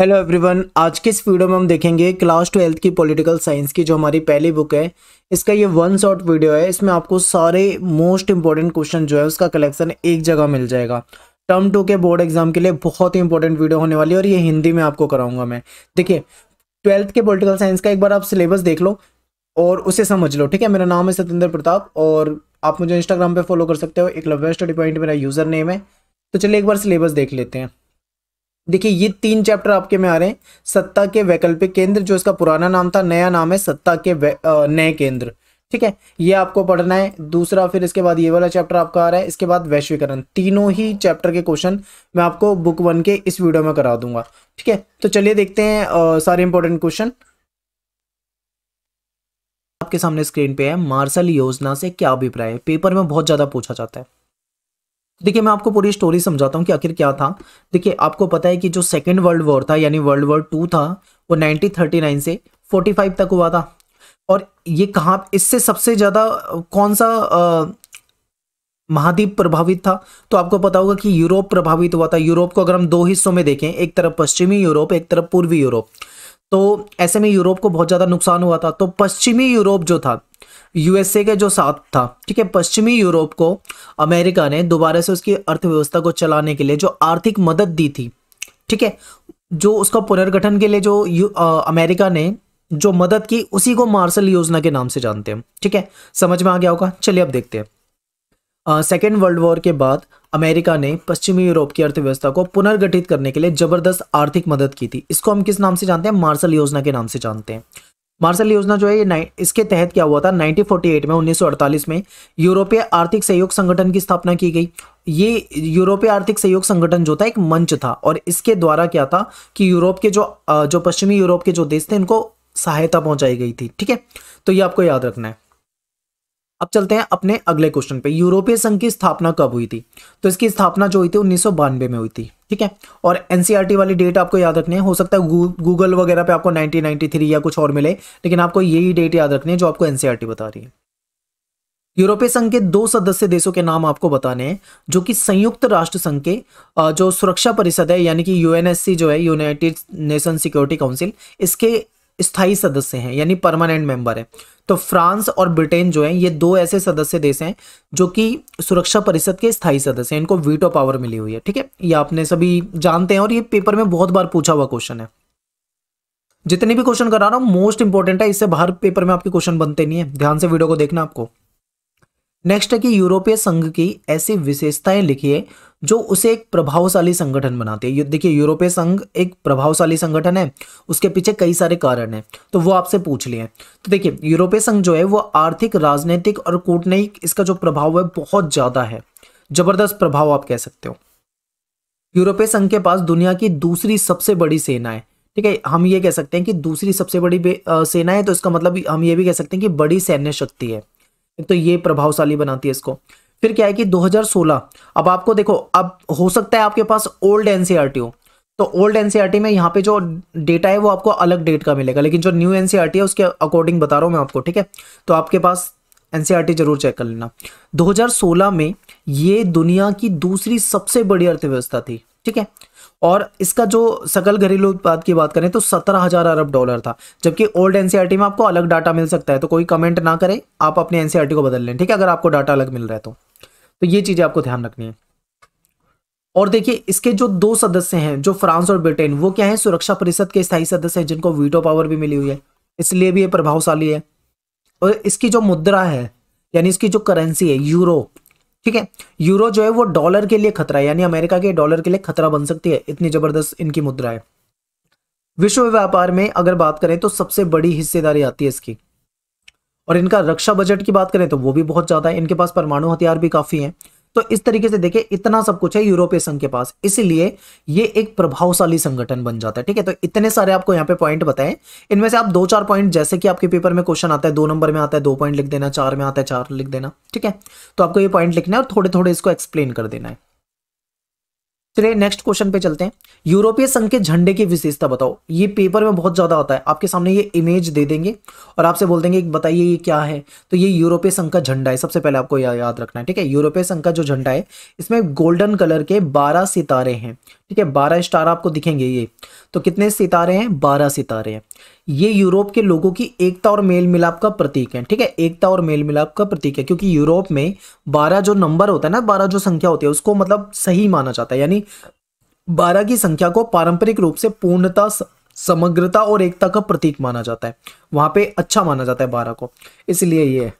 hello everyone आज के इस वीडियो में हम देखेंगे क्लास ट्वेल्थ की पॉलिटिकल साइंस की जो हमारी पहली बुक है इसका ये वन शॉट वीडियो है इसमें आपको सारे मोस्ट इंपॉर्टेंट क्वेश्चन जो है उसका कलेक्शन एक जगह मिल जाएगा टर्म टू के बोर्ड एग्जाम के लिए बहुत ही इंपॉर्टेंट वीडियो होने वाली है और ये हिंदी में आपको कराऊंगा मैं देखिए ट्वेल्थ के पोलिटिकल साइंस का एक बार आप सिलेबस देख लो और उसे समझ लो ठीक है मेरा नाम है सतेंद्र प्रताप और आप मुझे इंस्टाग्राम पर फॉलो कर सकते हो एक लव्य स्टडी पॉइंट मेरा यूज़र नेम है तो चलिए एक बार सिलेबस देख लेते हैं देखिए ये तीन चैप्टर आपके में आ रहे हैं सत्ता के वैकल्पिक केंद्र जो इसका पुराना नाम था नया नाम है सत्ता के नए केंद्र ठीक है ये आपको पढ़ना है दूसरा फिर इसके बाद ये वाला चैप्टर आपका आ रहा है इसके बाद वैश्वीकरण तीनों ही चैप्टर के क्वेश्चन मैं आपको बुक वन के इस वीडियो में करा दूंगा ठीक है तो चलिए देखते हैं सारे इंपॉर्टेंट क्वेश्चन आपके सामने स्क्रीन पे है मार्शल योजना से क्या अभिप्राय है पेपर में बहुत ज्यादा पूछा जाता है देखिए मैं आपको पूरी स्टोरी समझाता हूँ कि आखिर क्या था देखिए आपको पता है कि जो सेकेंड वर्ल्ड वॉर था यानी वर्ल्ड वॉर टू था वो 1939 से 45 तक हुआ था और ये कहाँ इससे सबसे ज़्यादा कौन सा महाद्वीप प्रभावित था तो आपको पता होगा कि यूरोप प्रभावित हुआ था यूरोप को अगर हम दो हिस्सों में देखें एक तरफ पश्चिमी यूरोप एक तरफ पूर्वी यूरोप तो ऐसे में यूरोप को बहुत ज़्यादा नुकसान हुआ था तो पश्चिमी यूरोप जो था यूएसए के जो साथ था ठीक है पश्चिमी यूरोप को अमेरिका ने दोबारा से उसकी अर्थव्यवस्था को चलाने के लिए जो आर्थिक मदद दी थी ठीक है जो उसका पुनर्गठन के लिए जो आ, अमेरिका ने जो मदद की उसी को मार्शल योजना के नाम से जानते हैं ठीक है समझ में आ गया होगा चलिए अब देखते हैं सेकेंड वर्ल्ड वॉर के बाद अमेरिका ने पश्चिमी यूरोप की अर्थव्यवस्था को पुनर्गठित करने के लिए जबरदस्त आर्थिक मदद की थी इसको हम किस नाम से जानते हैं मार्शल योजना के नाम से जानते हैं मार्शल योजना जो है ये इसके तहत क्या हुआ था 1948 में 1948 में यूरोपीय आर्थिक सहयोग संगठन की स्थापना की गई ये यूरोपीय आर्थिक सहयोग संगठन जो था एक मंच था और इसके द्वारा क्या था कि यूरोप के जो जो पश्चिमी यूरोप के जो देश थे उनको सहायता पहुंचाई गई थी ठीक है तो ये आपको याद रखना है अब चलते हैं अपने अगले क्वेश्चन पे यूरोपीय संघ की स्थापना कब हुई थी तो इसकी स्थापना जो हुई थी उन्नीस में हुई थी ठीक है और एनसीआरटी e वाली डेट आपको याद रखनी है हो सकता है गू, गूगल वगैरह पे आपको 1993 या कुछ और मिले लेकिन आपको यही डेट याद रखनी है जो आपको एनसीआरटी e बता रही है यूरोपीय संघ के दो सदस्य देशों के नाम आपको बताने हैं जो कि संयुक्त राष्ट्र संघ के जो सुरक्षा परिषद है यानी कि यूएनएससी जो है यूनाइटेड नेशन सिक्योरिटी काउंसिल इसके स्थायी सदस्य हैं यानी परमानेंट मेंबर हैं तो फ्रांस और ब्रिटेन जो है ये दो ऐसे सदस्य देश हैं जो कि सुरक्षा परिषद के स्थायी सदस्य हैं इनको वीटो पावर मिली हुई है ठीक है ये आपने सभी जानते हैं और ये पेपर में बहुत बार पूछा हुआ क्वेश्चन है जितने भी क्वेश्चन करा रहा हूँ मोस्ट इंपॉर्टेंट है इससे बाहर पेपर में आपके क्वेश्चन बनते नहीं है ध्यान से वीडियो को देखना आपको नेक्स्ट है कि यूरोपीय संघ की ऐसी विशेषताएं लिखिए जो उसे एक प्रभावशाली संगठन बनाती है देखिए यूरोपीय संघ एक प्रभावशाली संगठन है उसके पीछे कई सारे कारण हैं तो वो आपसे पूछ लिए तो देखिए यूरोपीय संघ जो है वो आर्थिक राजनीतिक और कूटनीतिक इसका जो प्रभाव है बहुत ज़्यादा है जबरदस्त प्रभाव आप कह सकते हो यूरोपीय संघ के पास दुनिया की दूसरी सबसे बड़ी सेना है ठीक है हम ये कह सकते हैं कि दूसरी सबसे बड़ी सेना है तो इसका मतलब हम ये भी कह सकते हैं कि बड़ी सैन्य शक्ति है तो ये प्रभावशाली बनाती है इसको फिर क्या है कि 2016 अब आपको देखो अब हो सकता है आपके पास ओल्ड एनसीईआरटी e हो तो ओल्ड एनसीईआरटी e में यहाँ पे जो डेटा है वो आपको अलग डेट का मिलेगा लेकिन जो न्यू एनसीईआरटी e है उसके अकॉर्डिंग बता रहा हूँ मैं आपको ठीक है तो आपके पास एनसीईआरटी जरूर चेक कर लेना 2016 में ये दुनिया की दूसरी सबसे बड़ी अर्थव्यवस्था थी ठीक है और इसका जो सकल घरेलू उत्पाद की बात करें तो सत्रह हज़ार अरब डॉलर था जबकि ओल्ड एनसीआरटी e में आपको अलग डाटा मिल सकता है तो कोई कमेंट ना करें आप अपने एनसीआरटी e को बदल लें ठीक है अगर आपको डाटा अलग मिल रहा है तो, तो ये चीज़ें आपको ध्यान रखनी है और देखिए इसके जो दो सदस्य हैं जो फ्रांस और ब्रिटेन वो क्या है सुरक्षा परिषद के स्थायी सदस्य हैं जिनको वीटो पावर भी मिली हुई है इसलिए भी ये प्रभावशाली है और इसकी जो मुद्रा है यानी इसकी जो करेंसी है यूरो ठीक है यूरो जो है वो डॉलर के लिए खतरा है यानी अमेरिका के डॉलर के लिए खतरा बन सकती है इतनी जबरदस्त इनकी मुद्रा है विश्व व्यापार में अगर बात करें तो सबसे बड़ी हिस्सेदारी आती है इसकी और इनका रक्षा बजट की बात करें तो वो भी बहुत ज़्यादा है इनके पास परमाणु हथियार भी काफ़ी हैं तो इस तरीके से देखिए इतना सब कुछ है यूरोपीय संघ के पास इसलिए ये एक प्रभावशाली संगठन बन जाता है ठीक है तो इतने सारे आपको यहाँ पे पॉइंट बताएं इनमें से आप दो चार पॉइंट जैसे कि आपके पेपर में क्वेश्चन आता है दो नंबर में आता है दो पॉइंट लिख देना चार में आता है चार लिख देना ठीक है तो आपको ये पॉइंट लिखना है और थोड़े थोड़े इसको एक्सप्लेन कर देना है चलिए नेक्स्ट क्वेश्चन पे चलते हैं यूरोपीय संघ के झंडे की विशेषता बताओ ये पेपर में बहुत ज्यादा होता है आपके सामने ये इमेज दे देंगे और आपसे बोल देंगे बताइए ये क्या है तो ये यूरोपीय संघ का झंडा है सबसे पहले आपको याद रखना है ठीक है यूरोपीय संघ का जो झंडा है इसमें गोल्डन कलर के बारह सितारे हैं ठीक है बारह स्टार आपको दिखेंगे ये तो कितने सितारे हैं बारह सितारे हैं ये यूरोप के लोगों की एकता और मेल मिलाप का प्रतीक है ठीक है एकता और मेल मिलाप का प्रतीक है क्योंकि यूरोप में बारह जो नंबर होता है ना बारह जो संख्या होती है उसको मतलब सही माना जाता है यानी बारह की संख्या को पारंपरिक रूप से पूर्णता समग्रता और एकता का प्रतीक माना जाता है वहां पे अच्छा माना जाता है बारह को इसलिए ये है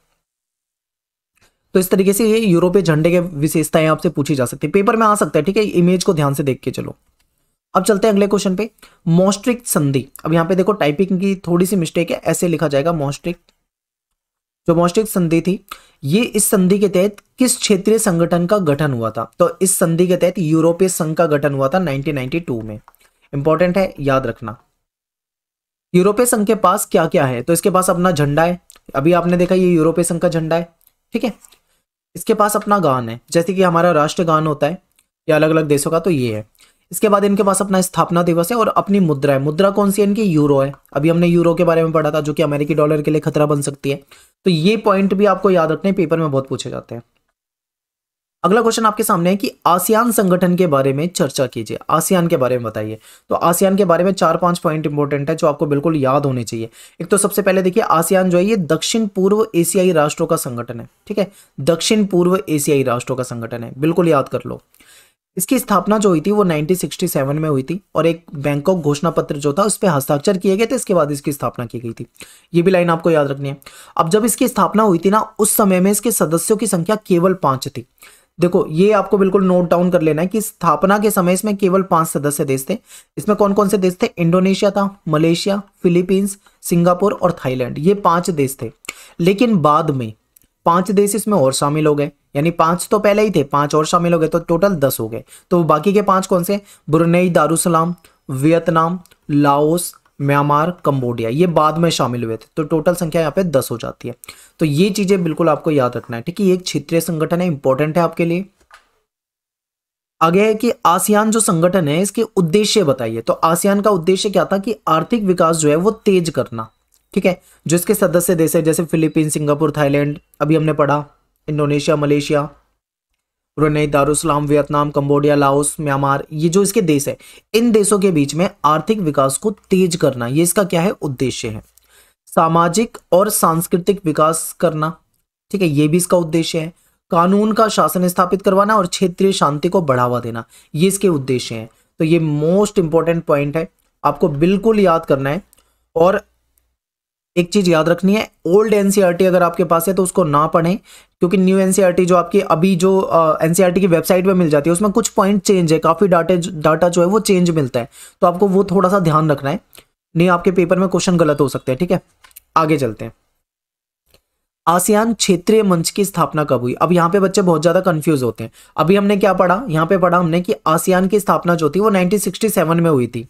तो इस तरीके से ये यूरोपीय झंडे के विशेषताएं आपसे पूछी जा सकती है पेपर में आ सकता है ठीक है इमेज को ध्यान से देख के चलो अब चलते हैं अगले क्वेश्चन पे मोस्ट्रिक संधि अब यहाँ पे देखो टाइपिंग की थोड़ी सी मिस्टेक है ऐसे लिखा जाएगा मोस्ट्रिक जो मोस्ट्रिक संधि थी ये इस संधि के तहत किस क्षेत्रीय संगठन का गठन हुआ था तो इस संधि के तहत यूरोपीय संघ का गठन हुआ था 1992 में इंपॉर्टेंट है याद रखना यूरोपीय संघ के पास क्या क्या है तो इसके पास अपना झंडा है अभी आपने देखा ये यूरोपीय संघ का झंडा है ठीक है इसके पास अपना गान है जैसे कि हमारा राष्ट्र गान होता है या अलग अलग देशों का तो ये है इसके बाद इनके पास अपना स्थापना दिवस है और अपनी मुद्रा है मुद्रा कौन सी है इनकी यूरो है अभी हमने यूरो के बारे में पढ़ा था जो कि अमेरिकी डॉलर के लिए खतरा बन सकती है तो ये पॉइंट भी आपको याद रखने पेपर में बहुत पूछे जाते हैं अगला क्वेश्चन आपके सामने है कि आसियान संगठन के बारे में चर्चा कीजिए आसियान के बारे में बताइए तो आसियान के बारे में चार पांच पॉइंट इंपॉर्टेंट है जो आपको बिल्कुल याद होने चाहिए एक तो सबसे पहले देखिए आसियान जो है ये दक्षिण पूर्व एशियाई राष्ट्रों का संगठन है ठीक है दक्षिण पूर्व एशियाई राष्ट्रों का संगठन है बिल्कुल याद कर लो इसकी स्थापना जो हुई थी वो 1967 में हुई थी और एक बैंकॉक घोषणा पत्र जो था उस पर हस्ताक्षर किए गए थे इसके बाद इसकी स्थापना की गई थी ये भी लाइन आपको याद रखनी है अब जब इसकी स्थापना हुई थी ना उस समय में इसके सदस्यों की संख्या केवल पांच थी देखो ये आपको बिल्कुल नोट डाउन कर लेना है कि स्थापना के समय इसमें केवल पांच सदस्य देश थे इसमें कौन कौन से देश थे इंडोनेशिया था मलेशिया फिलीपींस सिंगापुर और थाईलैंड ये पांच देश थे लेकिन बाद में पांच देश इसमें और शामिल हो गए यानी पांच तो पहले ही थे पांच और शामिल हो गए तो टोटल दस हो गए तो बाकी के पांच कौन से Brunei Darussalam Vietnam Laos Myanmar Cambodia ये बाद में शामिल हुए थे तो टोटल संख्या यहाँ पे दस हो जाती है तो ये चीजें बिल्कुल आपको याद रखना है ठीक है ये क्षेत्रीय संगठन है इंपॉर्टेंट है आपके लिए आगे है कि आसियान जो संगठन है इसके उद्देश्य बताइए तो आसियान का उद्देश्य क्या था कि आर्थिक विकास जो है वो तेज करना ठीक है जो इसके सदस्य देश है जैसे फिलीपींस सिंगापुर थाईलैंड अभी हमने पढ़ा Indonesia Malaysia Brunei Darussalam Vietnam Cambodia Laos Myanmar ये जो इसके देश है इन देशों के बीच में आर्थिक विकास को तेज करना ये इसका क्या है उद्देश्य है सामाजिक और सांस्कृतिक विकास करना ठीक है ये भी इसका उद्देश्य है कानून का शासन स्थापित करवाना और क्षेत्रीय शांति को बढ़ावा देना ये इसके उद्देश्य हैं तो ये मोस्ट इंपॉर्टेंट पॉइंट है आपको बिल्कुल याद करना है और एक चीज याद रखनी है ओल्ड एनसीईआरटी e अगर आपके पास है तो उसको ना पढ़ें क्योंकि न्यू एनसीईआरटी e जो आपकी अभी जो एनसीईआरटी e की वेबसाइट पे मिल जाती है उसमें कुछ पॉइंट चेंज है काफी डाटा डाटा जो है वो चेंज मिलता है तो आपको वो थोड़ा सा ध्यान रखना है नहीं आपके पेपर में क्वेश्चन गलत हो सकते हैं ठीक है आगे चलते हैं आसियान क्षेत्रीय मंच की स्थापना कब हुई अब यहाँ पे बच्चे बहुत ज्यादा कंफ्यूज होते हैं अभी हमने क्या पढ़ा यहाँ पे पढ़ा हमने कि आसियान की स्थापना जो थी वो 1967 में हुई थी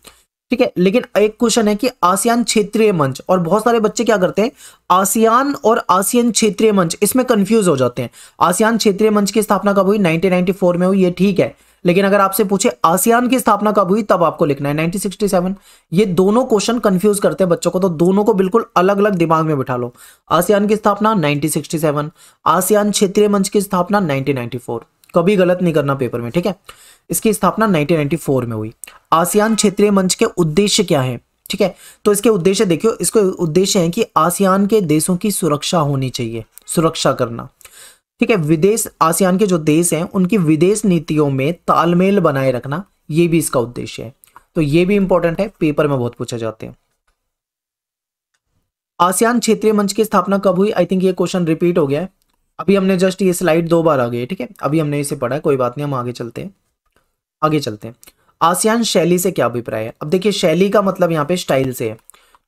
ठीक है लेकिन एक क्वेश्चन है कि आसियान क्षेत्रीय मंच और बहुत सारे बच्चे क्या करते हैं आसियान और आसियान क्षेत्रीय मंच इसमें कंफ्यूज हो जाते हैं आसियान क्षेत्रीय मंच की स्थापना कब हुई नाइनटीन में हुई ये ठीक है लेकिन अगर आपसे पूछे आसियान की स्थापना कब हुई तब आपको लिखना है 1967 ये दोनों क्वेश्चन कंफ्यूज करते हैं बच्चों को तो दोनों को बिल्कुल अलग अलग दिमाग में बिठा लो आसियान की स्थापना 1967 आसियान क्षेत्रीय मंच की स्थापना 1994 कभी गलत नहीं करना पेपर में ठीक है इसकी स्थापना 1994 में हुई आसियान क्षेत्रीय मंच के उद्देश्य क्या है ठीक है तो इसके उद्देश्य देखियो इसके उद्देश्य है कि आसियान के देशों की सुरक्षा होनी चाहिए सुरक्षा करना ठीक है विदेश आसियान के जो देश हैं उनकी विदेश नीतियों में तालमेल बनाए रखना ये भी इसका उद्देश्य है तो ये भी इंपॉर्टेंट है पेपर में बहुत पूछे जाते हैं आसियान क्षेत्रीय मंच की स्थापना कब हुई आई थिंक ये क्वेश्चन रिपीट हो गया है अभी हमने जस्ट ये स्लाइड दो बार आ गई ठीक है अभी हमने इसे पढ़ा कोई बात नहीं हम आगे चलते हैं आगे चलते हैं आसियान शैली से क्या अभिप्राय है अब देखिए शैली का मतलब यहाँ पे स्टाइल से है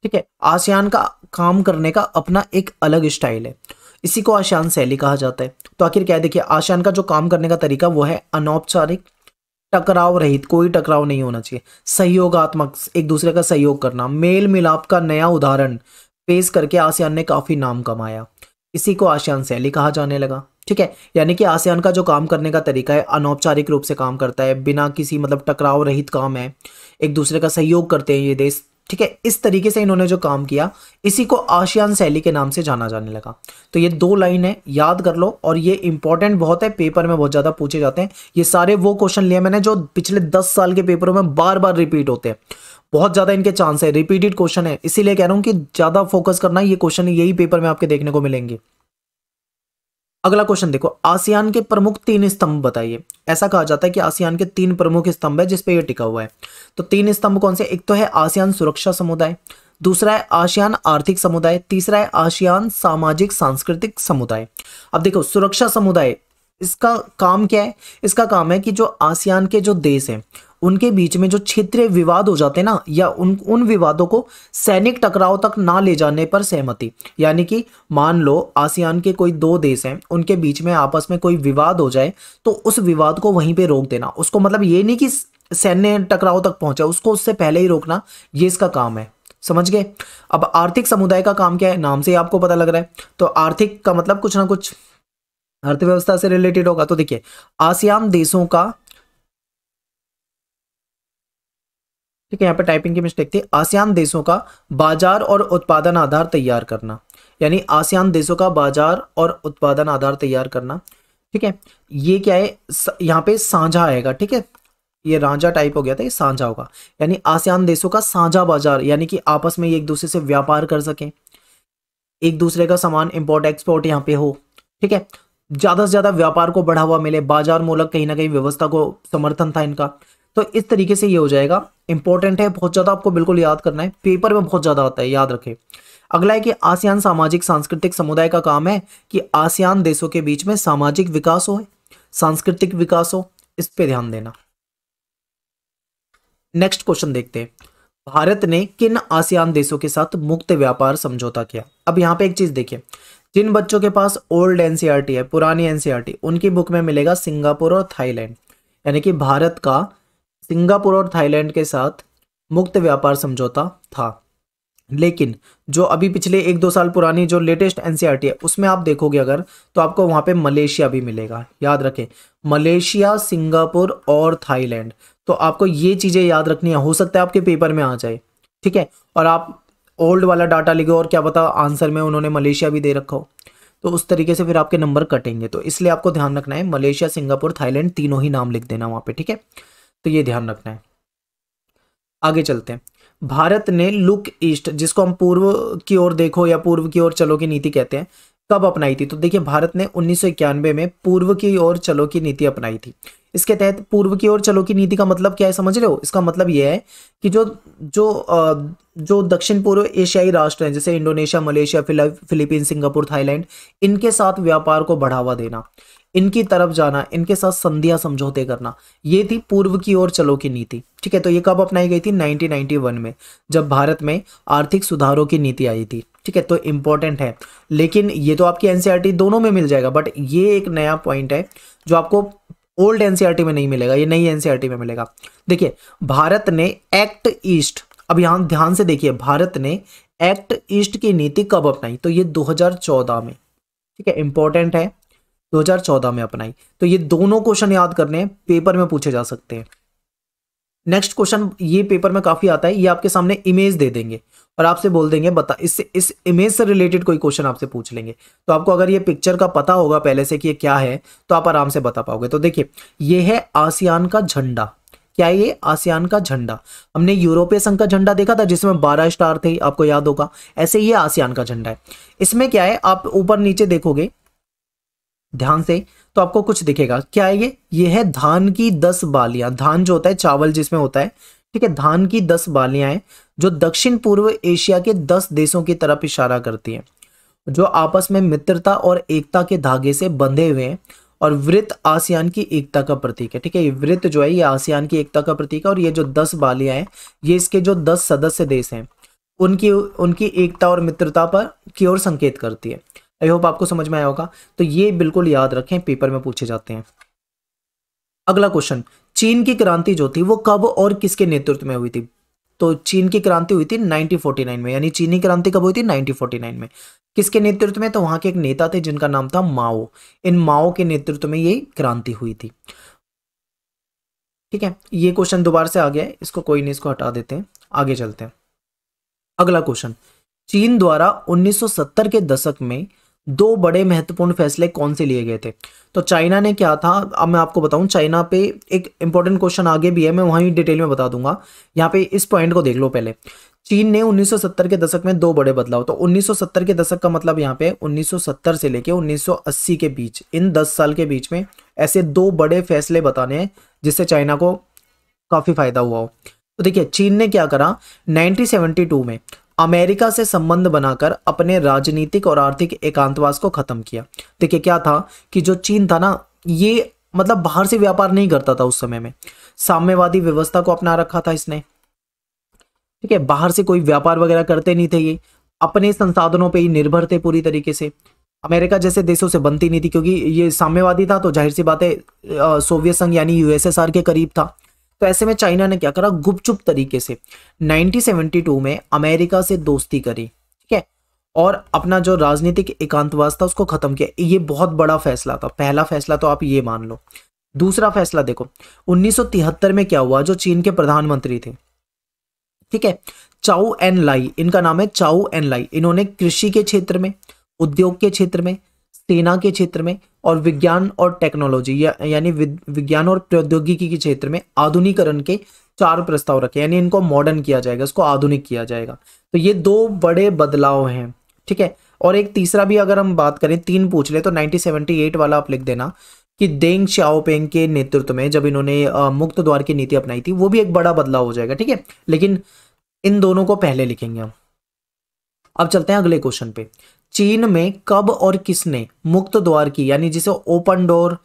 ठीक है आसियान का काम करने का अपना एक अलग स्टाइल है इसी को आशान शैली कहा जाता है तो आखिर क्या है देखिए आशान का जो काम करने का तरीका वो है अनौपचारिक टकराव रहित कोई टकराव नहीं होना चाहिए सहयोगात्मक एक दूसरे का सहयोग करना मेल मिलाप का नया उदाहरण पेश करके आसियान ने काफ़ी नाम कमाया इसी को आसियान शैली कहा जाने लगा ठीक है यानी कि आसियान का जो काम करने का तरीका है अनौपचारिक रूप से काम करता है बिना किसी मतलब टकराव रहित काम है एक दूसरे का सहयोग करते हैं ये देश ठीक है इस तरीके से इन्होंने जो काम किया इसी को आशियान शैली के नाम से जाना जाने लगा तो ये दो लाइन है याद कर लो और ये इंपॉर्टेंट बहुत है पेपर में बहुत ज़्यादा पूछे जाते हैं ये सारे वो क्वेश्चन लिए मैंने जो पिछले दस साल के पेपरों में बार बार रिपीट होते हैं बहुत ज़्यादा इनके चांस है रिपीटेड क्वेश्चन है इसीलिए कह रहा हूं कि ज़्यादा फोकस करना ये क्वेश्चन यही पेपर में आपके देखने को मिलेंगे अगला क्वेश्चन देखो आसियान के प्रमुख तीन स्तंभ बताइए ऐसा कहा जाता है कि आसियान के तीन प्रमुख स्तंभ है जिसपे ये टिका हुआ है तो तीन स्तंभ कौन से एक तो है आसियान सुरक्षा समुदाय दूसरा है आसियान आर्थिक समुदाय तीसरा है आसियान सामाजिक सांस्कृतिक समुदाय अब देखो सुरक्षा समुदाय इसका काम क्या है इसका काम है कि जो आसियान के जो देश हैं उनके बीच में जो क्षेत्रीय विवाद हो जाते हैं ना या उन उन विवादों को सैनिक टकराव तक ना ले जाने पर सहमति यानी कि मान लो आसियान के कोई दो देश हैं उनके बीच में आपस में कोई विवाद हो जाए तो उस विवाद को वहीं पे रोक देना उसको मतलब ये नहीं कि सैन्य टकराव तक पहुंचा उसको उससे पहले ही रोकना ये इसका काम है समझ गए अब आर्थिक समुदाय का काम क्या है नाम से ही आपको पता लग रहा है तो आर्थिक का मतलब कुछ ना कुछ अर्थव्यवस्था से रिलेटेड होगा तो देखिए आसियान देशों का ठीक है यहाँ पे टाइपिंग की मिस्टेक थी आसियान देशों का बाजार और उत्पादन आधार तैयार करना यानी आसियान देशों का बाजार और उत्पादन आधार तैयार करना ठीक है ये क्या है यहाँ पे साझा आएगा ठीक है ये राजा टाइप हो गया था ये साझा होगा यानी आसियान देशों का साझा बाजार यानी कि आपस में एक दूसरे से व्यापार कर सकें एक दूसरे का सामान इंपोर्ट एक्सपोर्ट यहाँ पे हो ठीक है ज़्यादा से ज़्यादा व्यापार को बढ़ावा मिले बाजार मूलक कहीं ना कहीं व्यवस्था को समर्थन था इनका तो इस तरीके से ये हो जाएगा इंपॉर्टेंट है बहुत ज़्यादा आपको बिल्कुल याद करना है पेपर में बहुत ज़्यादा आता है याद रखे अगला है कि आसियान सामाजिक सांस्कृतिक समुदाय का काम है कि आसियान देशों के बीच में सामाजिक विकास हो सांस्कृतिक विकास हो इस पर ध्यान देना नेक्स्ट क्वेश्चन देखते हैं भारत ने किन आसियान देशों के साथ मुक्त व्यापार समझौता किया अब यहाँ पे एक चीज देखिए जिन बच्चों के पास ओल्ड एनसीआरटी e है पुरानी एनसीआरटी e उनकी बुक में मिलेगा सिंगापुर और थाईलैंड यानी कि भारत का सिंगापुर और थाईलैंड के साथ मुक्त व्यापार समझौता था लेकिन जो अभी पिछले एक दो साल पुरानी जो लेटेस्ट एनसीईआरटी e है उसमें आप देखोगे अगर तो आपको वहां पे मलेशिया भी मिलेगा याद रखें मलेशिया सिंगापुर और थाईलैंड तो आपको ये चीज़ें याद रखनी है हो सकता है आपके पेपर में आ जाए ठीक है और आप ओल्ड वाला डाटा लिखो और क्या पता आंसर में उन्होंने मलेशिया भी दे रखा हो तो उस तरीके से फिर आपके नंबर कटेंगे तो इसलिए आपको ध्यान रखना है मलेशिया सिंगापुर थाईलैंड तीनों ही नाम लिख देना वहां पर ठीक है तो ये ध्यान रखना है आगे चलते हैं भारत ने लुक ईस्ट जिसको हम पूर्व की ओर देखो या पूर्व की ओर चलो की नीति कहते हैं कब अपनाई थी तो देखिए भारत ने उन्नीस में पूर्व की ओर चलो की नीति अपनाई थी इसके तहत पूर्व की ओर चलो की नीति का मतलब क्या है समझ रहे हो इसका मतलब यह है कि जो जो जो दक्षिण पूर्व एशियाई राष्ट्र हैं जैसे Indonesia Malaysia Philippine Singapore Thailand इनके साथ व्यापार को बढ़ावा देना इनकी तरफ जाना इनके साथ संधिया समझौते करना ये थी पूर्व की ओर चलो की नीति ठीक है तो ये कब अपनाई गई थी 1991 में जब भारत में आर्थिक सुधारों की नीति आई थी ठीक है तो इंपॉर्टेंट है लेकिन ये तो आपकी एनसीईआरटी e दोनों में मिल जाएगा बट ये एक नया पॉइंट है जो आपको ओल्ड एनसीईआरटी e में नहीं मिलेगा ये नई एनसीईआरटी e में मिलेगा देखिए भारत ने एक्ट ईस्ट अब यहां ध्यान से देखिए भारत ने एक्ट ईस्ट की नीति कब अपनाई तो ये 2014 में ठीक है इंपॉर्टेंट है 2014 में अपनाई तो ये दोनों क्वेश्चन याद करने हैं पेपर में पूछे जा सकते हैं नेक्स्ट क्वेश्चन ये पेपर में काफ़ी आता है ये आपके सामने इमेज दे देंगे और आपसे बोल देंगे बता इससे इस इमेज से रिलेटेड कोई क्वेश्चन आपसे पूछ लेंगे तो आपको अगर ये पिक्चर का पता होगा पहले से कि ये क्या है तो आप आराम से बता पाओगे तो देखिए ये है आसियान का झंडा क्या ये आसियान का झंडा हमने यूरोपीय संघ का झंडा देखा था जिसमें बारह स्टार थे आपको याद होगा ऐसे ये आसियान का झंडा है इसमें क्या है आप ऊपर नीचे देखोगे ध्यान से तो आपको कुछ दिखेगा क्या है ये ये है धान की दस बालियां धान जो होता है चावल जिसमें होता है ठीक है धान की दस बालियां हैं जो दक्षिण पूर्व एशिया के दस देशों की तरफ इशारा करती हैं जो आपस में मित्रता और एकता के धागे से बंधे हुए हैं और वृत्त आसियान की एकता का प्रतीक है ठीक है ये वृत्त जो है ये आसियान की एकता का प्रतीक है और ये जो दस बालियां हैं ये इसके जो दस सदस्य देश हैं उनकी उनकी एकता और मित्रता पर की ओर संकेत करती है आई होप आपको समझ में आया होगा तो ये बिल्कुल याद रखें पेपर में पूछे जाते हैं अगला क्वेश्चन चीन की क्रांति जो थी वो कब और किसके नेतृत्व में हुई थी तो चीन की क्रांति हुई थी 1949 में यानी चीनी क्रांति कब हुई थी 1949 में किसके नेतृत्व में तो वहां के एक नेता थे जिनका नाम था माओ इन माओ के नेतृत्व में ये क्रांति हुई थी ठीक है ये क्वेश्चन दोबारा से आ गया है इसको कोई नहीं इसको हटा देते हैं आगे चलते हैं अगला क्वेश्चन चीन द्वारा 1970 के दशक में दो बड़े महत्वपूर्ण फैसले कौन से लिए गए थे तो चाइना ने क्या था अब मैं आपको बताऊं चाइना पे एक इंपॉर्टेंट क्वेश्चन आगे भी है मैं वहीं डिटेल में बता दूंगा यहाँ पे इस पॉइंट को देख लो पहले चीन ने 1970 के दशक में दो बड़े बदलाव तो 1970 के दशक का मतलब यहाँ पे 1970 से लेके 1980 के बीच इन 10 साल के बीच में ऐसे दो बड़े फैसले बताने हैं जिससे चाइना को काफ़ी फायदा हुआ हो तो देखिए चीन ने क्या करा 1972 में अमेरिका से संबंध बनाकर अपने राजनीतिक और आर्थिक एकांतवास को खत्म किया देखिए क्या था कि जो चीन था ना ये मतलब बाहर से व्यापार नहीं करता था उस समय में साम्यवादी व्यवस्था को अपना रखा था इसने ठीक है बाहर से कोई व्यापार वगैरह करते नहीं थे ये अपने संसाधनों पर ही निर्भर थे पूरी तरीके से अमेरिका जैसे देशों से बनती नहीं थी क्योंकि ये साम्यवादी था तो जाहिर सी बात है सोवियत संघ यानी यूएसएसआर के करीब था तो ऐसे में चाइना ने क्या करा गुपचुप तरीके से 1972 में अमेरिका से दोस्ती करी ठीक है और अपना जो राजनीतिक एकांतवास था उसको खत्म किया ये बहुत बड़ा फैसला था पहला फैसला तो आप ये मान लो दूसरा फैसला देखो 1973 में क्या हुआ जो चीन के प्रधानमंत्री थे ठीक है चाउ एन लाई इनका नाम है चाउ एन लाई इन्होंने कृषि के क्षेत्र में उद्योग के क्षेत्र में सेना के क्षेत्र में और विज्ञान और टेक्नोलॉजी या यानी विज्ञान और प्रौद्योगिकी के क्षेत्र में आधुनिकरण के चार प्रस्ताव रखे यानी इनको मॉडर्न किया जाएगा इसको आधुनिक किया जाएगा तो ये दो बड़े बदलाव हैं ठीक है और एक तीसरा भी अगर हम बात करें तीन पूछ ले तो 1978 वाला आप लिख देना कि देंग श्याओपेंग के नेतृत्व में जब इन्होंने मुक्त द्वार की नीति अपनाई थी वो भी एक बड़ा बदलाव हो जाएगा ठीक है लेकिन इन दोनों को पहले लिखेंगे हम अब चलते हैं अगले क्वेश्चन पे चीन में कब और किसने मुक्त द्वार की यानी जिसे ओपन डोर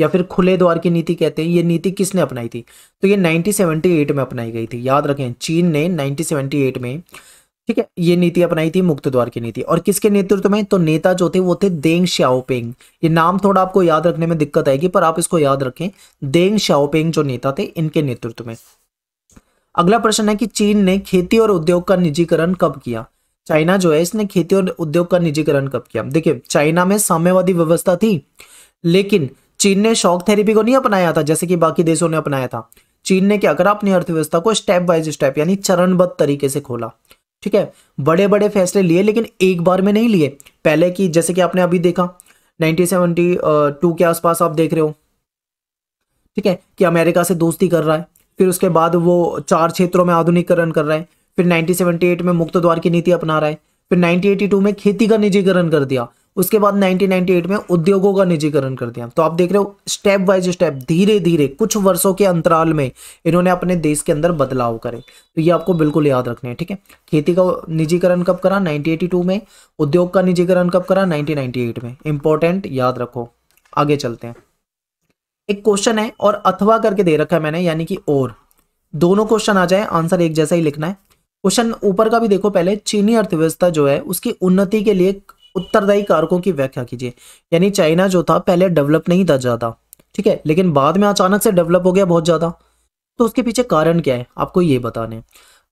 या फिर खुले द्वार की नीति कहते हैं ये नीति किसने अपनाई थी तो ये 1978 में अपनाई गई थी याद रखें चीन ने 1978 में ठीक है ये नीति अपनाई थी मुक्त द्वार की नीति और किसके नेतृत्व में तो नेता जो थे वो थे देंग श्याओपिंग ये नाम थोड़ा आपको याद रखने में दिक्कत आएगी पर आप इसको याद रखें देंग श्याओपिंग जो नेता थे इनके नेतृत्व में अगला प्रश्न है कि चीन ने खेती और उद्योग का निजीकरण कब किया चाइना जो है इसने खेती और उद्योग का निजीकरण कब किया देखिए चाइना में साम्यवादी व्यवस्था थी लेकिन चीन ने शॉक थेरेपी को नहीं अपनाया था जैसे कि बाकी देशों ने अपनाया था चीन ने क्या करा अपनी अर्थव्यवस्था को स्टेप बाय स्टेप यानी चरणबद्ध तरीके से खोला ठीक है बड़े बड़े फैसले लिए लेकिन एक बार में नहीं लिए पहले की जैसे कि आपने अभी देखा नाइनटीन के आसपास आप देख रहे हो ठीक है कि अमेरिका से दोस्ती कर रहा है फिर उसके बाद वो चार क्षेत्रों में आधुनिकरण कर रहे हैं फिर 1978 में मुक्त द्वार की नीति अपना रहा है फिर 1982 में खेती का निजीकरण कर दिया उसके बाद 1998 में उद्योगों का निजीकरण कर दिया तो आप देख रहे हो स्टेप बाय स्टेप धीरे धीरे कुछ वर्षों के अंतराल में इन्होंने अपने देश के अंदर बदलाव करे तो ये आपको बिल्कुल याद रखना है ठीक है खेती का निजीकरण कब करा 1982 में उद्योग का निजीकरण कब करा 1998 में इंपॉर्टेंट याद रखो आगे चलते हैं एक क्वेश्चन है और अथवा करके दे रखा है मैंने यानी कि और दोनों क्वेश्चन आ जाए आंसर एक जैसा ही लिखना है क्वेश्चन ऊपर का भी देखो पहले चीनी अर्थव्यवस्था जो है उसकी उन्नति के लिए उत्तरदायी कारकों की व्याख्या कीजिए यानी चाइना जो था पहले डेवलप नहीं था ज़्यादा ठीक है लेकिन बाद में अचानक से डेवलप हो गया बहुत ज़्यादा तो उसके पीछे कारण क्या है आपको ये बताने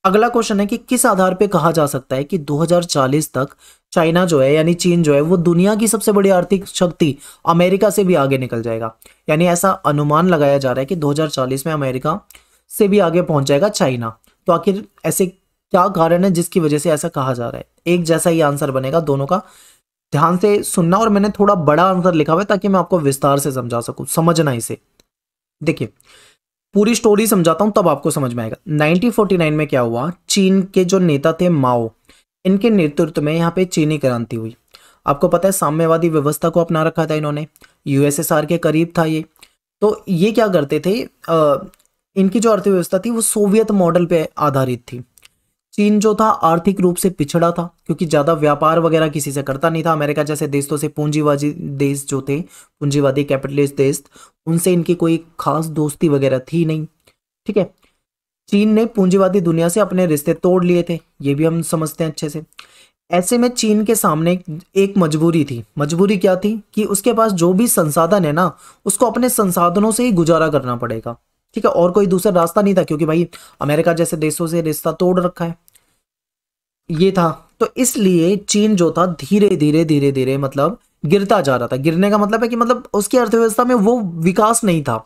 अगला क्वेश्चन है कि किस आधार पे कहा जा सकता है कि 2040 तक चाइना जो है यानी चीन जो है वो दुनिया की सबसे बड़ी आर्थिक शक्ति अमेरिका से भी आगे निकल जाएगा यानी ऐसा अनुमान लगाया जा रहा है कि 2040 में अमेरिका से भी आगे पहुंच जाएगा चाइना तो आखिर ऐसे क्या कारण है जिसकी वजह से ऐसा कहा जा रहा है एक जैसा ही आंसर बनेगा दोनों का ध्यान से सुनना और मैंने थोड़ा बड़ा आंसर लिखा हुआ है ताकि मैं आपको विस्तार से समझा सकूं समझना इसे देखिए पूरी स्टोरी समझाता हूँ तब आपको समझ में आएगा 1949 में क्या हुआ चीन के जो नेता थे माओ इनके नेतृत्व में यहाँ पे चीनी क्रांति हुई आपको पता है साम्यवादी व्यवस्था को अपना रखा था इन्होंने यूएसएसआर के करीब था ये तो ये क्या करते थे आ, इनकी जो अर्थव्यवस्था थी वो सोवियत मॉडल पे आधारित थी चीन जो था आर्थिक रूप से पिछड़ा था क्योंकि ज़्यादा व्यापार वगैरह किसी से करता नहीं था अमेरिका जैसे देशों से पूंजीवादी देश जो थे पूंजीवादी कैपिटलिस्ट देश उनसे इनकी कोई खास दोस्ती वगैरह थी नहीं ठीक है चीन ने पूंजीवादी दुनिया से अपने रिश्ते तोड़ लिए थे ये भी हम समझते हैं अच्छे से ऐसे में चीन के सामने एक मजबूरी थी मजबूरी क्या थी कि उसके पास जो भी संसाधन है ना उसको अपने संसाधनों से ही गुजारा करना पड़ेगा ठीक है और कोई दूसरा रास्ता नहीं था क्योंकि भाई अमेरिका जैसे देशों से रिश्ता तोड़ रखा है ये था तो इसलिए चीन जो था धीरे धीरे धीरे धीरे मतलब गिरता जा रहा था गिरने का मतलब है कि मतलब उसकी अर्थव्यवस्था में वो विकास नहीं था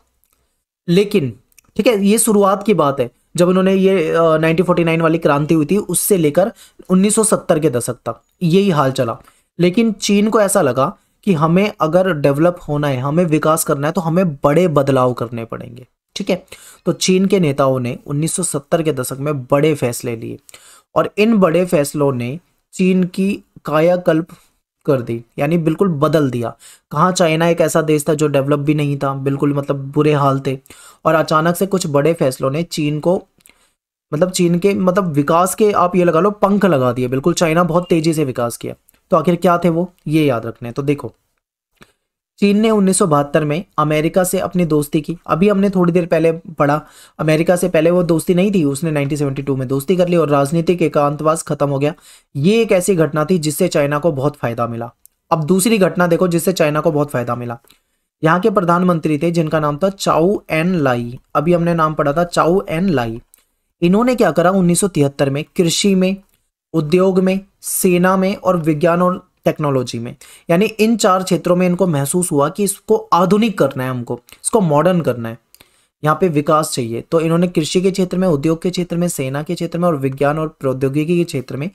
लेकिन ठीक है ये शुरुआत की बात है जब उन्होंने ये नाइनटीन वाली क्रांति हुई थी उससे लेकर 1970 के दशक तक यही हाल चला लेकिन चीन को ऐसा लगा कि हमें अगर डेवलप होना है हमें विकास करना है तो हमें बड़े बदलाव करने पड़ेंगे ठीक है तो चीन के नेताओं ने 1970 के दशक में बड़े फैसले लिए और इन बड़े फैसलों ने चीन की कायाकल्प कर दी यानी बिल्कुल बदल दिया कहाँ चाइना एक ऐसा देश था जो डेवलप भी नहीं था बिल्कुल मतलब बुरे हाल थे और अचानक से कुछ बड़े फैसलों ने चीन को मतलब चीन के मतलब विकास के आप ये लगा लो पंख लगा दिए बिल्कुल चाइना बहुत तेजी से विकास किया तो आखिर क्या थे वो ये याद रखने तो देखो चीन ने उन्नीस में अमेरिका से अपनी दोस्ती की अभी हमने थोड़ी देर पहले पढ़ा अमेरिका से पहले वो दोस्ती नहीं थी उसने 1972 में दोस्ती कर ली और राजनीतिक एकांतवास खत्म हो गया ये एक ऐसी घटना थी जिससे चाइना को बहुत फायदा मिला अब दूसरी घटना देखो जिससे चाइना को बहुत फायदा मिला यहाँ के प्रधानमंत्री थे जिनका नाम था चाऊ एन लाई अभी हमने नाम पढ़ा था चाऊ एन लाई इन्होंने क्या करा उन्नीस में कृषि में उद्योग में सेना में और विज्ञान और टेक्नोलॉजी में यानी इन चार क्षेत्रों में इनको महसूस हुआ कि इसको आधुनिक करना है हमको इसको मॉडर्न करना है यहाँ पे विकास चाहिए तो इन्होंने कृषि के क्षेत्र में उद्योग के क्षेत्र में सेना के क्षेत्र में और विज्ञान और प्रौद्योगिकी के क्षेत्र में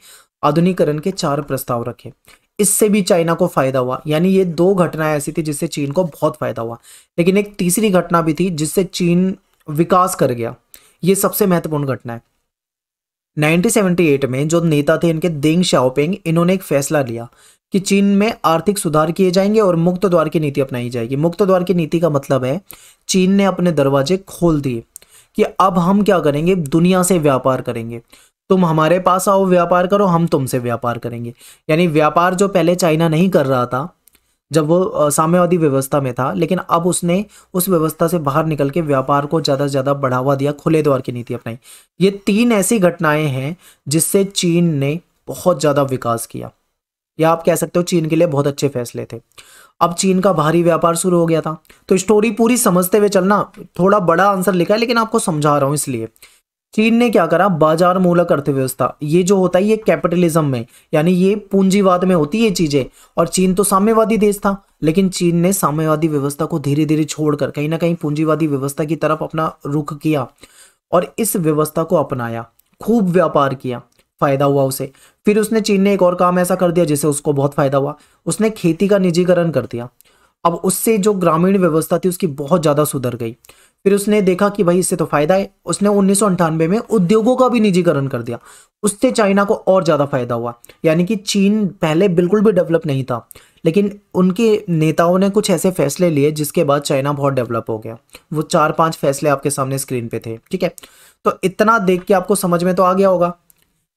आधुनिकरण के चार प्रस्ताव रखे इससे भी चाइना को फायदा हुआ यानी ये दो घटनाएं ऐसी थी जिससे चीन को बहुत फायदा हुआ लेकिन एक तीसरी घटना भी थी जिससे चीन विकास कर गया ये सबसे महत्वपूर्ण घटना है 1978 में जो नेता थे इनके देंग शाओपिंग इन्होंने एक फैसला लिया कि चीन में आर्थिक सुधार किए जाएंगे और मुक्त द्वार की नीति अपनाई जाएगी मुक्त द्वार की नीति का मतलब है चीन ने अपने दरवाजे खोल दिए कि अब हम क्या करेंगे दुनिया से व्यापार करेंगे तुम हमारे पास आओ व्यापार करो हम तुमसे व्यापार करेंगे यानी व्यापार जो पहले चाइना नहीं कर रहा था जब वो साम्यवादी व्यवस्था में था लेकिन अब उसने उस व्यवस्था से बाहर निकल के व्यापार को ज़्यादा से ज़्यादा बढ़ावा दिया खुले द्वार की नीति अपनाई ये तीन ऐसी घटनाएं हैं जिससे चीन ने बहुत ज़्यादा विकास किया या आप कह सकते हो चीन के लिए बहुत अच्छे फैसले थे अब चीन का भारी व्यापार शुरू हो गया था तो स्टोरी पूरी समझते हुए चलना थोड़ा बड़ा आंसर लिखा है लेकिन आपको समझा रहा हूँ इसलिए चीन ने क्या करा बाजार मूलक अर्थव्यवस्था ये जो होता है ये कैपिटलिज्म में यानी ये पूंजीवाद में होती है चीजें और चीन तो साम्यवादी देश था लेकिन चीन ने साम्यवादी व्यवस्था को धीरे धीरे छोड़कर कहीं ना कहीं पूंजीवादी व्यवस्था की तरफ अपना रुख किया और इस व्यवस्था को अपनाया खूब व्यापार किया फायदा हुआ उसे फिर उसने चीन ने एक और काम ऐसा कर दिया जिससे उसको बहुत फायदा हुआ उसने खेती का निजीकरण कर दिया अब उससे जो ग्रामीण व्यवस्था थी उसकी बहुत ज़्यादा सुधर गई फिर उसने देखा कि भाई इससे तो फायदा है उसने उन्नीस में उद्योगों का भी निजीकरण कर दिया उससे चाइना को और ज़्यादा फायदा हुआ यानी कि चीन पहले बिल्कुल भी डेवलप नहीं था लेकिन उनके नेताओं ने कुछ ऐसे फैसले लिए जिसके बाद चाइना बहुत डेवलप हो गया वो चार पांच फैसले आपके सामने स्क्रीन पे थे ठीक है तो इतना देख के आपको समझ में तो आ गया होगा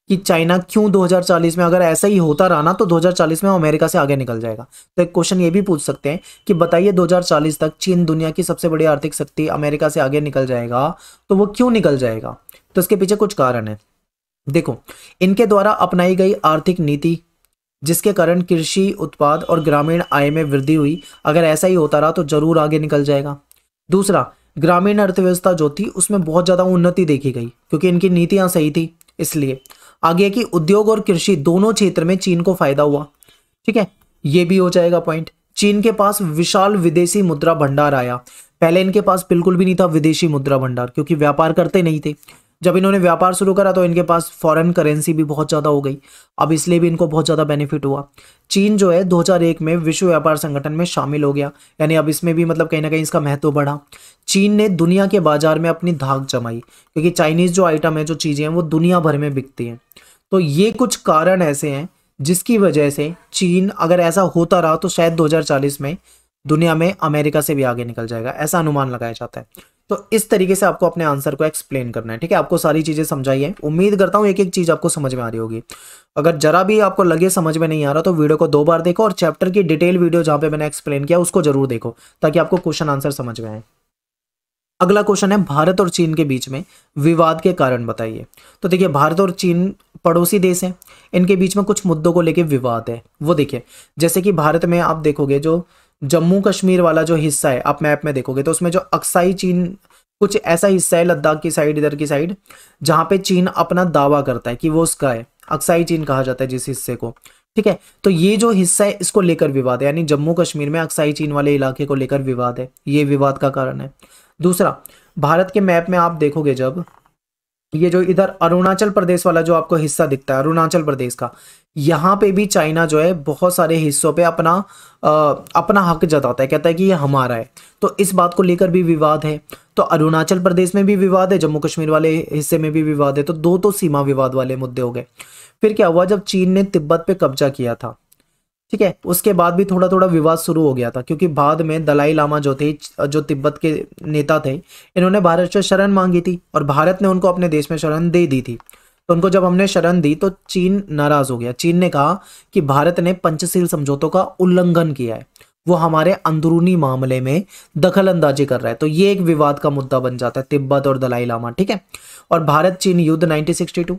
कि चाइना क्यों 2040 में अगर ऐसा ही होता रहा ना तो 2040 में अमेरिका से आगे निकल जाएगा तो एक क्वेश्चन ये भी पूछ सकते हैं कि बताइए 2040 तक चीन दुनिया की सबसे बड़ी आर्थिक शक्ति अमेरिका से आगे निकल जाएगा तो वो क्यों निकल जाएगा तो इसके पीछे कुछ कारण है देखो इनके द्वारा अपनाई गई आर्थिक नीति जिसके कारण कृषि उत्पाद और ग्रामीण आय में वृद्धि हुई अगर ऐसा ही होता रहा तो जरूर आगे निकल जाएगा दूसरा ग्रामीण अर्थव्यवस्था जो थी उसमें बहुत ज़्यादा उन्नति देखी गई क्योंकि इनकी नीतियां सही थी इसलिए आगे कि उद्योग और कृषि दोनों क्षेत्र में चीन को फायदा हुआ ठीक है ये भी हो जाएगा पॉइंट चीन के पास विशाल विदेशी मुद्रा भंडार आया पहले इनके पास बिल्कुल भी नहीं था विदेशी मुद्रा भंडार क्योंकि व्यापार करते नहीं थे जब इन्होंने व्यापार शुरू करा तो इनके पास फॉरेन करेंसी भी बहुत ज़्यादा हो गई अब इसलिए भी इनको बहुत ज़्यादा बेनिफिट हुआ चीन जो है 2001 में विश्व व्यापार संगठन में शामिल हो गया यानी अब इसमें भी मतलब कहीं ना कहीं इसका महत्व बढ़ा चीन ने दुनिया के बाजार में अपनी धाक जमाई क्योंकि चाइनीज़ जो आइटम है जो चीज़ें हैं वो दुनिया भर में बिकती हैं तो ये कुछ कारण ऐसे हैं जिसकी वजह से चीन अगर ऐसा होता रहा तो शायद दो में दुनिया में अमेरिका से भी आगे निकल जाएगा ऐसा अनुमान लगाया जाता है तो इस तरीके से आपको अपने आंसर को एक्सप्लेन करना है ठीक है आपको सारी चीज़ें समझाइए उम्मीद करता हूँ एक एक चीज़ आपको समझ में आ रही होगी अगर जरा भी आपको लगे समझ में नहीं आ रहा तो वीडियो को दो बार देखो और चैप्टर की डिटेल वीडियो जहां पे मैंने एक्सप्लेन किया उसको जरूर देखो ताकि आपको क्वेश्चन आंसर समझ में आए अगला क्वेश्चन है भारत और चीन के बीच में विवाद के कारण बताइए तो देखिए भारत और चीन पड़ोसी देश हैं इनके बीच में कुछ मुद्दों को लेकर विवाद है वो देखिए जैसे कि भारत में आप देखोगे जो जम्मू कश्मीर वाला जो हिस्सा है आप मैप में देखोगे तो उसमें जो अक्साई चीन कुछ ऐसा हिस्सा है लद्दाख की साइड इधर की साइड जहां पे चीन अपना दावा करता है कि वो उसका है अक्साई चीन कहा जाता है जिस हिस्से को ठीक है तो ये जो हिस्सा है इसको लेकर विवाद है यानी जम्मू कश्मीर में अक्साई चीन वाले इलाके को लेकर विवाद है ये विवाद का कारण है दूसरा भारत के मैप में आप देखोगे जब ये जो इधर अरुणाचल प्रदेश वाला जो आपको हिस्सा दिखता है अरुणाचल प्रदेश का यहाँ पे भी चाइना जो है बहुत सारे हिस्सों पे अपना आ, अपना हक जताता है कहता है कि ये हमारा है तो इस बात को लेकर भी विवाद है तो अरुणाचल प्रदेश में भी विवाद है जम्मू कश्मीर वाले हिस्से में भी विवाद है तो दो तो सीमा विवाद वाले मुद्दे हो गए फिर क्या हुआ जब चीन ने तिब्बत पे कब्जा किया था ठीक है उसके बाद भी थोड़ा थोड़ा विवाद शुरू हो गया था क्योंकि बाद में दलाई लामा जो थे जो तिब्बत के नेता थे इन्होंने भारत से शरण मांगी थी और भारत ने उनको अपने देश में शरण दे दी थी तो उनको जब हमने शरण दी तो चीन नाराज हो गया चीन ने कहा कि भारत ने पंचशील समझौतों का उल्लंघन किया है वो हमारे अंदरूनी मामले में दखल अंदाजी कर रहा है तो ये एक विवाद का मुद्दा बन जाता है तिब्बत और दलाई लामा ठीक है और भारत चीन युद्ध 1962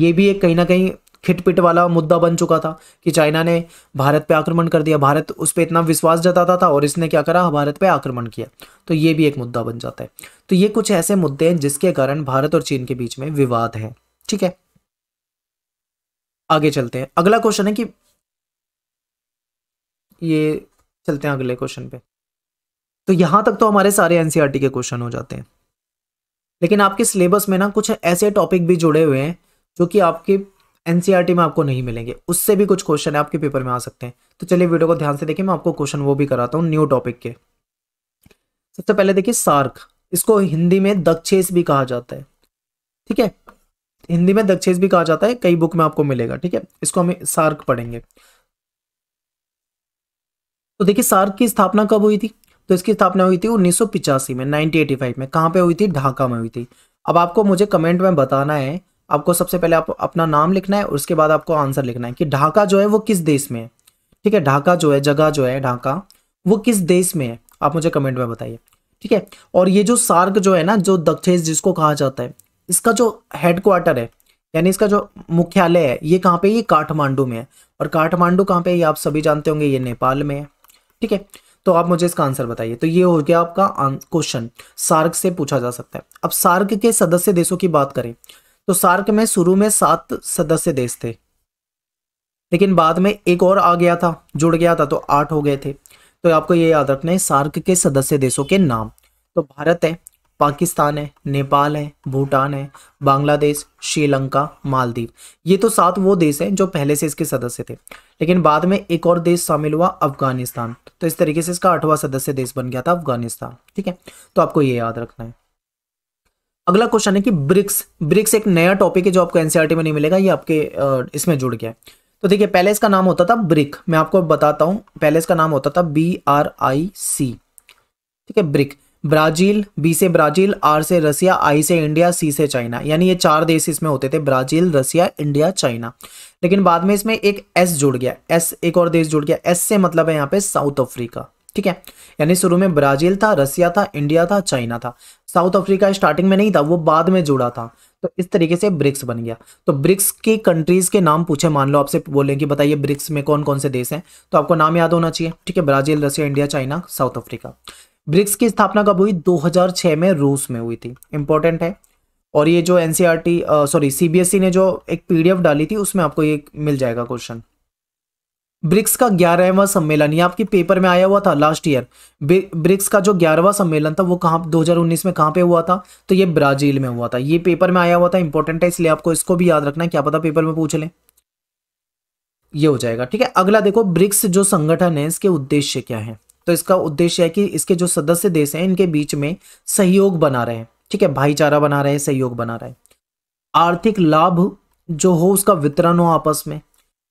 ये भी एक कहीं ना कहीं खिटपिट वाला मुद्दा बन चुका था कि चाइना ने भारत पे आक्रमण कर दिया भारत उस पर इतना विश्वास जताता था और इसने क्या करा भारत पे आक्रमण किया तो ये भी एक मुद्दा बन जाता है तो ये कुछ ऐसे मुद्दे हैं जिसके कारण भारत और चीन के बीच में विवाद है ठीक है आगे चलते हैं अगला क्वेश्चन है कि ये चलते हैं अगले क्वेश्चन पे तो यहां तक तो हमारे सारे एनसीईआरटी e के क्वेश्चन हो जाते हैं लेकिन आपके सिलेबस में ना कुछ ऐसे टॉपिक भी जुड़े हुए हैं जो कि आपके एनसीईआरटी e में आपको नहीं मिलेंगे उससे भी कुछ क्वेश्चन आपके पेपर में आ सकते हैं तो चलिए वीडियो को ध्यान से देखिए मैं आपको क्वेश्चन वो भी कराता हूँ न्यू टॉपिक के सबसे पहले देखिए सार्क इसको हिंदी में दक्षेस भी कहा जाता है ठीक है हिंदी में दक्षेस भी कहा जाता है कई बुक में आपको मिलेगा ठीक है इसको हम सार्क पढ़ेंगे तो देखिए सार्क की स्थापना कब हुई थी तो इसकी स्थापना हुई थी उन्नीस में 1985 में कहां पे हुई थी ढाका में हुई थी अब आपको मुझे कमेंट में बताना है आपको सबसे पहले आप अपना नाम लिखना है और उसके बाद आपको आंसर लिखना है कि ढाका जो है वो किस देश में है ठीक है ढाका जो है जगह जो है ढाका वो किस देश में है आप मुझे कमेंट में बताइए ठीक है और ये जो सार्क जो है ना जो दक्षेस जिसको कहा जाता है इसका जो हेडक्वार्टर है यानी इसका जो मुख्यालय है ये कहाँ पे ये काठमांडू में है और काठमांडू कहाँ पे ये आप सभी जानते होंगे ये नेपाल में है ठीक है तो आप मुझे इसका आंसर बताइए तो ये हो गया आपका क्वेश्चन सार्क से पूछा जा सकता है अब सार्क के सदस्य देशों की बात करें तो सार्क में शुरू में सात सदस्य देश थे लेकिन बाद में एक और आ गया था जुड़ गया था तो आठ हो गए थे तो आपको ये याद रखना है सार्क के सदस्य देशों के नाम तो भारत है पाकिस्तान है नेपाल है भूटान है बांग्लादेश श्रीलंका मालदीव ये तो सात वो देश हैं जो पहले से इसके सदस्य थे लेकिन बाद में एक और देश शामिल हुआ अफगानिस्तान तो इस तरीके से इसका आठवां सदस्य देश बन गया था अफगानिस्तान ठीक है तो आपको ये याद रखना है अगला क्वेश्चन है कि ब्रिक्स ब्रिक्स एक नया टॉपिक है जो आपको एनसीआरटी e में नहीं मिलेगा ये आपके इसमें जुड़ गया है तो देखिए पहले इसका नाम होता था ब्रिक मैं आपको बताता हूं पहले इसका नाम होता था बी आर आई सी ठीक है ब्रिक ब्राजील बी से ब्राजील आर से रसिया आई से इंडिया सी से चाइना यानी ये चार देश इसमें होते थे ब्राजील रसिया इंडिया चाइना लेकिन बाद में इसमें एक एस जुड़ गया एस एक और देश जुड़ गया एस से मतलब है यहाँ पे साउथ अफ्रीका ठीक है यानी शुरू में ब्राजील था रसिया था इंडिया था चाइना था साउथ अफ्रीका स्टार्टिंग में नहीं था वो बाद में जुड़ा था तो इस तरीके से ब्रिक्स बन गया तो ब्रिक्स की कंट्रीज के नाम पूछे मान लो आपसे बोले कि बताइए ब्रिक्स में कौन कौन से देश हैं तो आपको नाम याद होना चाहिए ठीक है Brazil Russia India China South Africa BRICS की स्थापना कब हुई 2006 में रूस में हुई थी इंपॉर्टेंट है और ये जो एनसीआर सॉरी सीबीएसई ने जो एक पीडीएफ डाली थी उसमें आपको ये मिल जाएगा क्वेश्चन ब्रिक्स का ग्यारहवा सम्मेलन ये आपके पेपर में आया हुआ था लास्ट ईयर ब्रिक्स का जो ग्यारहवा सम्मेलन था वो कहाँ 2019 में कहाँ पे हुआ था तो ये ब्राजील में हुआ था ये पेपर में आया हुआ था इंपॉर्टेंट है इसलिए आपको इसको भी याद रखना है क्या पता पेपर में पूछ लें ये हो जाएगा ठीक है अगला देखो ब्रिक्स जो संगठन है इसके उद्देश्य क्या है तो इसका उद्देश्य है कि इसके जो सदस्य देश हैं इनके बीच में सहयोग बना रहे हैं ठीक है भाईचारा बना रहे हैं सहयोग बना रहे हैं आर्थिक लाभ जो हो उसका वितरण हो आपस में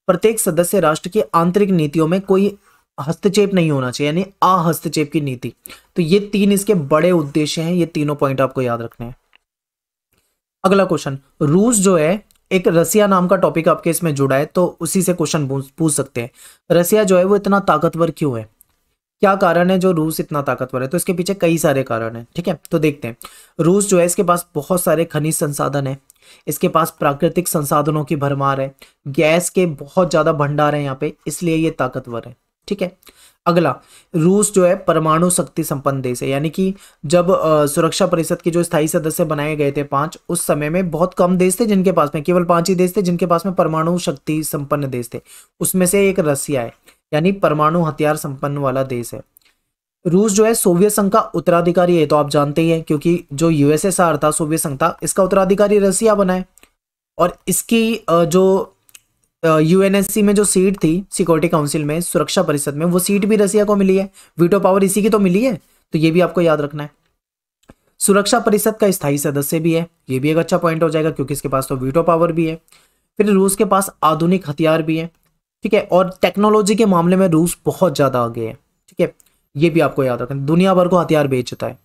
प्रत्येक सदस्य राष्ट्र की आंतरिक नीतियों में कोई हस्तक्षेप नहीं होना चाहिए यानी अहस्तक्षेप की नीति तो ये तीन इसके बड़े उद्देश्य हैं ये तीनों पॉइंट आपको याद रखने हैं अगला क्वेश्चन रूस जो है एक रसिया नाम का टॉपिक आपके इसमें जुड़ा है तो उसी से क्वेश्चन पूछ सकते हैं रसिया जो है वो इतना ताकतवर क्यों है क्या कारण है जो रूस इतना ताकतवर है तो इसके पीछे कई सारे कारण हैं ठीक है तो देखते हैं रूस जो है इसके पास बहुत सारे खनिज संसाधन है इसके पास प्राकृतिक संसाधनों की भरमार है गैस के बहुत ज़्यादा भंडार है यहाँ पे इसलिए ये ताकतवर है ठीक है अगला रूस जो है परमाणु शक्ति संपन्न देश है यानी कि जब आ, सुरक्षा परिषद के जो स्थायी सदस्य बनाए गए थे पांच उस समय में बहुत कम देश थे जिनके पास में केवल पांच ही देश थे जिनके पास में परमाणु शक्ति संपन्न देश थे उसमें से एक रसिया है यानी परमाणु हथियार संपन्न वाला देश है रूस जो है सोवियत संघ का उत्तराधिकारी है तो आप जानते ही हैं क्योंकि जो यूएसएसआर था सोवियत संघ था इसका उत्तराधिकारी रसिया बना है और इसकी जो यूएनएससी में जो सीट थी सिक्योरिटी काउंसिल में सुरक्षा परिषद में वो सीट भी रसिया को मिली है वीटो पावर इसी की तो मिली है तो ये भी आपको याद रखना है सुरक्षा परिषद का स्थायी सदस्य भी है ये भी एक अच्छा पॉइंट हो जाएगा क्योंकि इसके पास तो वीटो पावर भी है फिर रूस के पास आधुनिक हथियार भी है ठीक है और टेक्नोलॉजी के मामले में रूस बहुत ज़्यादा आगे है ठीक है ये भी आपको याद रखना दुनिया भर को हथियार बेचता है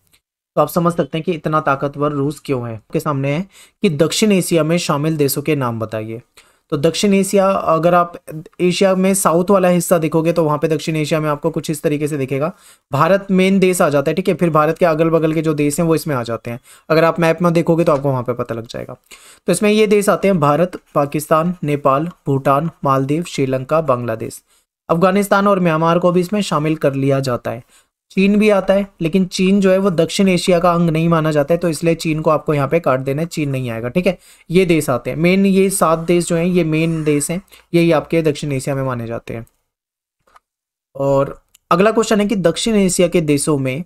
तो आप समझ सकते हैं कि इतना ताकतवर रूस क्यों है आपके सामने है कि दक्षिण एशिया में शामिल देशों के नाम बताइए तो दक्षिण एशिया अगर आप एशिया में साउथ वाला हिस्सा देखोगे तो वहां पे दक्षिण एशिया में आपको कुछ इस तरीके से दिखेगा भारत मेन देश आ जाता है ठीक है फिर भारत के अगल बगल के जो देश हैं वो इसमें आ जाते हैं अगर आप मैप में देखोगे तो आपको वहां पे पता लग जाएगा तो इसमें ये देश आते हैं भारत पाकिस्तान नेपाल भूटान मालदीव श्रीलंका बांग्लादेश अफगानिस्तान और म्यांमार को भी इसमें शामिल कर लिया जाता है चीन भी आता है लेकिन चीन जो है वो दक्षिण एशिया का अंग नहीं माना जाता है तो इसलिए चीन को आपको यहाँ पे काट देना है चीन नहीं आएगा ठीक है ये देश आते हैं मेन ये सात देश जो हैं ये मेन देश हैं यही आपके दक्षिण एशिया में माने जाते हैं और अगला क्वेश्चन है कि दक्षिण एशिया के देशों में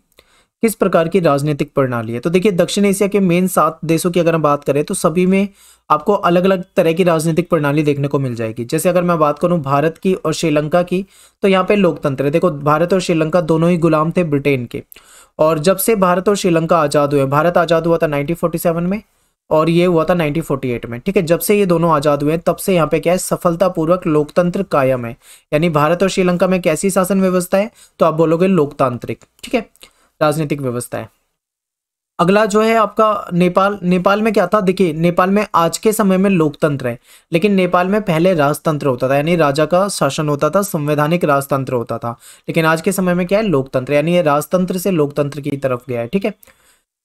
किस प्रकार की राजनीतिक प्रणाली है तो देखिए दक्षिण एशिया के मेन सात देशों की अगर हम बात करें तो सभी में आपको अलग अलग तरह की राजनीतिक प्रणाली देखने को मिल जाएगी जैसे अगर मैं बात करूं भारत की और श्रीलंका की तो यहाँ पे लोकतंत्र है देखो भारत और श्रीलंका दोनों ही गुलाम थे ब्रिटेन के और जब से भारत और श्रीलंका आज़ाद हुए भारत आज़ाद हुआ था नाइनटीन में और ये हुआ था नाइनटीन में ठीक है जब से ये दोनों आज़ाद हुए हैं तब से यहाँ पे क्या है सफलतापूर्वक लोकतंत्र कायम है यानी भारत और श्रीलंका में कैसी शासन व्यवस्था है तो आप बोलोगे लोकतांत्रिक ठीक है राजनीतिक व्यवस्था है अगला जो है आपका नेपाल नेपाल में क्या था देखिए नेपाल में आज के समय में लोकतंत्र है लेकिन नेपाल में पहले राजतंत्र होता था यानी राजा का शासन होता था संवैधानिक राजतंत्र होता था लेकिन आज के समय में क्या है लोकतंत्र यानी ये राजतंत्र से लोकतंत्र की तरफ गया है ठीक है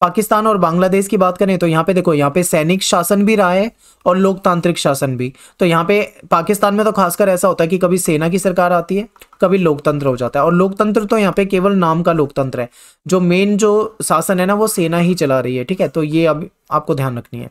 पाकिस्तान और बांग्लादेश की बात करें तो यहाँ पे देखो यहाँ पे सैनिक शासन भी रहा है और लोकतांत्रिक शासन भी तो यहाँ पे पाकिस्तान में तो खासकर ऐसा होता है कि कभी सेना की सरकार आती है कभी लोकतंत्र हो जाता है और लोकतंत्र तो यहाँ पे केवल नाम का लोकतंत्र है जो मेन जो शासन है ना वो सेना ही चला रही है ठीक है तो ये अब आपको ध्यान रखनी है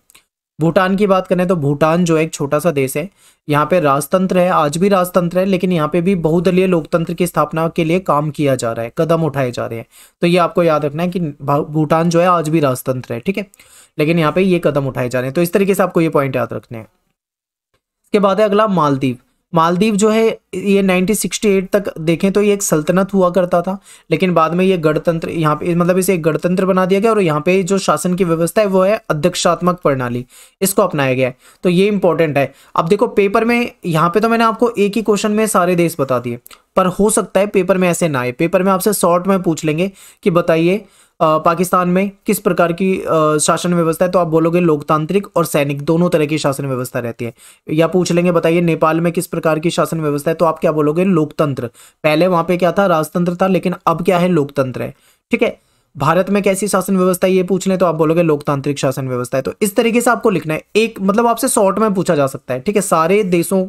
भूटान की बात करें तो भूटान जो है एक छोटा सा देश है यहाँ पे राजतंत्र है आज भी राजतंत्र है लेकिन यहाँ पे भी बहुदलीय लोकतंत्र की स्थापना के लिए काम किया जा रहा है कदम उठाए जा रहे हैं तो ये आपको याद रखना है कि भूटान जो है आज भी राजतंत्र है ठीक है लेकिन यहाँ पे ये कदम उठाए जा रहे हैं तो इस तरीके से आपको ये पॉइंट याद रखने हैं इसके बाद है अगला मालदीव मालदीव जो है ये 1968 तक देखें तो ये एक सल्तनत हुआ करता था लेकिन बाद में ये गणतंत्र यहाँ पे मतलब इसे एक गणतंत्र बना दिया गया और यहाँ पे जो शासन की व्यवस्था है वो है अध्यक्षात्मक प्रणाली इसको अपनाया गया है तो ये इंपॉर्टेंट है अब देखो पेपर में यहाँ पे तो मैंने आपको एक ही क्वेश्चन में सारे देश बता दिए पर हो सकता है पेपर में ऐसे ना आए पेपर में आपसे शॉर्ट में पूछ लेंगे कि बताइए पाकिस्तान में किस प्रकार की शासन व्यवस्था है तो आप बोलोगे लोकतांत्रिक और सैनिक दोनों तरह की शासन व्यवस्था रहती है या पूछ लेंगे बताइए नेपाल में किस प्रकार की शासन व्यवस्था है तो आप क्या बोलोगे लोकतंत्र पहले वहां पे क्या था राजतंत्र था लेकिन अब क्या है लोकतंत्र है ठीक है भारत में कैसी शासन व्यवस्था है ये पूछ लें तो आप बोलोगे लोकतांत्रिक शासन व्यवस्था है तो इस तरीके से आपको लिखना है एक मतलब आपसे शॉर्ट में पूछा जा सकता है ठीक है सारे देशों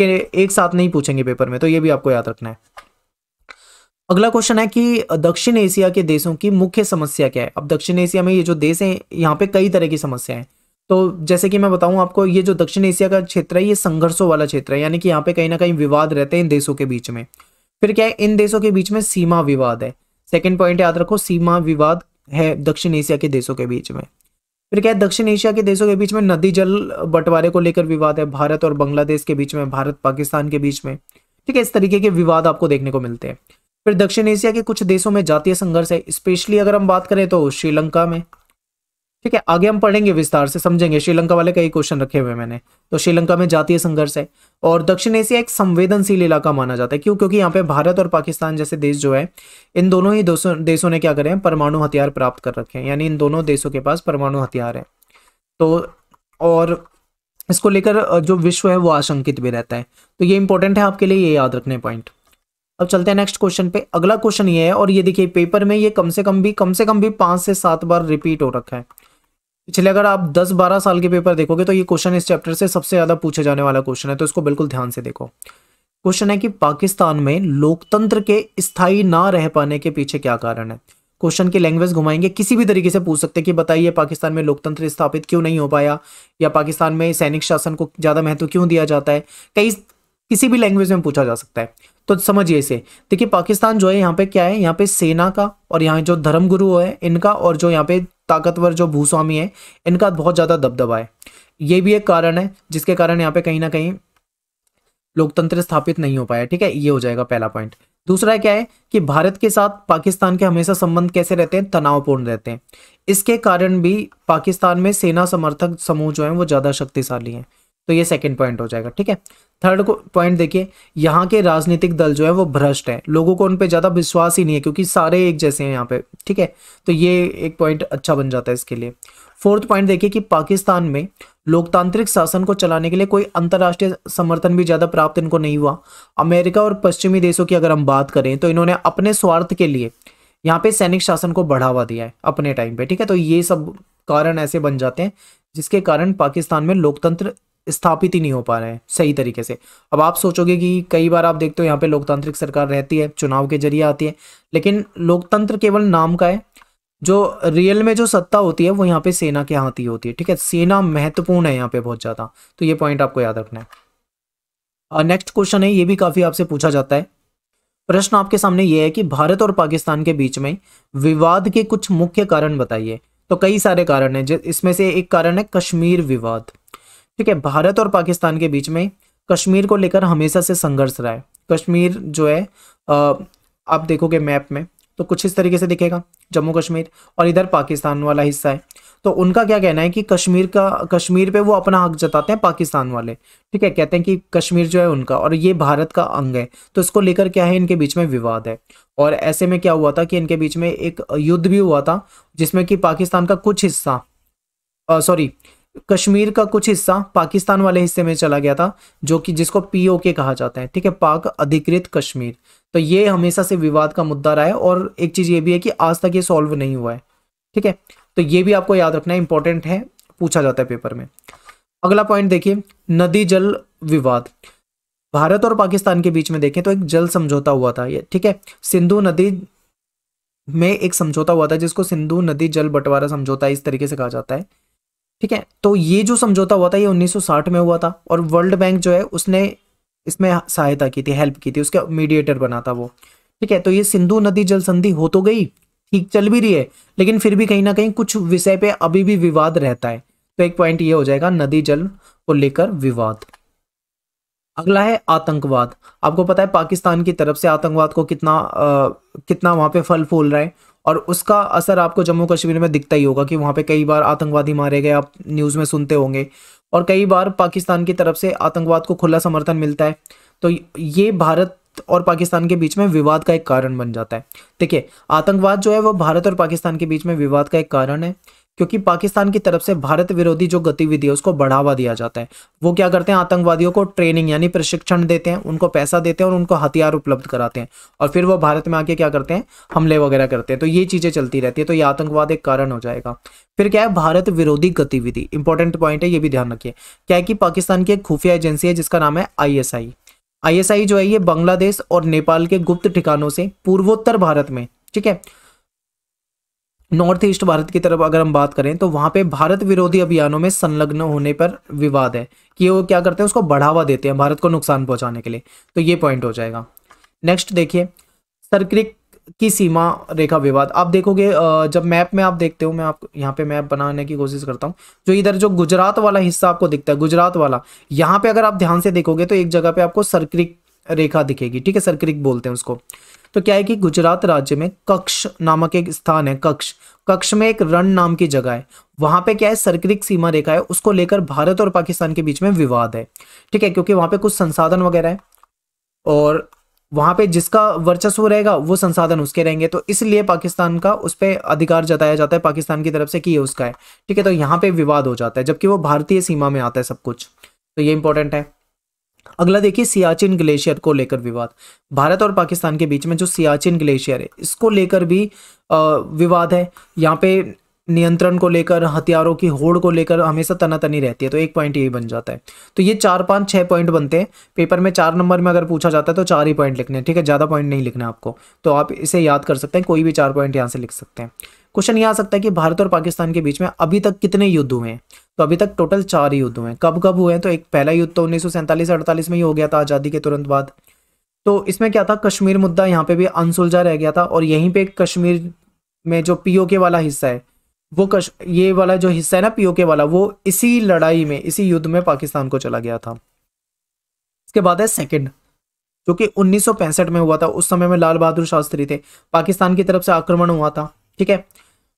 के एक साथ नहीं पूछेंगे पेपर में तो ये भी आपको याद रखना है अगला क्वेश्चन है कि दक्षिण एशिया के देशों की मुख्य समस्या क्या है अब दक्षिण एशिया में ये जो देश है यहाँ पे कई तरह की समस्या है तो जैसे कि मैं बताऊं आपको ये जो दक्षिण एशिया का क्षेत्र है ये संघर्षों वाला क्षेत्र है यानी कि यहाँ पे कहीं ना कहीं विवाद रहते हैं इन देशों के बीच में फिर क्या है इन देशों के बीच में सीमा विवाद है सेकेंड पॉइंट याद रखो सीमा विवाद है दक्षिण एशिया के देशों के बीच में फिर क्या है दक्षिण एशिया के देशों के बीच में नदी जल बंटवारे को लेकर विवाद है भारत और बांग्लादेश के बीच में भारत पाकिस्तान के बीच में ठीक है इस तरीके के विवाद आपको देखने को मिलते हैं फिर दक्षिण एशिया के कुछ देशों में जातीय संघर्ष है स्पेशली अगर हम बात करें तो श्रीलंका में ठीक है आगे हम पढ़ेंगे विस्तार से समझेंगे श्रीलंका वाले कई क्वेश्चन रखे हुए मैंने तो श्रीलंका में जातीय संघर्ष है और दक्षिण एशिया एक संवेदनशील इलाका माना जाता है क्यों क्योंकि यहाँ पे भारत और पाकिस्तान जैसे देश जो है इन दोनों ही देशों ने क्या करे हैं परमाणु हथियार प्राप्त कर रखे हैं यानी इन दोनों देशों के पास परमाणु हथियार है तो और इसको लेकर जो विश्व है वो आशंकित भी रहता है तो ये इंपॉर्टेंट है आपके लिए ये याद रखने पॉइंट अब चलते हैं नेक्स्ट क्वेश्चन पे अगला क्वेश्चन ये है और ये देखिए पेपर में ये कम से कम भी कम से कम भी पांच से सात बार रिपीट हो रखा है पिछले अगर आप दस बारह साल के पेपर देखोगे तो ये क्वेश्चन इस चैप्टर से सबसे ज्यादा पूछे जाने वाला क्वेश्चन है तो इसको बिल्कुल ध्यान से देखो क्वेश्चन है कि पाकिस्तान में लोकतंत्र के स्थायी ना रह पाने के पीछे क्या कारण है क्वेश्चन की लैंग्वेज घुमाएंगे किसी भी तरीके से पूछ सकते हैं कि बताइए पाकिस्तान में लोकतंत्र स्थापित क्यों नहीं हो पाया या पाकिस्तान में सैनिक शासन को ज़्यादा महत्व क्यों दिया जाता है कई किसी भी लैंग्वेज में पूछा जा सकता है तो समझिए इसे देखिए पाकिस्तान जो है यहाँ पे क्या है यहाँ पे सेना का और यहाँ जो धर्मगुरु है इनका और जो यहाँ पे ताकतवर जो भूस्वामी है इनका बहुत ज़्यादा दबदबा है ये भी एक कारण है जिसके कारण यहाँ पे कहीं ना कहीं लोकतंत्र स्थापित नहीं हो पाया ठीक है ये हो जाएगा पहला पॉइंट दूसरा क्या है कि भारत के साथ पाकिस्तान के हमेशा संबंध कैसे रहते हैं तनावपूर्ण रहते हैं इसके कारण भी पाकिस्तान में सेना समर्थक समूह जो है वो ज़्यादा शक्तिशाली हैं तो ये सेकंड पॉइंट हो जाएगा ठीक है थर्ड पॉइंट देखिए यहाँ के राजनीतिक दल जो है वो भ्रष्ट है लोगों को उन पर ज़्यादा विश्वास ही नहीं है क्योंकि सारे एक जैसे हैं यहाँ पे ठीक है तो ये एक पॉइंट अच्छा बन जाता है इसके लिए फोर्थ पॉइंट देखिए कि पाकिस्तान में लोकतांत्रिक शासन को चलाने के लिए कोई अंतर्राष्ट्रीय समर्थन भी ज़्यादा प्राप्त इनको नहीं हुआ अमेरिका और पश्चिमी देशों की अगर हम बात करें तो इन्होंने अपने स्वार्थ के लिए यहाँ पे सैनिक शासन को बढ़ावा दिया है अपने टाइम पे ठीक है तो ये सब कारण ऐसे बन जाते हैं जिसके कारण पाकिस्तान में लोकतंत्र स्थापित ही नहीं हो पा रहे हैं सही तरीके से अब आप सोचोगे कि कई बार आप देखते हो यहाँ पे लोकतांत्रिक सरकार रहती है चुनाव के जरिए आती है लेकिन लोकतंत्र केवल नाम का है जो रियल में जो सत्ता होती है वो यहाँ पे सेना के हाथ ही होती है ठीक है सेना महत्वपूर्ण है यहाँ पे बहुत ज़्यादा तो ये पॉइंट आपको याद रखना है नेक्स्ट क्वेश्चन है ये भी काफ़ी आपसे पूछा जाता है प्रश्न आपके सामने ये है कि भारत और पाकिस्तान के बीच में विवाद के कुछ मुख्य कारण बताइए तो कई सारे कारण हैं इसमें से एक कारण है कश्मीर विवाद ठीक है भारत और पाकिस्तान के बीच में कश्मीर को लेकर हमेशा से संघर्ष रहा है कश्मीर जो है आप देखोगे मैप में तो कुछ इस तरीके से दिखेगा जम्मू कश्मीर और इधर पाकिस्तान वाला हिस्सा है तो उनका क्या कहना है कि कश्मीर का कश्मीर पे वो अपना हक जताते हैं पाकिस्तान वाले ठीक है कहते हैं कि कश्मीर जो है उनका और ये भारत का अंग है तो इसको लेकर क्या है इनके बीच में विवाद है और ऐसे में क्या हुआ था कि इनके बीच में एक युद्ध भी हुआ था जिसमें कि पाकिस्तान का कुछ हिस्सा सॉरी कश्मीर का कुछ हिस्सा पाकिस्तान वाले हिस्से में चला गया था जो कि जिसको पीओके कहा जाता है ठीक है पाक अधिकृत कश्मीर तो ये हमेशा से विवाद का मुद्दा रहा है और एक चीज़ ये भी है कि आज तक ये सॉल्व नहीं हुआ है ठीक है तो ये भी आपको याद रखना इंपॉर्टेंट है पूछा जाता है पेपर में अगला पॉइंट देखिए नदी जल विवाद भारत और पाकिस्तान के बीच में देखें तो एक जल समझौता हुआ था ये ठीक है सिंधु नदी में एक समझौता हुआ था जिसको सिंधु नदी जल बंटवारा समझौता इस तरीके से कहा जाता है ठीक है तो ये जो समझौता हुआ था ये 1960 में हुआ था और वर्ल्ड बैंक जो है उसने इसमें सहायता की थी हेल्प की थी उसका मीडिएटर बना था वो ठीक है तो ये सिंधु नदी जल संधि हो तो गई ठीक चल भी रही है लेकिन फिर भी कहीं ना कहीं कुछ विषय पे अभी भी विवाद रहता है तो एक पॉइंट ये हो जाएगा नदी जल को लेकर विवाद अगला है आतंकवाद आपको पता है पाकिस्तान की तरफ से आतंकवाद को कितना आ, कितना वहां पे फल फूल रहा है और उसका असर आपको जम्मू कश्मीर में दिखता ही होगा कि वहाँ पे कई बार आतंकवादी मारे गए आप न्यूज़ में सुनते होंगे और कई बार पाकिस्तान की तरफ से आतंकवाद को खुला समर्थन मिलता है तो ये भारत और पाकिस्तान के बीच में विवाद का एक कारण बन जाता है ठीक है आतंकवाद जो है वो भारत और पाकिस्तान के बीच में विवाद का एक कारण है क्योंकि पाकिस्तान की तरफ से भारत विरोधी जो गतिविधि है उसको बढ़ावा दिया जाता है वो क्या करते हैं आतंकवादियों को ट्रेनिंग यानी प्रशिक्षण देते हैं उनको पैसा देते हैं और उनको हथियार उपलब्ध कराते हैं और फिर वो भारत में आके क्या करते हैं हमले वगैरह करते हैं तो ये चीज़ें चलती रहती है तो ये आतंकवाद एक कारण हो जाएगा फिर क्या है भारत विरोधी गतिविधि इंपॉर्टेंट पॉइंट है ये भी ध्यान रखिए क्या है कि पाकिस्तान की एक खुफिया एजेंसी है जिसका नाम है आईएसआई आईएसआई जो है ये बांग्लादेश और नेपाल के गुप्त ठिकानों से पूर्वोत्तर भारत में ठीक है नॉर्थ ईस्ट भारत की तरफ अगर हम बात करें तो वहां पे भारत विरोधी अभियानों में संलग्न होने पर विवाद है कि वो क्या करते हैं उसको बढ़ावा देते हैं भारत को नुकसान पहुंचाने के लिए तो ये पॉइंट हो जाएगा नेक्स्ट देखिए सरक्रिक की सीमा रेखा विवाद आप देखोगे जब मैप में आप देखते हो मैं आप यहाँ पे मैप बनाने की कोशिश करता हूँ जो इधर जो गुजरात वाला हिस्सा आपको दिखता है गुजरात वाला यहाँ पे अगर आप ध्यान से देखोगे तो एक जगह पे आपको सरक्रिक रेखा दिखेगी ठीक है सरक्रिक बोलते हैं उसको तो क्या है कि गुजरात राज्य में कक्ष नामक एक स्थान है कक्ष कक्ष में एक रण नाम की जगह है वहां पे क्या है सरकरिक सीमा रेखा है उसको लेकर भारत और पाकिस्तान के बीच में विवाद है ठीक है क्योंकि वहां पे कुछ संसाधन वगैरह है और वहां पे जिसका वर्चस्व रहेगा वो संसाधन उसके रहेंगे तो इसलिए पाकिस्तान का उस पर अधिकार जताया जाता है पाकिस्तान की तरफ से कि ये उसका है ठीक है तो यहाँ पे विवाद हो जाता है जबकि वो भारतीय सीमा में आता है सब कुछ तो ये इंपॉर्टेंट है अगला देखिए सियाचिन ग्लेशियर को लेकर विवाद भारत और पाकिस्तान के बीच में जो सियाचिन ग्लेशियर है इसको लेकर भी विवाद है यहाँ पे नियंत्रण को लेकर हथियारों की होड़ को लेकर हमेशा तनातनी रहती है तो एक पॉइंट यही बन जाता है तो ये चार पांच छह पॉइंट बनते हैं पेपर में चार नंबर में अगर पूछा जाता है तो चार ही पॉइंट लिखने हैं ठीक है ज़्यादा पॉइंट नहीं लिखना आपको तो आप इसे याद कर सकते हैं कोई भी चार पॉइंट यहाँ से लिख सकते हैं क्वेश्चन ये आ सकता है कि भारत और पाकिस्तान के बीच में अभी तक कितने युद्ध हुए हैं तो अभी तक टोटल चार ही युद्ध हुए हैं कब कब हुए हैं तो एक पहला युद्ध तो उन्नीस सौ में ही हो गया था आज़ादी के तुरंत बाद तो इसमें क्या था कश्मीर मुद्दा यहाँ पे भी अनसुलझा रह गया था और यहीं पे कश्मीर में जो पीओके वाला हिस्सा है वो कश ये वाला जो हिस्सा है ना पीओके वाला वो इसी लड़ाई में इसी युद्ध में पाकिस्तान को चला गया था इसके बाद है सेकंड जो कि 1965 में हुआ था उस समय में लाल बहादुर शास्त्री थे पाकिस्तान की तरफ से आक्रमण हुआ था ठीक है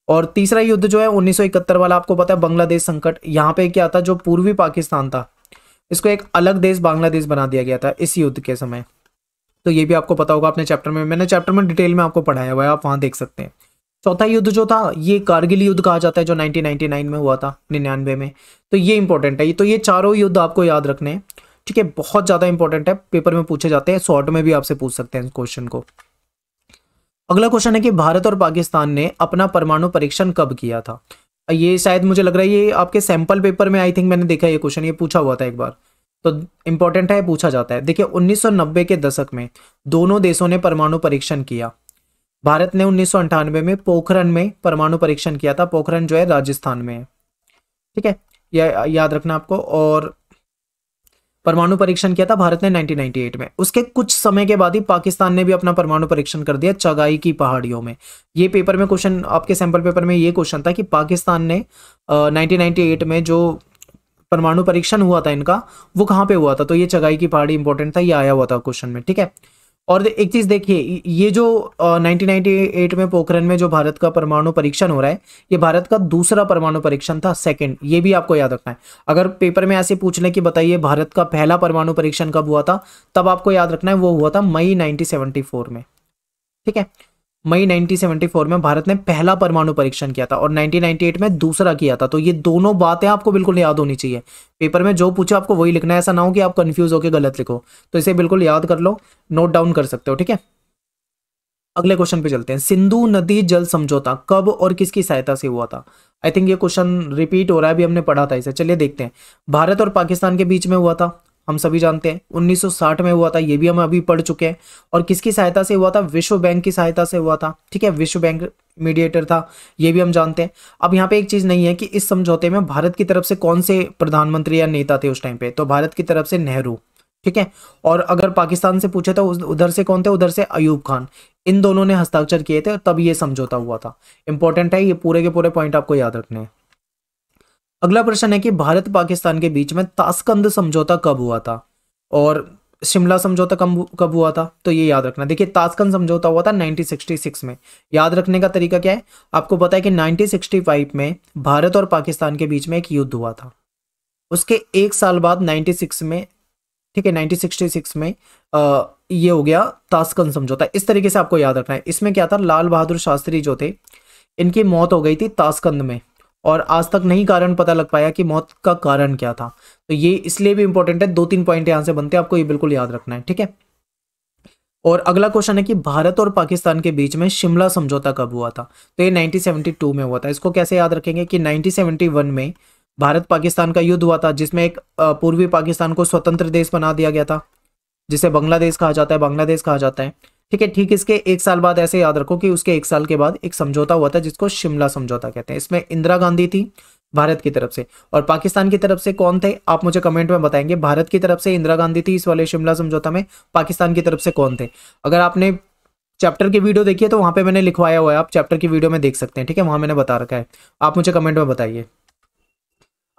और तीसरा युद्ध जो है 1971 वाला आपको पता है बांग्लादेश संकट यहाँ पे क्या था जो पूर्वी पाकिस्तान था इसको एक अलग देश बांग्लादेश बना दिया गया था इस युद्ध के समय तो ये भी आपको पता होगा अपने चैप्टर में मैंने चैप्टर में डिटेल में आपको पढ़ाया हुआ है आप वहाँ देख सकते हैं चौथा युद्ध जो था ये कारगिल युद्ध कहा जाता है जो 1999 में हुआ था निन्यानवे में तो ये इंपॉर्टेंट है तो ये चारों युद्ध आपको याद रखने हैं ठीक है बहुत ज़्यादा इंपॉर्टेंट है पेपर में पूछे जाते हैं शॉर्ट में भी आपसे पूछ सकते हैं क्वेश्चन को अगला क्वेश्चन है कि भारत और पाकिस्तान ने अपना परमाणु परीक्षण कब किया था ये शायद मुझे लग रहा है ये आपके सैंपल पेपर में आई थिंक मैंने देखा ये क्वेश्चन ये पूछा हुआ था एक बार तो इंपॉर्टेंट है पूछा जाता है देखिए 1990 के दशक में दोनों देशों ने परमाणु परीक्षण किया भारत ने उन्नीस में पोखरण में परमाणु परीक्षण किया था पोखरण जो है राजस्थान में ठीक है या, याद रखना आपको और परमाणु परीक्षण किया था भारत ने 1998 में उसके कुछ समय के बाद ही पाकिस्तान ने भी अपना परमाणु परीक्षण कर दिया चगाई की पहाड़ियों में ये पेपर में क्वेश्चन आपके सैंपल पेपर में ये क्वेश्चन था कि पाकिस्तान ने नाइनटीन में जो परमाणु परीक्षण हुआ था इनका वो कहाँ पे हुआ था तो ये चगाई की पहाड़ी इंपॉर्टेंट था ये आया हुआ था क्वेश्चन में ठीक है और एक चीज़ देखिए ये जो नाइनटीन 1998 में पोखरण में जो भारत का परमाणु परीक्षण हो रहा है ये भारत का दूसरा परमाणु परीक्षण था सेकंड ये भी आपको याद रखना है अगर पेपर में ऐसे पूछ लें कि बताइए भारत का पहला परमाणु परीक्षण कब हुआ था तब आपको याद रखना है वो हुआ था मई 1974 में ठीक है मई 1974 में भारत ने पहला परमाणु परीक्षण किया था और 1998 में दूसरा किया था तो ये दोनों बातें आपको बिल्कुल याद होनी चाहिए पेपर में जो पूछे आपको वही लिखना है ऐसा ना हो कि आप कंफ्यूज होकर गलत लिखो तो इसे बिल्कुल याद कर लो नोट डाउन कर सकते हो ठीक है अगले क्वेश्चन पे चलते हैं सिंधु नदी जल समझौता कब और किसकी सहायता से हुआ था आई थिंक ये क्वेश्चन रिपीट हो रहा है अभी हमने पढ़ा था इसे चलिए देखते हैं भारत और पाकिस्तान के बीच में हुआ था हम सभी जानते हैं 1960 में हुआ था ये भी हम अभी पढ़ चुके हैं और किसकी सहायता से हुआ था विश्व बैंक की सहायता से हुआ था ठीक है विश्व बैंक मीडिएटर था ये भी हम जानते हैं अब यहाँ पे एक चीज़ नहीं है कि इस समझौते में भारत की तरफ से कौन से प्रधानमंत्री या नेता थे उस टाइम पे तो भारत की तरफ से नेहरू ठीक है और अगर पाकिस्तान से पूछे तो उधर से कौन थे उधर से अयूब खान इन दोनों ने हस्ताक्षर किए थे तब ये समझौता हुआ था इंपॉर्टेंट है ये पूरे के पूरे पॉइंट आपको याद रखने हैं अगला प्रश्न है कि भारत पाकिस्तान के बीच में ताशकंद समझौता कब हुआ था और शिमला समझौता कब कब हुआ था तो ये याद रखना देखिए ताशकंद समझौता हुआ था 1966 में याद रखने का तरीका क्या है आपको पता है कि 1965 में भारत और पाकिस्तान के बीच में एक युद्ध हुआ था उसके एक साल बाद 96 में ठीक है 1966 में आ, ये हो गया ताशकंद समझौता इस तरीके से आपको याद रखना है इसमें क्या था लाल बहादुर शास्त्री जो थे इनकी मौत हो गई थी ताशकंद में और आज तक नहीं कारण पता लग पाया कि मौत का कारण क्या था तो ये इसलिए भी इंपॉर्टेंट है दो तीन पॉइंट यहाँ से बनते हैं आपको ये बिल्कुल याद रखना है ठीक है और अगला क्वेश्चन है कि भारत और पाकिस्तान के बीच में शिमला समझौता कब हुआ था तो ये 1972 में हुआ था इसको कैसे याद रखेंगे कि 1971 में भारत पाकिस्तान का युद्ध हुआ था जिसमें एक पूर्वी पाकिस्तान को स्वतंत्र देश बना दिया गया था जिसे बांग्लादेश कहा जाता है बांग्लादेश कहा जाता है ठीक है ठीक इसके एक साल बाद ऐसे याद रखो कि उसके एक साल के बाद एक समझौता हुआ था जिसको शिमला समझौता कहते हैं इसमें इंदिरा गांधी थी भारत की तरफ से और पाकिस्तान की तरफ से कौन थे आप मुझे कमेंट में बताएंगे भारत की तरफ से इंदिरा गांधी थी इस वाले शिमला समझौता में पाकिस्तान की तरफ से कौन थे अगर आपने चैप्टर की वीडियो देखी है तो वहां पे मैंने लिखवाया हुआ है आप चैप्टर की वीडियो में देख सकते हैं ठीक है वहां मैंने बता रखा है आप मुझे कमेंट में बताइए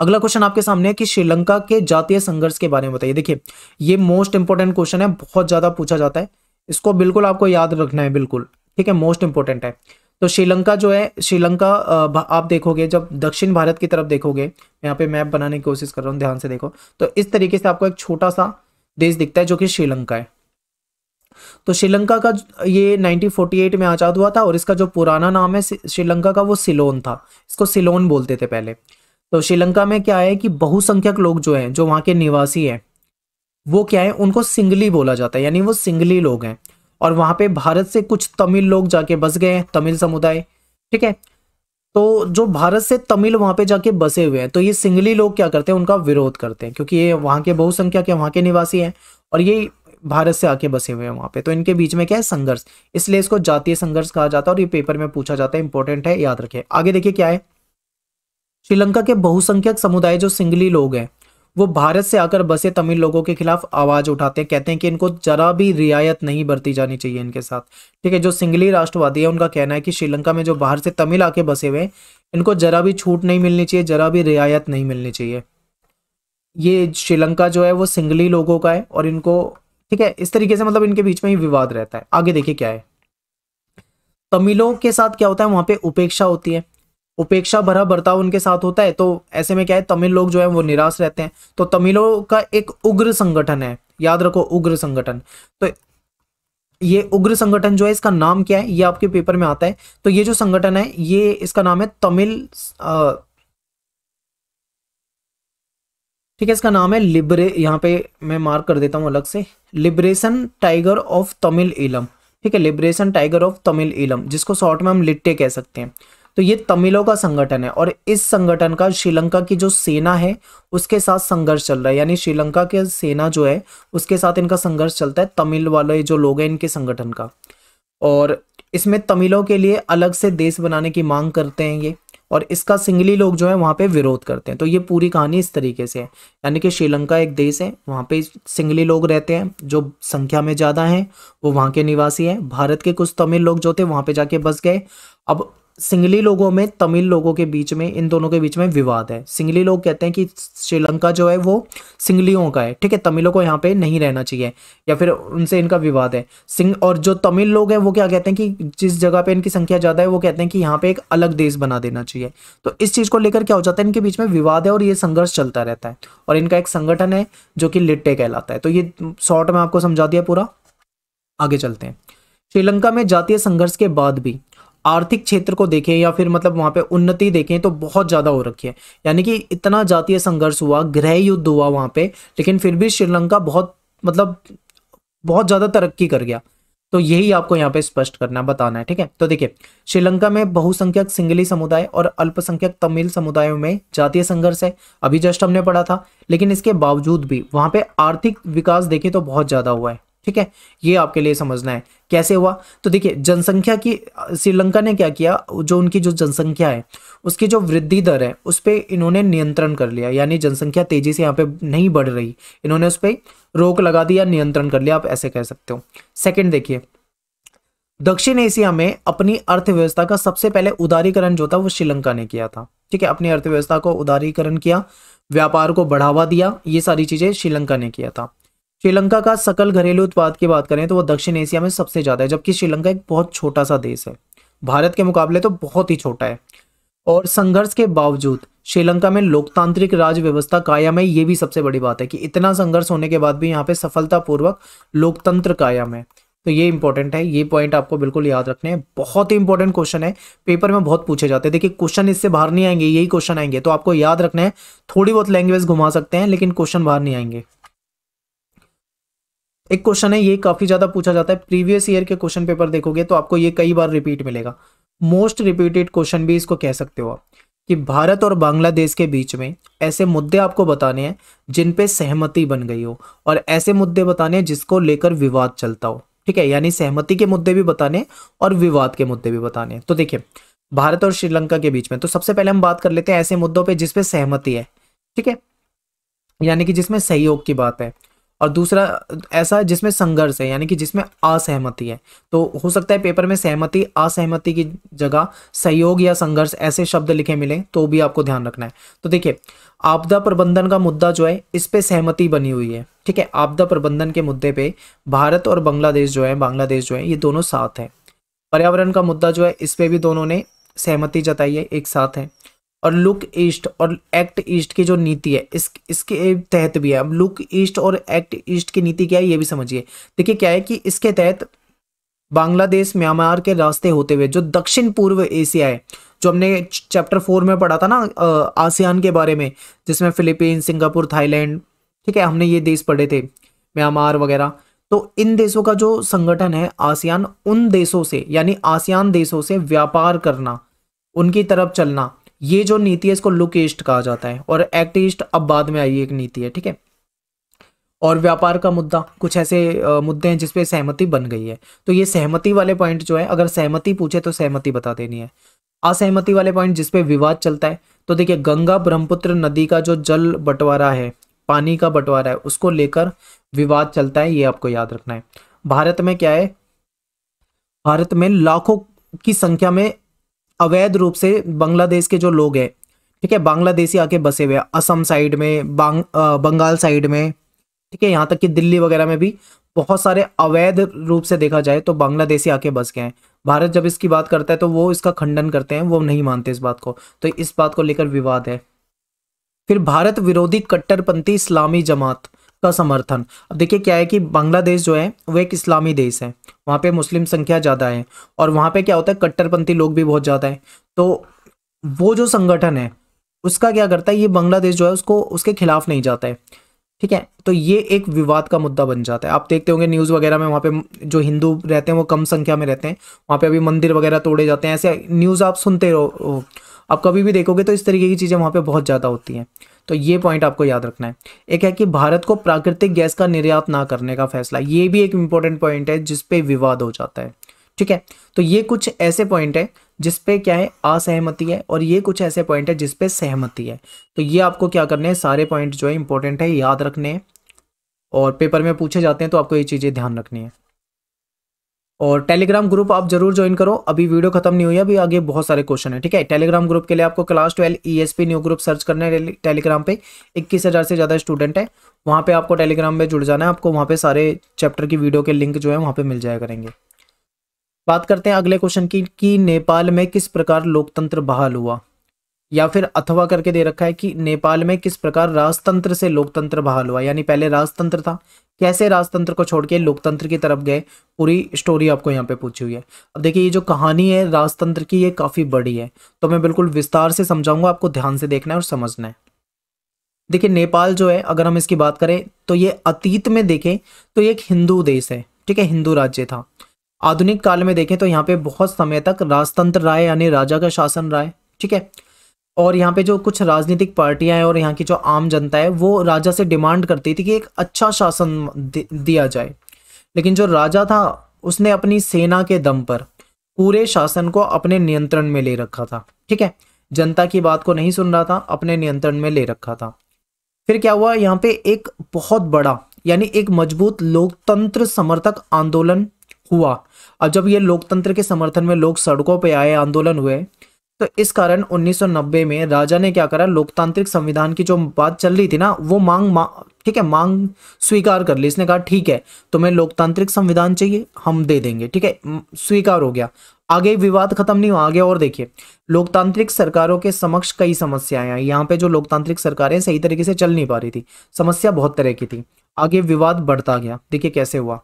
अगला क्वेश्चन आपके सामने है कि श्रीलंका के जातीय संघर्ष के बारे में बताइए देखिए ये मोस्ट इंपोर्टेंट क्वेश्चन है बहुत ज्यादा पूछा जाता है इसको बिल्कुल आपको याद रखना है बिल्कुल ठीक है मोस्ट इंपॉर्टेंट है तो श्रीलंका जो है श्रीलंका आप देखोगे जब दक्षिण भारत की तरफ देखोगे यहाँ पे मैप बनाने की कोशिश कर रहा हूँ ध्यान से देखो तो इस तरीके से आपको एक छोटा सा देश दिखता है जो कि श्रीलंका है तो श्रीलंका का ये 1948 में आज़ाद हुआ था और इसका जो पुराना नाम है श्रीलंका का वो सिलोन था इसको सिलोन बोलते थे पहले तो श्रीलंका में क्या है कि बहुसंख्यक लोग जो हैं जो वहाँ के निवासी हैं वो क्या है उनको सिंगली बोला जाता है यानी वो सिंगली लोग हैं और वहां पे भारत से कुछ तमिल लोग जाके बस गए हैं तमिल समुदाय ठीक है तो जो भारत से तमिल वहां पे जाके बसे हुए हैं तो ये सिंगली लोग क्या करते हैं उनका विरोध करते हैं क्योंकि ये वहां के बहुसंख्यक है वहां के निवासी हैं और ये भारत से आके बसे हुए हैं वहां पे तो इनके बीच में क्या है संघर्ष इसलिए इसको जातीय संघर्ष कहा जाता है और ये पेपर में पूछा जाता है इंपॉर्टेंट है याद रखे आगे देखिए क्या है श्रीलंका के बहुसंख्यक समुदाय जो सिंगली लोग हैं वो भारत से आकर बसे तमिल लोगों के खिलाफ आवाज़ उठाते हैं कहते हैं कि इनको जरा भी रियायत नहीं बरती जानी चाहिए इनके साथ ठीक है जो सिंगली राष्ट्रवादी है उनका कहना है कि श्रीलंका में जो बाहर से तमिल आके बसे हुए हैं इनको जरा भी छूट नहीं मिलनी चाहिए जरा भी रियायत नहीं मिलनी चाहिए ये श्रीलंका जो है वो सिंगली लोगों का है और इनको ठीक है इस तरीके से मतलब इनके बीच में ही विवाद रहता है आगे देखिए क्या है तमिलों के साथ क्या होता है वहां पे उपेक्षा होती है उपेक्षा भरा बर्ताव उनके साथ होता है तो ऐसे में क्या है तमिल लोग जो है वो निराश रहते हैं तो तमिलों का एक उग्र संगठन है याद रखो उग्र संगठन तो ये उग्र संगठन जो है इसका नाम क्या है ये आपके पेपर में आता है तो ये जो संगठन है ये इसका नाम है तमिल ठीक है इसका नाम है लिबरे यहाँ पे मैं मार्क कर देता हूँ अलग से लिबरेशन टाइगर ऑफ तमिल इलम ठीक है लिबरेशन टाइगर ऑफ तमिल इलम जिसको शॉर्ट में हम लिट्टे कह सकते हैं तो ये तमिलों का संगठन है और इस संगठन का श्रीलंका की जो सेना है उसके साथ संघर्ष चल रहा है यानी श्रीलंका के सेना जो है उसके साथ इनका संघर्ष चलता है तमिल वाले जो लोग हैं इनके संगठन का और इसमें तमिलों के लिए अलग से देश बनाने की मांग करते हैं ये और इसका सिंगली लोग जो है वहाँ पे विरोध करते हैं तो ये पूरी कहानी इस तरीके से है यानी कि श्रीलंका एक देश है वहाँ पे सिंगली लोग रहते हैं जो संख्या में ज़्यादा हैं वो वहाँ के निवासी हैं भारत के कुछ तमिल लोग जो थे वहाँ पे जाके बस गए अब सिंगली लोगों में तमिल लोगों के बीच में इन दोनों के बीच में विवाद है सिंगली लोग कहते हैं कि श्रीलंका जो है वो सिंगलियों का है ठीक है तमिलों को यहाँ पे नहीं रहना चाहिए या फिर उनसे इनका विवाद है सिंग और जो तमिल लोग हैं वो क्या कहते हैं कि जिस जगह पे इनकी संख्या ज़्यादा है वो कहते हैं कि यहाँ पे एक अलग देश बना देना चाहिए तो इस चीज़ को लेकर क्या हो जाता है इनके बीच में विवाद है और ये संघर्ष चलता रहता है और इनका एक संगठन है जो कि लिट्टे कहलाता है तो ये शॉर्ट में आपको समझा दिया पूरा आगे चलते हैं श्रीलंका में जातीय संघर्ष के बाद भी आर्थिक क्षेत्र को देखें या फिर मतलब वहां पे उन्नति देखें तो बहुत ज़्यादा हो रखी है यानी कि इतना जातीय संघर्ष हुआ गृह युद्ध हुआ वहां पे लेकिन फिर भी श्रीलंका बहुत मतलब बहुत ज़्यादा तरक्की कर गया तो यही आपको यहाँ पे स्पष्ट करना बताना है ठीक है तो देखिए श्रीलंका में बहुसंख्यक सिंगली समुदाय और अल्पसंख्यक तमिल समुदायों में जातीय संघर्ष है अभी जस्ट हमने पढ़ा था लेकिन इसके बावजूद भी वहाँ पे आर्थिक विकास देखें तो बहुत ज़्यादा हुआ है ठीक है ये आपके लिए समझना है कैसे हुआ तो देखिए जनसंख्या की श्रीलंका ने क्या किया जो उनकी जो जनसंख्या है उसकी जो वृद्धि दर है उस पर इन्होंने नियंत्रण कर लिया यानी जनसंख्या तेजी से यहाँ पे नहीं बढ़ रही इन्होंने उस पर रोक लगा दी या नियंत्रण कर लिया आप ऐसे कह सकते हो सेकेंड देखिए दक्षिण एशिया में अपनी अर्थव्यवस्था का सबसे पहले उदारीकरण जो था वो श्रीलंका ने किया था ठीक है अपनी अर्थव्यवस्था को उदारीकरण किया व्यापार को बढ़ावा दिया ये सारी चीजें श्रीलंका ने किया था श्रीलंका का सकल घरेलू उत्पाद की बात करें तो वो दक्षिण एशिया में सबसे ज़्यादा है जबकि श्रीलंका एक बहुत छोटा सा देश है भारत के मुकाबले तो बहुत ही छोटा है और संघर्ष के बावजूद श्रीलंका में लोकतांत्रिक राज व्यवस्था कायम है ये भी सबसे बड़ी बात है कि इतना संघर्ष होने के बाद भी यहाँ पे सफलतापूर्वक लोकतंत्र कायम है तो ये इंपॉर्टेंट है ये पॉइंट आपको बिल्कुल याद रखने हैं बहुत ही इंपॉर्टेंट क्वेश्चन है पेपर में बहुत पूछे जाते हैं देखिए क्वेश्चन इससे बाहर नहीं आएंगे यही क्वेश्चन आएंगे तो आपको याद रखना है थोड़ी बहुत लैंग्वेज घुमा सकते हैं लेकिन क्वेश्चन बाहर नहीं आएंगे एक क्वेश्चन है ये काफ़ी ज़्यादा पूछा जाता है प्रीवियस ईयर के क्वेश्चन पेपर देखोगे तो आपको ये कई बार रिपीट मिलेगा मोस्ट रिपीटेड क्वेश्चन भी इसको कह सकते हो आप कि भारत और बांग्लादेश के बीच में ऐसे मुद्दे आपको बताने हैं जिन पे सहमति बन गई हो और ऐसे मुद्दे बताने हैं जिसको लेकर विवाद चलता हो ठीक है यानी सहमति के मुद्दे भी बताने और विवाद के मुद्दे भी बताने तो देखिए भारत और श्रीलंका के बीच में तो सबसे पहले हम बात कर लेते हैं ऐसे मुद्दों पर जिसपे सहमति है ठीक है यानी कि जिसमें सहयोग की बात है और दूसरा ऐसा जिसमें संघर्ष है यानी कि जिसमें असहमति है तो हो सकता है पेपर में सहमति असहमति की जगह सहयोग या संघर्ष ऐसे शब्द लिखे मिले तो भी आपको ध्यान रखना है तो देखिए आपदा प्रबंधन का मुद्दा जो है इस पे सहमति बनी हुई है ठीक है आपदा प्रबंधन के मुद्दे पे भारत और बांग्लादेश जो है बांग्लादेश जो है ये दोनों साथ हैं पर्यावरण का मुद्दा जो है इस पर भी दोनों ने सहमति जताई है एक साथ है और लुक ईस्ट और एक्ट ईस्ट की जो नीति है इस इसके तहत भी है अब लुक ईस्ट और एक्ट ईस्ट की नीति क्या है ये भी समझिए देखिए क्या है कि इसके तहत बांग्लादेश म्यांमार के रास्ते होते हुए जो दक्षिण पूर्व एशिया है जो हमने चैप्टर फोर में पढ़ा था ना आसियान के बारे में जिसमें फिलीपींस सिंगापुर थाईलैंड ठीक है हमने ये देश पढ़े थे म्यांमार वगैरह तो इन देशों का जो संगठन है आसियान उन देशों से यानी आसियान देशों से व्यापार करना उनकी तरफ चलना ये जो नीति है इसको लुक ईस्ट कहा जाता है और एक्ट ईस्ट अब बाद में आई एक नीति है ठीक है और व्यापार का मुद्दा कुछ ऐसे आ, मुद्दे हैं जिसपे सहमति बन गई है तो ये सहमति वाले पॉइंट जो है अगर सहमति पूछे तो सहमति बता देनी है असहमति वाले पॉइंट जिसपे विवाद चलता है तो देखिए गंगा ब्रह्मपुत्र नदी का जो जल बंटवारा है पानी का बंटवारा है उसको लेकर विवाद चलता है ये आपको याद रखना है भारत में क्या है भारत में लाखों की संख्या में अवैध रूप से बांग्लादेश के जो लोग हैं ठीक है बांग्लादेशी आके बसे हुए हैं असम साइड में बांग बंगाल साइड में ठीक है यहाँ तक कि दिल्ली वगैरह में भी बहुत सारे अवैध रूप से देखा जाए तो बांग्लादेशी आके बस गए हैं भारत जब इसकी बात करता है तो वो इसका खंडन करते हैं वो नहीं मानते इस बात को तो इस बात को लेकर विवाद है फिर भारत विरोधी कट्टरपंथी इस्लामी जमात का समर्थन अब देखिए क्या है कि बांग्लादेश जो है वो एक इस्लामी देश है वहाँ पे मुस्लिम संख्या ज़्यादा है और वहाँ पे क्या होता है कट्टरपंथी लोग भी बहुत ज़्यादा है तो वो जो संगठन है उसका क्या करता है ये बांग्लादेश जो है उसको उसके खिलाफ नहीं जाता है ठीक है तो ये एक विवाद का मुद्दा बन जाता है आप देखते होंगे न्यूज़ वगैरह में वहाँ पे जो हिंदू रहते हैं वो कम संख्या में रहते हैं वहाँ पे अभी मंदिर वगैरह तोड़े जाते हैं ऐसे न्यूज़ आप सुनते रहो आप कभी भी देखोगे तो इस तरीके की चीज़ें वहाँ पे बहुत ज़्यादा होती हैं तो ये पॉइंट आपको याद रखना है एक है कि भारत को प्राकृतिक गैस का निर्यात ना करने का फैसला ये भी एक इंपॉर्टेंट पॉइंट है जिसपे विवाद हो जाता है ठीक है तो ये कुछ ऐसे पॉइंट है जिसपे क्या है असहमति है और ये कुछ ऐसे पॉइंट है जिसपे सहमति है तो ये आपको क्या करने है सारे पॉइंट जो है इंपॉर्टेंट है याद रखने हैं और पेपर में पूछे जाते हैं तो आपको ये चीज़ें ध्यान रखनी है और टेलीग्राम ग्रुप आप जरूर ज्वाइन करो अभी वीडियो खत्म नहीं हुई है अभी आगे बहुत सारे क्वेश्चन है ठीक है टेलीग्राम ग्रुप के लिए आपको class twelve E S P new group search करना है टेलीग्राम पे इक्कीस हज़ार से ज़्यादा स्टूडेंट है वहां पे आपको टेलीग्राम में जुड़ जाना है आपको वहां पे सारे चैप्टर की वीडियो के लिंक जो है वहां पे मिल जाया करेंगे बात करते हैं अगले क्वेश्चन की कि नेपाल में किस प्रकार लोकतंत्र बहाल हुआ या फिर अथवा करके दे रखा है कि नेपाल में किस प्रकार राजतंत्र से लोकतंत्र बहाल हुआ यानी पहले राजतंत्र था कैसे राजतंत्र को छोड़ के लोकतंत्र की तरफ गए पूरी स्टोरी आपको यहाँ पे पूछी हुई है अब देखिए ये जो कहानी है राजतंत्र की ये काफ़ी बड़ी है तो मैं बिल्कुल विस्तार से समझाऊंगा आपको ध्यान से देखना है और समझना है देखिए नेपाल जो है अगर हम इसकी बात करें तो ये अतीत में देखें तो ये एक हिंदू देश है ठीक है हिंदू राज्य था आधुनिक काल में देखें तो यहाँ पे बहुत समय तक राजतंत्र राय यानी राजा का शासन रहा है ठीक है और यहाँ पे जो कुछ राजनीतिक पार्टियां हैं और यहाँ की जो आम जनता है वो राजा से डिमांड करती थी कि एक अच्छा शासन दिया जाए लेकिन जो राजा था उसने अपनी सेना के दम पर पूरे शासन को अपने नियंत्रण में ले रखा था ठीक है जनता की बात को नहीं सुन रहा था अपने नियंत्रण में ले रखा था फिर क्या हुआ यहाँ पे एक बहुत बड़ा यानी एक मजबूत लोकतंत्र समर्थक आंदोलन हुआ अब जब ये लोकतंत्र के समर्थन में लोग सड़कों पर आए आंदोलन हुए तो इस कारण 1990 में राजा ने क्या करा लोकतांत्रिक संविधान की जो बात चल रही थी ना वो मांग मा, ठीक है मांग स्वीकार कर ली इसने कहा ठीक है तुम्हें लोकतांत्रिक संविधान चाहिए हम दे देंगे ठीक है स्वीकार हो गया आगे विवाद खत्म नहीं हुआ आगे और देखिए लोकतांत्रिक सरकारों के समक्ष कई समस्याएं आई यहाँ पे जो लोकतांत्रिक सरकारें सही तरीके से चल नहीं पा रही थी समस्या बहुत तरह की थी आगे विवाद बढ़ता गया देखिए कैसे हुआ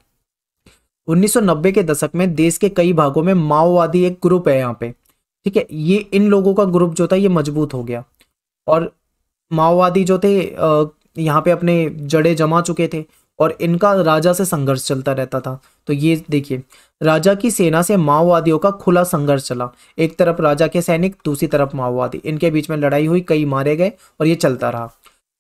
1990 के दशक में देश के कई भागों में माओवादी एक ग्रुप है यहाँ पे ठीक है ये इन लोगों का ग्रुप जो था ये मजबूत हो गया और माओवादी जो थे यहाँ पे अपने जड़े जमा चुके थे और इनका राजा से संघर्ष चलता रहता था तो ये देखिए राजा की सेना से माओवादियों का खुला संघर्ष चला एक तरफ राजा के सैनिक दूसरी तरफ माओवादी इनके बीच में लड़ाई हुई कई मारे गए और ये चलता रहा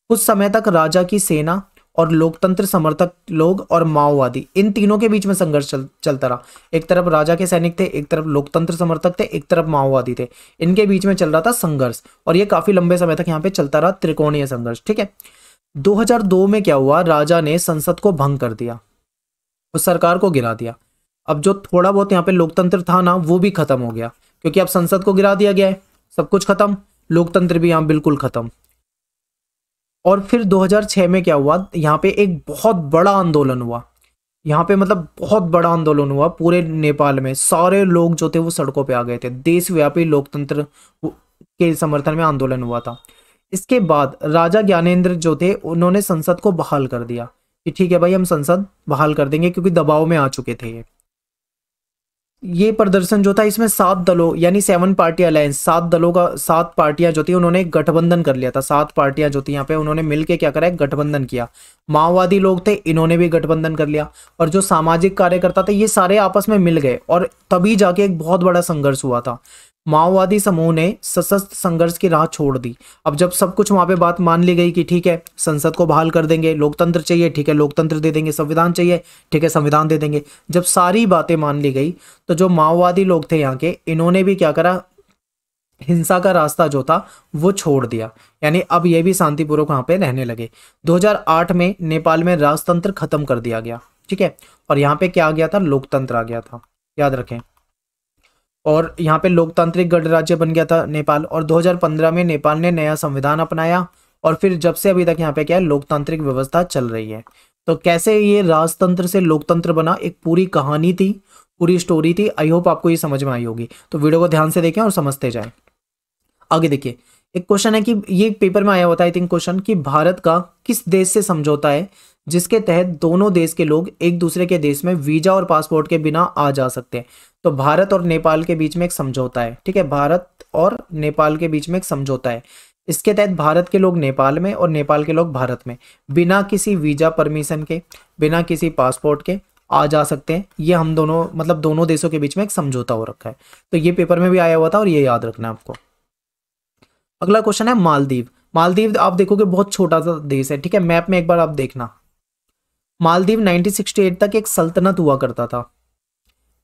कुछ समय तक राजा की सेना और लोकतंत्र समर्थक लोग और माओवादी इन तीनों के बीच में संघर्ष चल, चलता रहा एक तरफ राजा के सैनिक थे एक तरफ लोकतंत्र समर्थक थे एक तरफ माओवादी थे इनके बीच में चल रहा था संघर्ष और ये काफी लंबे समय तक यहाँ पे चलता रहा त्रिकोणीय संघर्ष ठीक है 2002 में क्या हुआ राजा ने संसद को भंग कर दिया उस सरकार को गिरा दिया अब जो थोड़ा बहुत यहाँ पे लोकतंत्र था ना वो भी खत्म हो गया क्योंकि अब संसद को गिरा दिया गया है सब कुछ खत्म लोकतंत्र भी यहाँ बिल्कुल खत्म और फिर 2006 में क्या हुआ यहाँ पे एक बहुत बड़ा आंदोलन हुआ यहाँ पे मतलब बहुत बड़ा आंदोलन हुआ पूरे नेपाल में सारे लोग जो थे वो सड़कों पे आ गए थे देशव्यापी लोकतंत्र के समर्थन में आंदोलन हुआ था इसके बाद राजा ज्ञानेन्द्र जो थे उन्होंने संसद को बहाल कर दिया कि ठीक है भाई हम संसद बहाल कर देंगे क्योंकि दबाव में आ चुके थे ये ये प्रदर्शन जो था इसमें सात दलों यानी सेवन पार्टी अलायंस सात दलों का सात पार्टियां जो थी उन्होंने गठबंधन कर लिया था सात पार्टियां जो थी यहाँ पे उन्होंने मिलके क्या करा है गठबंधन किया माओवादी लोग थे इन्होंने भी गठबंधन कर लिया और जो सामाजिक कार्यकर्ता थे ये सारे आपस में मिल गए और तभी जाके एक बहुत बड़ा संघर्ष हुआ था माओवादी समूह ने सशस्त्र संघर्ष की राह छोड़ दी अब जब सब कुछ वहां पे बात मान ली गई कि ठीक है संसद को बहाल कर देंगे लोकतंत्र चाहिए ठीक है लोकतंत्र दे देंगे संविधान चाहिए ठीक है संविधान दे देंगे जब सारी बातें मान ली गई तो जो माओवादी लोग थे यहाँ के इन्होंने भी क्या करा हिंसा का रास्ता जो था वो छोड़ दिया यानी अब ये भी शांतिपूर्वक वहां पे रहने लगे 2008 में नेपाल में राजतंत्र खत्म कर दिया गया ठीक है और यहाँ पे क्या आ गया था लोकतंत्र आ गया था याद रखें और यहाँ पे लोकतांत्रिक गणराज्य बन गया था नेपाल और 2015 में नेपाल ने नया संविधान अपनाया और फिर जब से अभी तक यहाँ पे क्या है लोकतांत्रिक व्यवस्था चल रही है तो कैसे ये राजतंत्र से लोकतंत्र बना एक पूरी कहानी थी पूरी स्टोरी थी आई होप आपको ये समझ में आई होगी तो वीडियो को ध्यान से देखें और समझते जाए आगे देखिए एक क्वेश्चन है कि ये पेपर में आया होता है आई थिंक क्वेश्चन कि भारत का किस देश से समझौता है जिसके तहत दोनों देश के लोग एक दूसरे के देश में वीजा और पासपोर्ट के बिना आ जा सकते हैं तो भारत और नेपाल के बीच में एक समझौता है ठीक है भारत और नेपाल के बीच में एक समझौता है इसके तहत भारत के लोग नेपाल में और नेपाल के लोग भारत में बिना किसी वीज़ा परमिशन के बिना किसी पासपोर्ट के आ जा सकते हैं ये हम दोनों मतलब दोनों देशों के बीच में एक समझौता हो रखा है तो ये पेपर में भी आया हुआ था और ये याद रखना आपको अगला क्वेश्चन है मालदीव मालदीव आप देखोगे बहुत छोटा सा देश है ठीक है मैप में एक बार आप देखना मालदीव 1968 तक एक सल्तनत हुआ करता था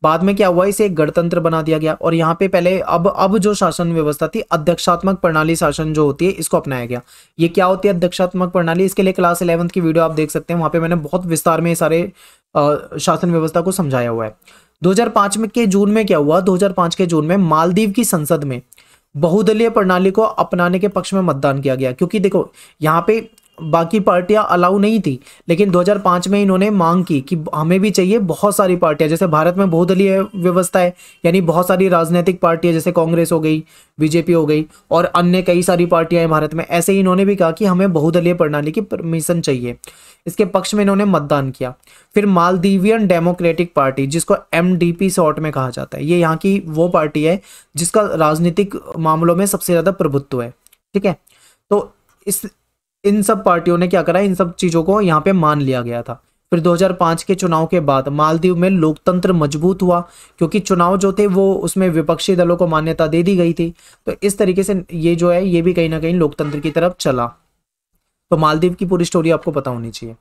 बाद में क्या हुआ इसे एक गणतंत्र बना दिया गया और यहाँ पे पहले अब अब जो शासन व्यवस्था थी अध्यक्षात्मक प्रणाली शासन जो होती है इसको अपनाया गया ये क्या होती है अध्यक्षात्मक प्रणाली इसके लिए क्लास इलेवंथ की वीडियो आप देख सकते हैं वहां पे मैंने बहुत विस्तार में सारे शासन व्यवस्था को समझाया हुआ है दो में के जून में क्या हुआ दो के जून में मालदीव की संसद में बहुदलीय प्रणाली को अपनाने के पक्ष में मतदान किया गया क्योंकि देखो यहाँ पे बाकी पार्टियां अलाउ नहीं थी लेकिन 2005 में इन्होंने मांग की कि हमें भी चाहिए बहुत सारी पार्टियां जैसे भारत में बहुदलीय व्यवस्था है यानी बहुत सारी राजनीतिक पार्टियां जैसे कांग्रेस हो गई बीजेपी हो गई और अन्य कई सारी पार्टियां हैं भारत में ऐसे ही इन्होंने भी कहा कि हमें बहुदलीय प्रणाली की परमिशन चाहिए इसके पक्ष में इन्होंने मतदान किया फिर मालदीवियन डेमोक्रेटिक पार्टी जिसको एम शॉर्ट में कहा जाता है ये यहाँ की वो पार्टी है जिसका राजनीतिक मामलों में सबसे ज़्यादा प्रभुत्व है ठीक है तो इस इन सब पार्टियों ने क्या करा इन सब चीज़ों को यहाँ पे मान लिया गया था फिर 2005 के चुनाव के बाद मालदीव में लोकतंत्र मजबूत हुआ क्योंकि चुनाव जो थे वो उसमें विपक्षी दलों को मान्यता दे दी गई थी तो इस तरीके से ये जो है ये भी कहीं ना कहीं लोकतंत्र की तरफ चला तो मालदीव की पूरी स्टोरी आपको पता होनी चाहिए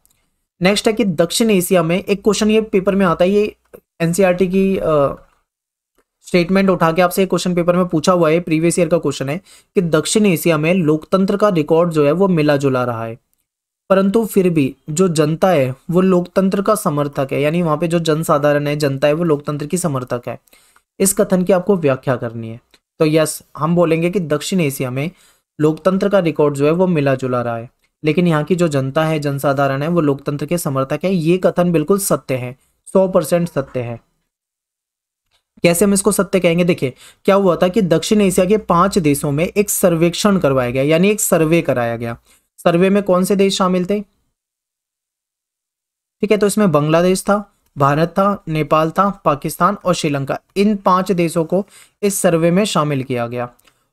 नेक्स्ट है कि दक्षिण एशिया में एक क्वेश्चन ये पेपर में आता है ये एनसीआरटी e की आ, स्टेटमेंट उठा के आपसे क्वेश्चन पेपर में पूछा हुआ है प्रीवियस ईयर का क्वेश्चन है कि दक्षिण एशिया में लोकतंत्र का रिकॉर्ड जो है वो मिला जुला रहा है परंतु फिर भी जो जनता है वो लोकतंत्र का समर्थक है यानी वहाँ पे जो जनसाधारण है जनता है वो लोकतंत्र की समर्थक है इस कथन की आपको व्याख्या करनी है तो यस हम बोलेंगे कि दक्षिण एशिया में लोकतंत्र का रिकॉर्ड जो है वो मिला जुला रहा है लेकिन यहाँ की जो जनता है जनसाधारण है वो लोकतंत्र के समर्थक है ये कथन बिल्कुल सत्य है सौ परसेंट सत्य है कैसे हम इसको सत्य कहेंगे देखिए क्या हुआ था कि दक्षिण एशिया के पांच देशों में एक सर्वेक्षण करवाया गया यानी एक सर्वे कराया गया सर्वे में कौन से देश शामिल थे ठीक है तो इसमें बांग्लादेश था भारत था नेपाल था पाकिस्तान और श्रीलंका इन पांच देशों को इस सर्वे में शामिल किया गया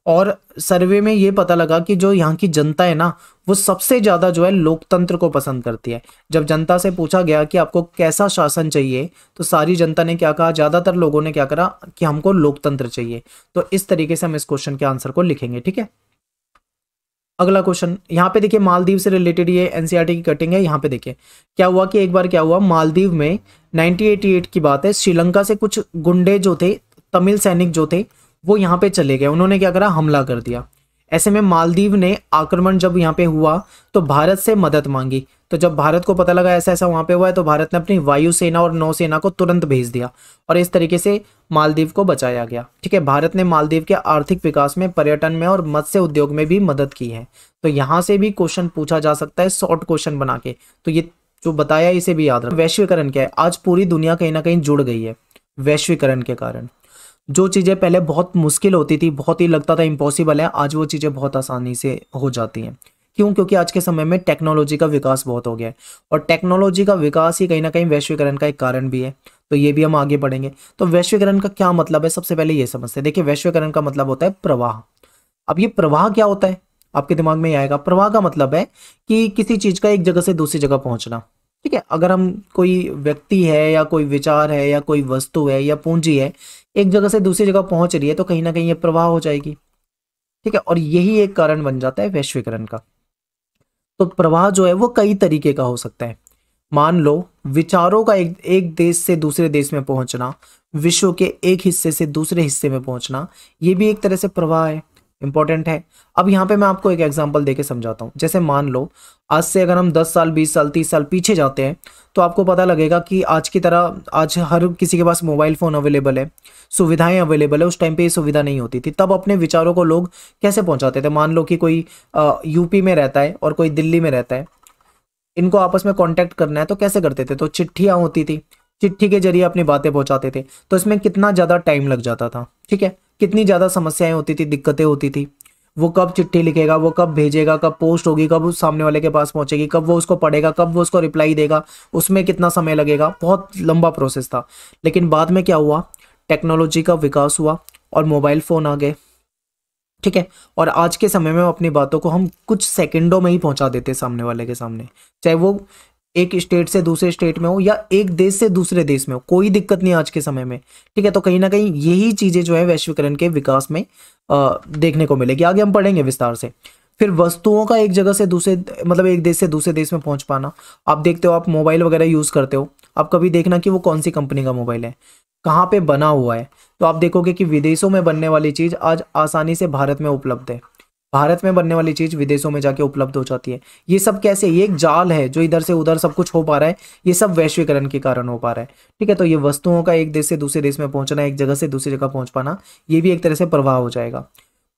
और सर्वे में ये पता लगा कि जो यहाँ की जनता है ना वो सबसे ज़्यादा जो है लोकतंत्र को पसंद करती है जब जनता से पूछा गया कि आपको कैसा शासन चाहिए तो सारी जनता ने क्या कहा ज़्यादातर लोगों ने क्या करा कि हमको लोकतंत्र चाहिए तो इस तरीके से हम इस क्वेश्चन के आंसर को लिखेंगे ठीक है अगला क्वेश्चन यहाँ पे देखिए मालदीव से रिलेटेड ये एनसीईआरटी e की कटिंग है यहाँ पे देखिए क्या हुआ कि एक बार क्या हुआ मालदीव में 1988 की बात है श्रीलंका से कुछ गुंडे जो थे तमिल सैनिक जो थे वो यहाँ पे चले गए उन्होंने क्या करा हमला कर दिया ऐसे में मालदीव ने आक्रमण जब यहाँ पे हुआ तो भारत से मदद मांगी तो जब भारत को पता लगा ऐसा ऐसा वहाँ पे हुआ है तो भारत ने अपनी वायुसेना और नौसेना को तुरंत भेज दिया और इस तरीके से मालदीव को बचाया गया ठीक है भारत ने मालदीव के आर्थिक विकास में पर्यटन में और मत्स्य उद्योग में भी मदद की है तो यहाँ से भी क्वेश्चन पूछा जा सकता है शॉर्ट क्वेश्चन बना के तो ये जो बताया इसे भी याद रख वैश्वीकरण क्या है आज पूरी दुनिया कहीं ना कहीं जुड़ गई है वैश्वीकरण के कारण जो चीज़ें पहले बहुत मुश्किल होती थी बहुत ही लगता था इम्पॉसिबल है आज वो चीज़ें बहुत आसानी से हो जाती हैं क्यों क्योंकि आज के समय में टेक्नोलॉजी का विकास बहुत हो गया है और टेक्नोलॉजी का विकास ही कहीं ना कहीं वैश्वीकरण का एक कारण भी है तो ये भी हम आगे बढ़ेंगे तो वैश्वीकरण का क्या मतलब है सबसे पहले ये समझते हैं देखिए वैश्वीकरण का मतलब होता है प्रवाह अब ये प्रवाह क्या होता है आपके दिमाग में आएगा प्रवाह का मतलब है कि किसी चीज़ का एक जगह से दूसरी जगह पहुंचना ठीक है अगर हम कोई व्यक्ति है या कोई विचार है या कोई वस्तु है या पूंजी है एक जगह से दूसरी जगह पहुंच रही है तो कहीं ना कहीं ये प्रवाह हो जाएगी ठीक है और यही एक कारण बन जाता है वैश्वीकरण का तो प्रवाह जो है वो कई तरीके का हो सकता है मान लो विचारों का एक एक देश से दूसरे देश में पहुंचना विश्व के एक हिस्से से दूसरे हिस्से में पहुंचना ये भी एक तरह से प्रवाह है इंपॉर्टेंट है अब यहाँ पे मैं आपको एक एग्जाम्पल देके समझाता हूँ जैसे मान लो आज से अगर हम 10 साल 20 साल 30 साल पीछे जाते हैं तो आपको पता लगेगा कि आज की तरह आज हर किसी के पास मोबाइल फ़ोन अवेलेबल है सुविधाएं अवेलेबल है उस टाइम पे ये सुविधा नहीं होती थी तब अपने विचारों को लोग कैसे पहुंचाते थे मान लो कि कोई यूपी में रहता है और कोई दिल्ली में रहता है इनको आपस में कांटेक्ट करना है तो कैसे करते थे तो चिट्ठियाँ होती थी चिट्ठी के जरिए अपनी बातें पहुंचाते थे तो इसमें कितना ज़्यादा टाइम लग जाता था ठीक है कितनी ज़्यादा समस्याएं होती थी दिक्कतें होती थी वो कब चिट्ठी लिखेगा वो कब भेजेगा कब पोस्ट होगी कब उस सामने वाले के पास पहुंचेगी कब वो उसको पढ़ेगा कब वो उसको रिप्लाई देगा उसमें कितना समय लगेगा बहुत लंबा प्रोसेस था लेकिन बाद में क्या हुआ टेक्नोलॉजी का विकास हुआ और मोबाइल फ़ोन आ गए ठीक है और आज के समय में अपनी बातों को हम कुछ सेकंडों में ही पहुंचा देते सामने वाले के सामने चाहे वो एक स्टेट से दूसरे स्टेट में हो या एक देश से दूसरे देश में हो कोई दिक्कत नहीं आज के समय में ठीक है तो कहीं ना कहीं यही चीज़ें जो है वैश्वीकरण के विकास में आ, देखने को मिलेगी आगे हम पढ़ेंगे विस्तार से फिर वस्तुओं का एक जगह से दूसरे मतलब एक देश से दूसरे देश में पहुंच पाना आप देखते हो आप मोबाइल वगैरह यूज़ करते हो आप कभी देखना कि वो कौन सी कंपनी का मोबाइल है कहाँ पे बना हुआ है तो आप देखोगे कि विदेशों में बनने वाली चीज़ आज आसानी से भारत में उपलब्ध है भारत में बनने वाली चीज़ विदेशों में जाके उपलब्ध हो जाती है ये सब कैसे ये एक जाल है जो इधर से उधर सब कुछ हो पा रहा है ये सब वैश्वीकरण के कारण हो पा रहा है ठीक है तो ये वस्तुओं का एक देश से दूसरे देश में पहुंचना एक जगह से दूसरी जगह पहुंच पाना ये भी एक तरह से प्रवाह हो जाएगा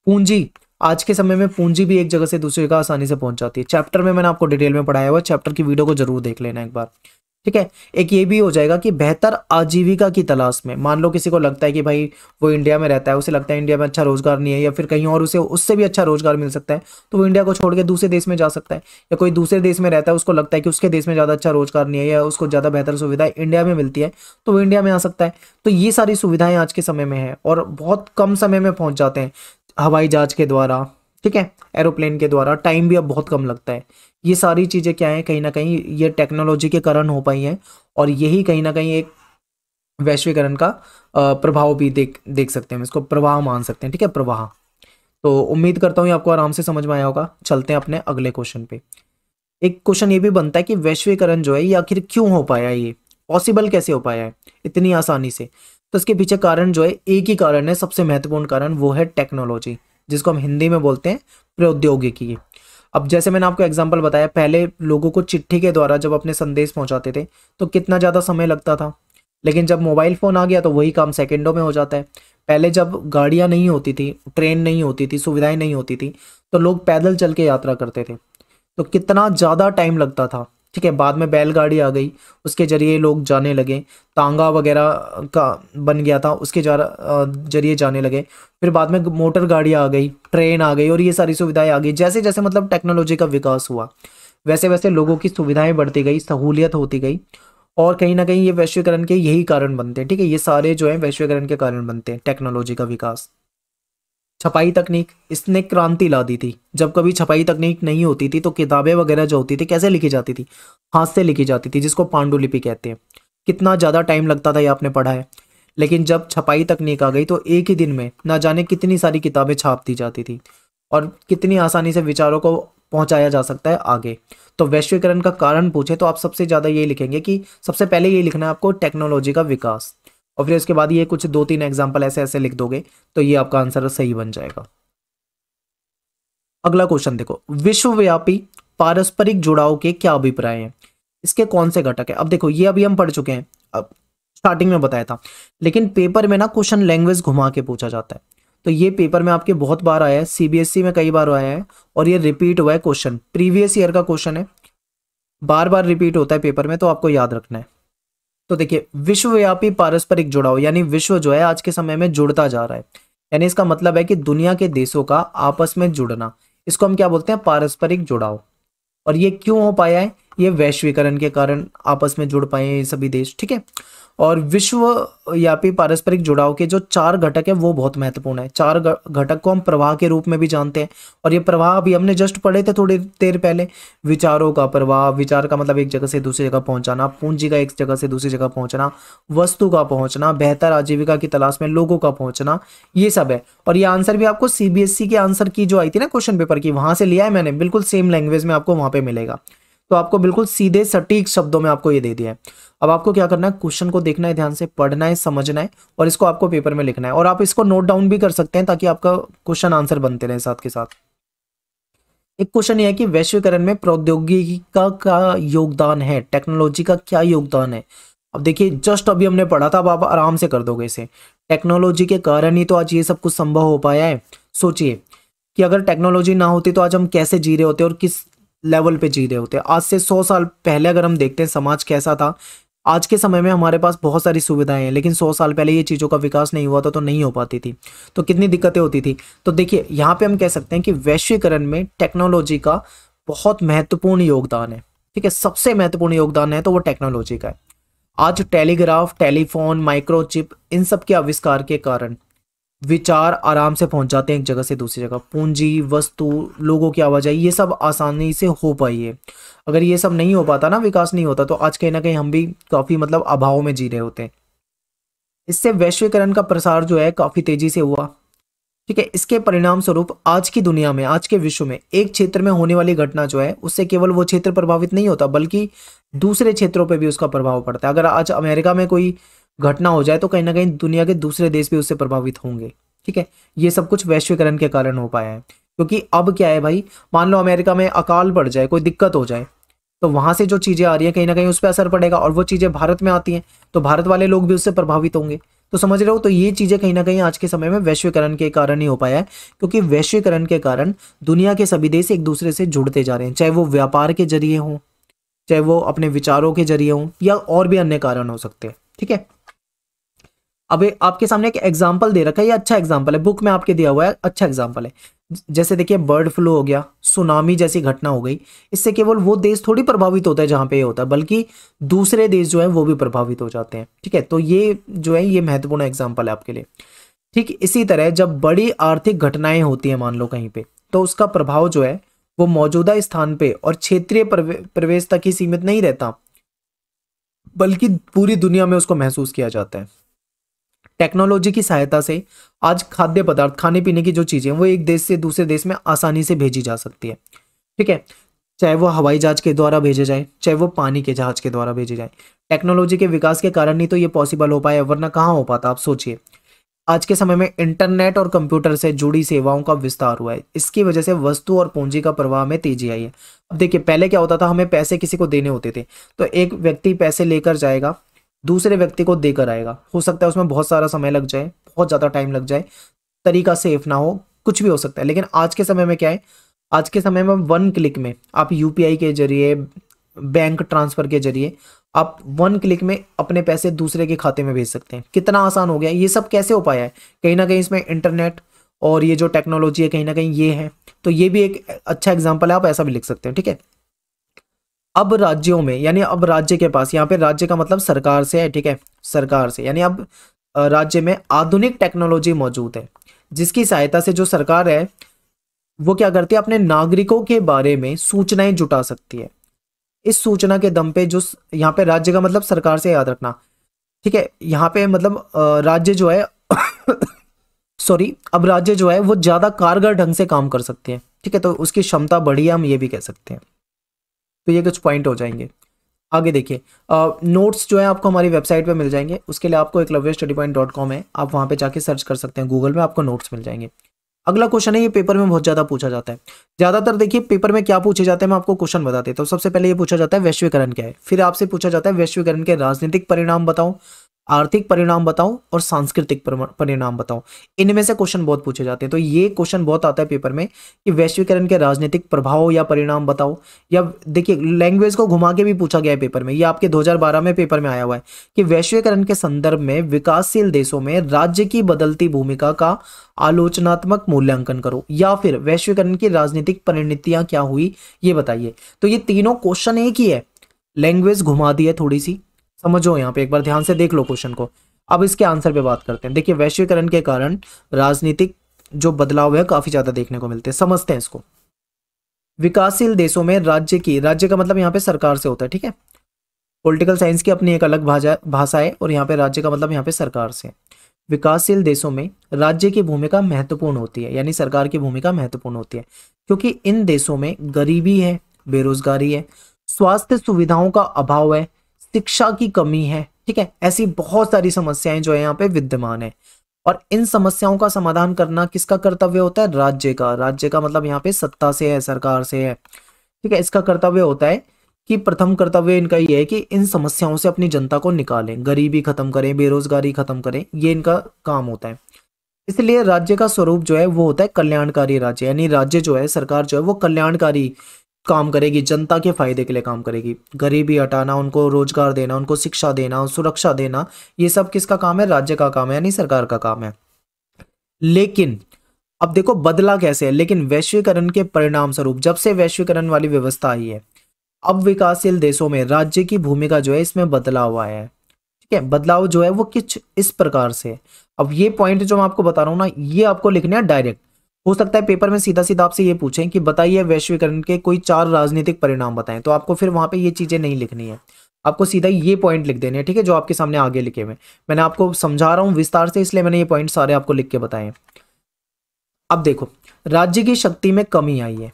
पूंजी आज के समय में पूंजी भी एक जगह से दूसरी जगह आसानी से पहुंच जाती है चैप्टर में मैंने आपको डिटेल में पढ़ाया हुआ चैप्टर की वीडियो को जरूर देख लेना एक बार ठीक है एक ये भी हो जाएगा कि बेहतर आजीविका की तलाश में मान लो किसी को लगता है कि भाई वो इंडिया में रहता है उसे लगता है इंडिया में अच्छा रोजगार नहीं है या फिर कहीं और उसे उससे भी अच्छा रोजगार मिल सकता है तो वो इंडिया को छोड़ के दूसरे देश में जा सकता है या कोई दूसरे देश में रहता है उसको लगता है कि उसके देश में ज़्यादा अच्छा रोजगार नहीं है या उसको ज़्यादा बेहतर सुविधा इंडिया में मिलती है तो वो इंडिया में आ सकता है तो ये सारी सुविधाएं आज के समय में है और बहुत कम समय में पहुंच जाते हैं हवाई जहाज के द्वारा ठीक है एरोप्लेन के द्वारा टाइम भी अब बहुत कम लगता है ये सारी चीज़ें क्या है कहीं ना कहीं ये टेक्नोलॉजी के कारण हो पाई हैं और यही कहीं ना कहीं एक वैश्वीकरण का प्रभाव भी देख देख सकते हैं इसको प्रवाह मान सकते हैं ठीक है प्रवाह तो उम्मीद करता हूँ आपको आराम से समझ में आया होगा चलते हैं अपने अगले क्वेश्चन पे एक क्वेश्चन ये भी बनता है कि वैश्वीकरण जो है ये आखिर क्यों हो पाया ये पॉसिबल कैसे हो पाया है इतनी आसानी से तो इसके पीछे कारण जो है एक ही कारण है सबसे महत्वपूर्ण कारण वो है टेक्नोलॉजी जिसको हम हिंदी में बोलते हैं प्रौद्योगिकी अब जैसे मैंने आपको एग्जाम्पल बताया पहले लोगों को चिट्ठी के द्वारा जब अपने संदेश पहुंचाते थे तो कितना ज़्यादा समय लगता था लेकिन जब मोबाइल फ़ोन आ गया तो वही काम सेकेंडों में हो जाता है पहले जब गाड़ियाँ नहीं होती थी ट्रेन नहीं होती थी सुविधाएं नहीं होती थी तो लोग पैदल चल के यात्रा करते थे तो कितना ज़्यादा टाइम लगता था ठीक है बाद में बैलगाड़ी आ गई उसके ज़रिए लोग जाने लगे तांगा वगैरह का बन गया था उसके जरिए जाने लगे फिर बाद में मोटर गाड़ी आ गई ट्रेन आ गई और ये सारी सुविधाएं आ गई जैसे जैसे मतलब टेक्नोलॉजी का विकास हुआ वैसे वैसे लोगों की सुविधाएं बढ़ती गई सहूलियत होती गई और कहीं ना कहीं ये वैश्वीकरण के यही कारण बनते हैं ठीक है ये सारे जो है वैश्वीकरण के कारण बनते हैं टेक्नोलॉजी का विकास छपाई तकनीक इसने क्रांति ला दी थी जब कभी छपाई तकनीक नहीं होती थी तो किताबें वगैरह जो होती थी कैसे लिखी जाती थी हाथ से लिखी जाती थी जिसको पांडुलिपि कहते हैं कितना ज़्यादा टाइम लगता था ये आपने पढ़ा है लेकिन जब छपाई तकनीक आ गई तो एक ही दिन में ना जाने कितनी सारी किताबें छाप दी जाती थी और कितनी आसानी से विचारों को पहुंचाया जा सकता है आगे तो वैश्वीकरण का कारण पूछे तो आप सबसे ज़्यादा यही लिखेंगे कि सबसे पहले ये लिखना है आपको टेक्नोलॉजी का विकास और फिर उसके बाद ये कुछ दो तीन एग्जाम्पल ऐसे ऐसे लिख दोगे तो ये आपका आंसर सही बन जाएगा अगला क्वेश्चन देखो विश्वव्यापी पारस्परिक जुड़ाव के क्या अभिप्राय हैं इसके कौन से घटक है अब देखो ये अभी हम पढ़ चुके हैं अब स्टार्टिंग में बताया था लेकिन पेपर में ना क्वेश्चन लैंग्वेज घुमा के पूछा जाता है तो ये पेपर में आपके बहुत बार आया है सीबीएसई e में कई बार आया है और ये रिपीट हुआ है क्वेश्चन प्रीवियस ईयर का क्वेश्चन है बार बार रिपीट होता है पेपर में तो आपको याद रखना है तो देखिए विश्वव्यापी पारस्परिक जुड़ाव यानी विश्व जो है आज के समय में जुड़ता जा रहा है यानी इसका मतलब है कि दुनिया के देशों का आपस में जुड़ना इसको हम क्या बोलते हैं पारस्परिक जुड़ाव और ये क्यों हो पाया है ये वैश्वीकरण के कारण आपस में जुड़ पाए हैं सभी देश ठीक है और विश्व यापी पारस्परिक जुड़ाव के जो चार घटक है वो बहुत महत्वपूर्ण है चार घटक को हम प्रवाह के रूप में भी जानते हैं और ये प्रवाह अभी हमने जस्ट पढ़े थे थोड़ी देर पहले विचारों का प्रवाह विचार का मतलब एक जगह से दूसरी जगह पहुंचाना पूंजी का एक जगह से दूसरी जगह पहुंचना वस्तु का पहुंचना बेहतर आजीविका की तलाश में लोगों का पहुंचना ये सब है और ये आंसर भी आपको सीबीएसई e के आंसर की जो आई थी ना क्वेश्चन पेपर की वहां से लिया है मैंने बिल्कुल सेम लैंग्वेज में आपको वहां पर मिलेगा तो आपको बिल्कुल सीधे सटीक शब्दों में आपको ये दे दिया है अब आपको क्या करना है क्वेश्चन को देखना है ध्यान से पढ़ना है समझना है और इसको आपको पेपर में लिखना है और आप इसको नोट डाउन भी कर सकते हैं ताकि आपका क्वेश्चन आंसर बनते रहे साथ के साथ एक क्वेश्चन यह है कि वैश्वीकरण में प्रौद्योगिकी का क्या योगदान है टेक्नोलॉजी का क्या योगदान है अब देखिए जस्ट अभी हमने पढ़ा था अब आप आराम से कर दोगे इसे टेक्नोलॉजी के कारण ही तो आज ये सब कुछ संभव हो पाया है सोचिए कि अगर टेक्नोलॉजी ना होती तो आज हम कैसे जी रहे होते और किस लेवल पे जी रहे होते हैं आज से सौ साल पहले अगर हम देखते हैं समाज कैसा था आज के समय में हमारे पास बहुत सारी सुविधाएं हैं लेकिन सौ साल पहले ये चीज़ों का विकास नहीं हुआ था तो नहीं हो पाती थी तो कितनी दिक्कतें होती थी तो देखिए यहाँ पे हम कह सकते हैं कि वैश्वीकरण में टेक्नोलॉजी का बहुत महत्वपूर्ण योगदान है ठीक है सबसे महत्वपूर्ण योगदान है तो वो टेक्नोलॉजी का है आज टेलीग्राफ टेलीफोन माइक्रोचिप इन सब के आविष्कार के कारण विचार आराम से पहुंच जाते हैं एक जगह से दूसरी जगह पूंजी वस्तु लोगों की आवाजाही ये सब आसानी से हो पाई है अगर ये सब नहीं हो पाता ना विकास नहीं होता तो आज कहीं ना कहीं हम भी काफ़ी मतलब अभाव में जी रहे होते हैं इससे वैश्वीकरण का प्रसार जो है काफ़ी तेज़ी से हुआ ठीक है इसके परिणाम स्वरूप आज की दुनिया में आज के विश्व में एक क्षेत्र में होने वाली घटना जो है उससे केवल वो क्षेत्र प्रभावित नहीं होता बल्कि दूसरे क्षेत्रों पर भी उसका प्रभाव पड़ता है अगर आज अमेरिका में कोई घटना हो जाए तो कहीं ना कहीं दुनिया के दूसरे देश भी उससे प्रभावित होंगे ठीक है ये सब कुछ वैश्वीकरण के कारण हो पाया है क्योंकि अब क्या है भाई मान लो अमेरिका में अकाल पड़ जाए कोई दिक्कत हो जाए तो वहां से जो चीजें आ रही है कहीं ना कहीं उस पर असर पड़ेगा और वो चीजें भारत में आती हैं तो भारत वाले लोग भी उससे प्रभावित होंगे तो समझ रहे हो तो ये चीजें कहीं ना कहीं आज के समय में वैश्वीकरण के कारण ही हो पाया है क्योंकि वैश्वीकरण के कारण दुनिया के सभी देश एक दूसरे से जुड़ते जा रहे हैं चाहे वो व्यापार के जरिए हों चाहे वो अपने विचारों के जरिए हों या और भी अन्य कारण हो सकते हैं ठीक है अब आपके सामने एक एग्जाम्पल दे रखा है ये अच्छा एग्जाम्पल है बुक में आपके दिया हुआ है अच्छा एग्जाम्पल है जैसे देखिए बर्ड फ्लू हो गया सुनामी जैसी घटना हो गई इससे केवल वो देश थोड़ी प्रभावित होता है जहां पे ये होता है बल्कि दूसरे देश जो है वो भी प्रभावित हो जाते हैं ठीक है तो ये जो है ये महत्वपूर्ण एग्जाम्पल है आपके लिए ठीक इसी तरह जब बड़ी आर्थिक घटनाएं होती है मान लो कहीं पे तो उसका प्रभाव जो है वो मौजूदा स्थान पे और क्षेत्रीय प्रवेश तक ही सीमित नहीं रहता बल्कि पूरी दुनिया में उसको महसूस किया जाता है टेक्नोलॉजी की सहायता से आज खाद्य पदार्थ खाने पीने की जो चीज़ें वो एक देश से दूसरे देश में आसानी से भेजी जा सकती है ठीक है चाहे वो हवाई जहाज के द्वारा भेजे जाए चाहे वो पानी के जहाज के द्वारा भेजे जाए टेक्नोलॉजी के विकास के कारण ही तो ये पॉसिबल हो पाया वरना कहाँ हो पाता आप सोचिए आज के समय में इंटरनेट और कंप्यूटर से जुड़ी सेवाओं का विस्तार हुआ है इसकी वजह से वस्तु और पूंजी का प्रवाह में तेजी आई है अब देखिए पहले क्या होता था हमें पैसे किसी को देने होते थे तो एक व्यक्ति पैसे लेकर जाएगा दूसरे व्यक्ति को देकर आएगा हो सकता है उसमें बहुत सारा समय लग जाए बहुत ज़्यादा टाइम लग जाए तरीका सेफ ना हो कुछ भी हो सकता है लेकिन आज के समय में क्या है आज के समय में वन क्लिक में आप यू के जरिए बैंक ट्रांसफ़र के जरिए आप वन क्लिक में अपने पैसे दूसरे के खाते में भेज सकते हैं कितना आसान हो गया ये सब कैसे हो पाया है कहीं ना कहीं इसमें इंटरनेट और ये जो टेक्नोलॉजी है कहीं ना कहीं ये है तो ये भी एक अच्छा एग्जाम्पल है आप ऐसा भी लिख सकते हैं ठीक है अब राज्यों में यानी अब राज्य के पास यहाँ पे राज्य का मतलब सरकार से है ठीक है सरकार से यानी अब राज्य में आधुनिक टेक्नोलॉजी मौजूद है जिसकी सहायता से जो सरकार है वो क्या करती है अपने नागरिकों के बारे में सूचनाएं जुटा सकती है इस सूचना के दम पे जो यहाँ पे राज्य का मतलब सरकार से याद रखना ठीक है यहाँ पे मतलब राज्य जो है सॉरी अब राज्य जो है वो ज़्यादा कारगर ढंग से काम कर सकते हैं ठीक है तो उसकी क्षमता बढ़ी है हम ये भी कह सकते हैं तो ये कुछ पॉइंट हो जाएंगे आगे देखिए नोट्स जो है आपको हमारी वेबसाइट पे मिल जाएंगे उसके लिए आपको Eklavya study point dot com है आप वहाँ पे जाके सर्च कर सकते हैं गूगल में आपको नोट्स मिल जाएंगे अगला क्वेश्चन है ये पेपर में बहुत ज़्यादा पूछा जाता है ज़्यादातर देखिए पेपर में क्या पूछे जाते हैं मैं आपको क्वेश्चन बताते हैं तो सबसे पहले ये पूछा जाता है वैश्वीकरण क्या है फिर आपसे पूछा जाता है वैश्वीकरण के राजनीतिक परिणाम बताओ आर्थिक परिणाम बताओ और सांस्कृतिक परिणाम बताओ इनमें से क्वेश्चन बहुत पूछे जाते हैं तो ये क्वेश्चन बहुत आता है पेपर में कि वैश्वीकरण के राजनीतिक प्रभाव या परिणाम बताओ या देखिए लैंग्वेज को घुमा के भी पूछा गया है पेपर में ये आपके 2012 में पेपर में आया हुआ है कि वैश्वीकरण के संदर्भ में विकासशील देशों में राज्य की बदलती भूमिका का आलोचनात्मक मूल्यांकन करो या फिर वैश्वीकरण की राजनीतिक परिणतियां क्या हुई ये बताइए तो ये तीनों क्वेश्चन एक ही है लैंग्वेज घुमा दी है थोड़ी सी समझो यहाँ पे एक बार ध्यान से देख लो क्वेश्चन को अब इसके आंसर पे बात करते हैं देखिए वैश्वीकरण के कारण राजनीतिक जो बदलाव है काफी ज्यादा देखने को मिलते हैं समझते हैं इसको विकासशील देशों में राज्य की राज्य का मतलब यहाँ पे सरकार से होता है ठीक है पॉलिटिकल साइंस की अपनी एक अलग भाषा भाषा है और यहाँ पे राज्य का मतलब यहाँ पे सरकार से विकासशील देशों में राज्य की भूमिका महत्वपूर्ण होती है यानी सरकार की भूमिका महत्वपूर्ण होती है क्योंकि इन देशों में गरीबी है बेरोजगारी है स्वास्थ्य सुविधाओं का अभाव है शिक्षा की कमी है ठीक है ऐसी बहुत सारी समस्याएं जो है यहाँ पे विद्यमान है और इन समस्याओं का समाधान करना किसका कर्तव्य होता है राज्य का राज्य का मतलब यहाँ पे सत्ता से है सरकार से है ठीक है इसका कर्तव्य होता है कि प्रथम कर्तव्य इनका ये है कि इन समस्याओं से अपनी जनता को निकालें गरीबी खत्म करें बेरोजगारी खत्म करें ये इनका काम होता है इसलिए राज्य का स्वरूप जो है वो होता है कल्याणकारी राज्य यानी राज्य जो है सरकार जो है वो कल्याणकारी काम करेगी जनता के फायदे के लिए काम करेगी गरीबी हटाना उनको रोजगार देना उनको शिक्षा देना सुरक्षा देना ये सब किसका काम है राज्य का काम है यानी सरकार का काम है लेकिन अब देखो बदला कैसे है लेकिन वैश्वीकरण के परिणाम स्वरूप जब से वैश्वीकरण वाली व्यवस्था आई है अब विकासशील देशों में राज्य की भूमिका जो है इसमें बदलाव हुआ है ठीक है बदलाव जो है वो किस इस प्रकार से अब ये पॉइंट जो मैं आपको बता रहा हूं ना ये आपको लिखना है डायरेक्ट हो सकता है पेपर में सीधा सीधा आपसे ये पूछें कि बताइए वैश्वीकरण के कोई चार राजनीतिक परिणाम बताएं तो आपको फिर वहाँ पे ये चीज़ें नहीं लिखनी है आपको सीधा ये पॉइंट लिख देने हैं ठीक है जो आपके सामने आगे लिखे हुए मैंने आपको समझा रहा हूँ विस्तार से इसलिए मैंने ये पॉइंट सारे आपको लिख के बताए अब देखो राज्य की शक्ति में कमी आई है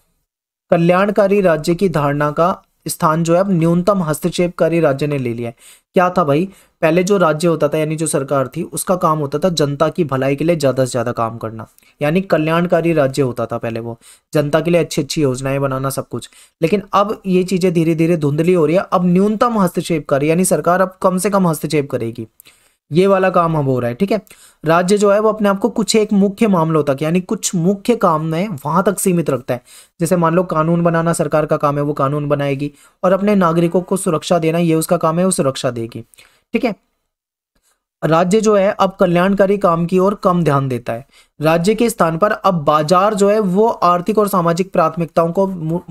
कल्याणकारी राज्य की धारणा का स्थान जो है अब न्यूनतम हस्तक्षेपकारी राज्य ने ले लिया है क्या था भाई पहले जो राज्य होता था यानी जो सरकार थी उसका काम होता था जनता की भलाई के लिए ज़्यादा से ज़्यादा काम करना यानी कल्याणकारी राज्य होता था पहले वो जनता के लिए अच्छी अच्छी योजनाएं बनाना सब कुछ लेकिन अब ये चीज़ें धीरे धीरे धुंधली हो रही है अब न्यूनतम हस्तक्षेपकारी यानी सरकार अब कम से कम हस्तक्षेप करेगी ये वाला काम अब हो रहा है ठीक है राज्य जो है वो अपने आप को कुछ एक मुख्य मामलों तक यानी कुछ मुख्य काम में वहां तक सीमित रखता है जैसे मान लो कानून बनाना सरकार का काम है वो कानून बनाएगी और अपने नागरिकों को सुरक्षा देना ये उसका काम है वो सुरक्षा देगी ठीक है राज्य जो है अब कल्याणकारी काम की ओर कम ध्यान देता है राज्य के स्थान पर अब बाजार जो है वो आर्थिक और सामाजिक प्राथमिकताओं को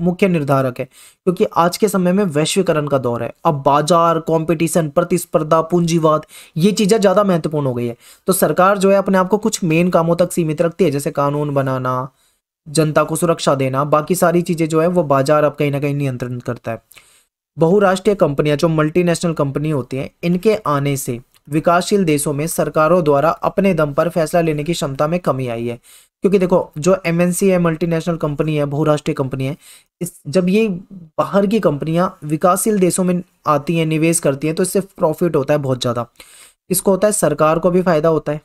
मुख्य निर्धारक है क्योंकि आज के समय में वैश्वीकरण का दौर है अब बाजार कंपटीशन प्रतिस्पर्धा पूंजीवाद ये चीज़ें ज़्यादा महत्वपूर्ण हो गई है तो सरकार जो है अपने आप को कुछ मेन कामों तक सीमित रखती है जैसे कानून बनाना जनता को सुरक्षा देना बाकी सारी चीज़ें जो है वो बाजार अब कहीं ना कहीं नियंत्रण करता है बहुराष्ट्रीय कंपनियां जो मल्टीनेशनल कंपनी होती हैं इनके आने से विकासशील देशों में सरकारों द्वारा अपने दम पर फैसला लेने की क्षमता में कमी आई है क्योंकि देखो जो एम है मल्टीनेशनल कंपनी है बहुराष्ट्रीय कंपनी है इस जब ये बाहर की कंपनियां विकासशील देशों में आती हैं निवेश करती हैं तो इससे प्रॉफिट होता है बहुत ज़्यादा इसको होता है सरकार को भी फायदा होता है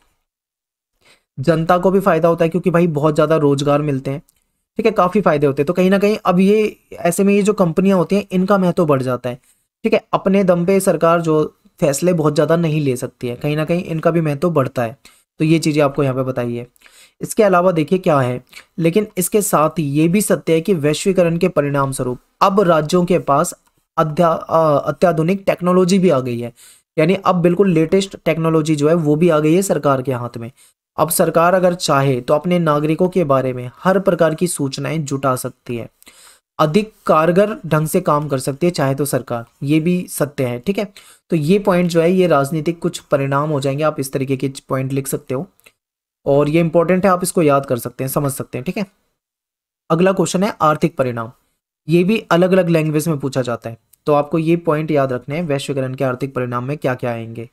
जनता को भी फायदा होता है क्योंकि भाई बहुत ज़्यादा रोजगार मिलते हैं ठीक है काफ़ी फायदे होते हैं तो कहीं ना कहीं अब ये ऐसे में ये जो कंपनियां होती हैं इनका महत्व बढ़ जाता है ठीक है अपने दम पे सरकार जो फैसले बहुत ज़्यादा नहीं ले सकती है कहीं ना कहीं इनका भी महत्व बढ़ता है तो ये चीज़ें आपको यहाँ पे बताई है इसके अलावा देखिए क्या है लेकिन इसके साथ ही ये भी सत्य है कि वैश्वीकरण के परिणाम स्वरूप अब राज्यों के पास अत्याधुनिक टेक्नोलॉजी भी आ गई है यानी अब बिल्कुल लेटेस्ट टेक्नोलॉजी जो है वो भी आ गई है सरकार के हाथ में अब सरकार अगर चाहे तो अपने नागरिकों के बारे में हर प्रकार की सूचनाएं जुटा सकती है अधिक कारगर ढंग से काम कर सकती है चाहे तो सरकार ये भी सत्य है ठीक है तो ये पॉइंट जो है ये राजनीतिक कुछ परिणाम हो जाएंगे आप इस तरीके के पॉइंट लिख सकते हो और ये इंपॉर्टेंट है आप इसको याद कर सकते हैं समझ सकते हैं ठीक है अगला क्वेश्चन है आर्थिक परिणाम ये भी अलग अलग लैंग्वेज में पूछा जाता है तो आपको ये पॉइंट याद रखने हैं वैश्वीकरण के आर्थिक परिणाम में क्या क्या आएंगे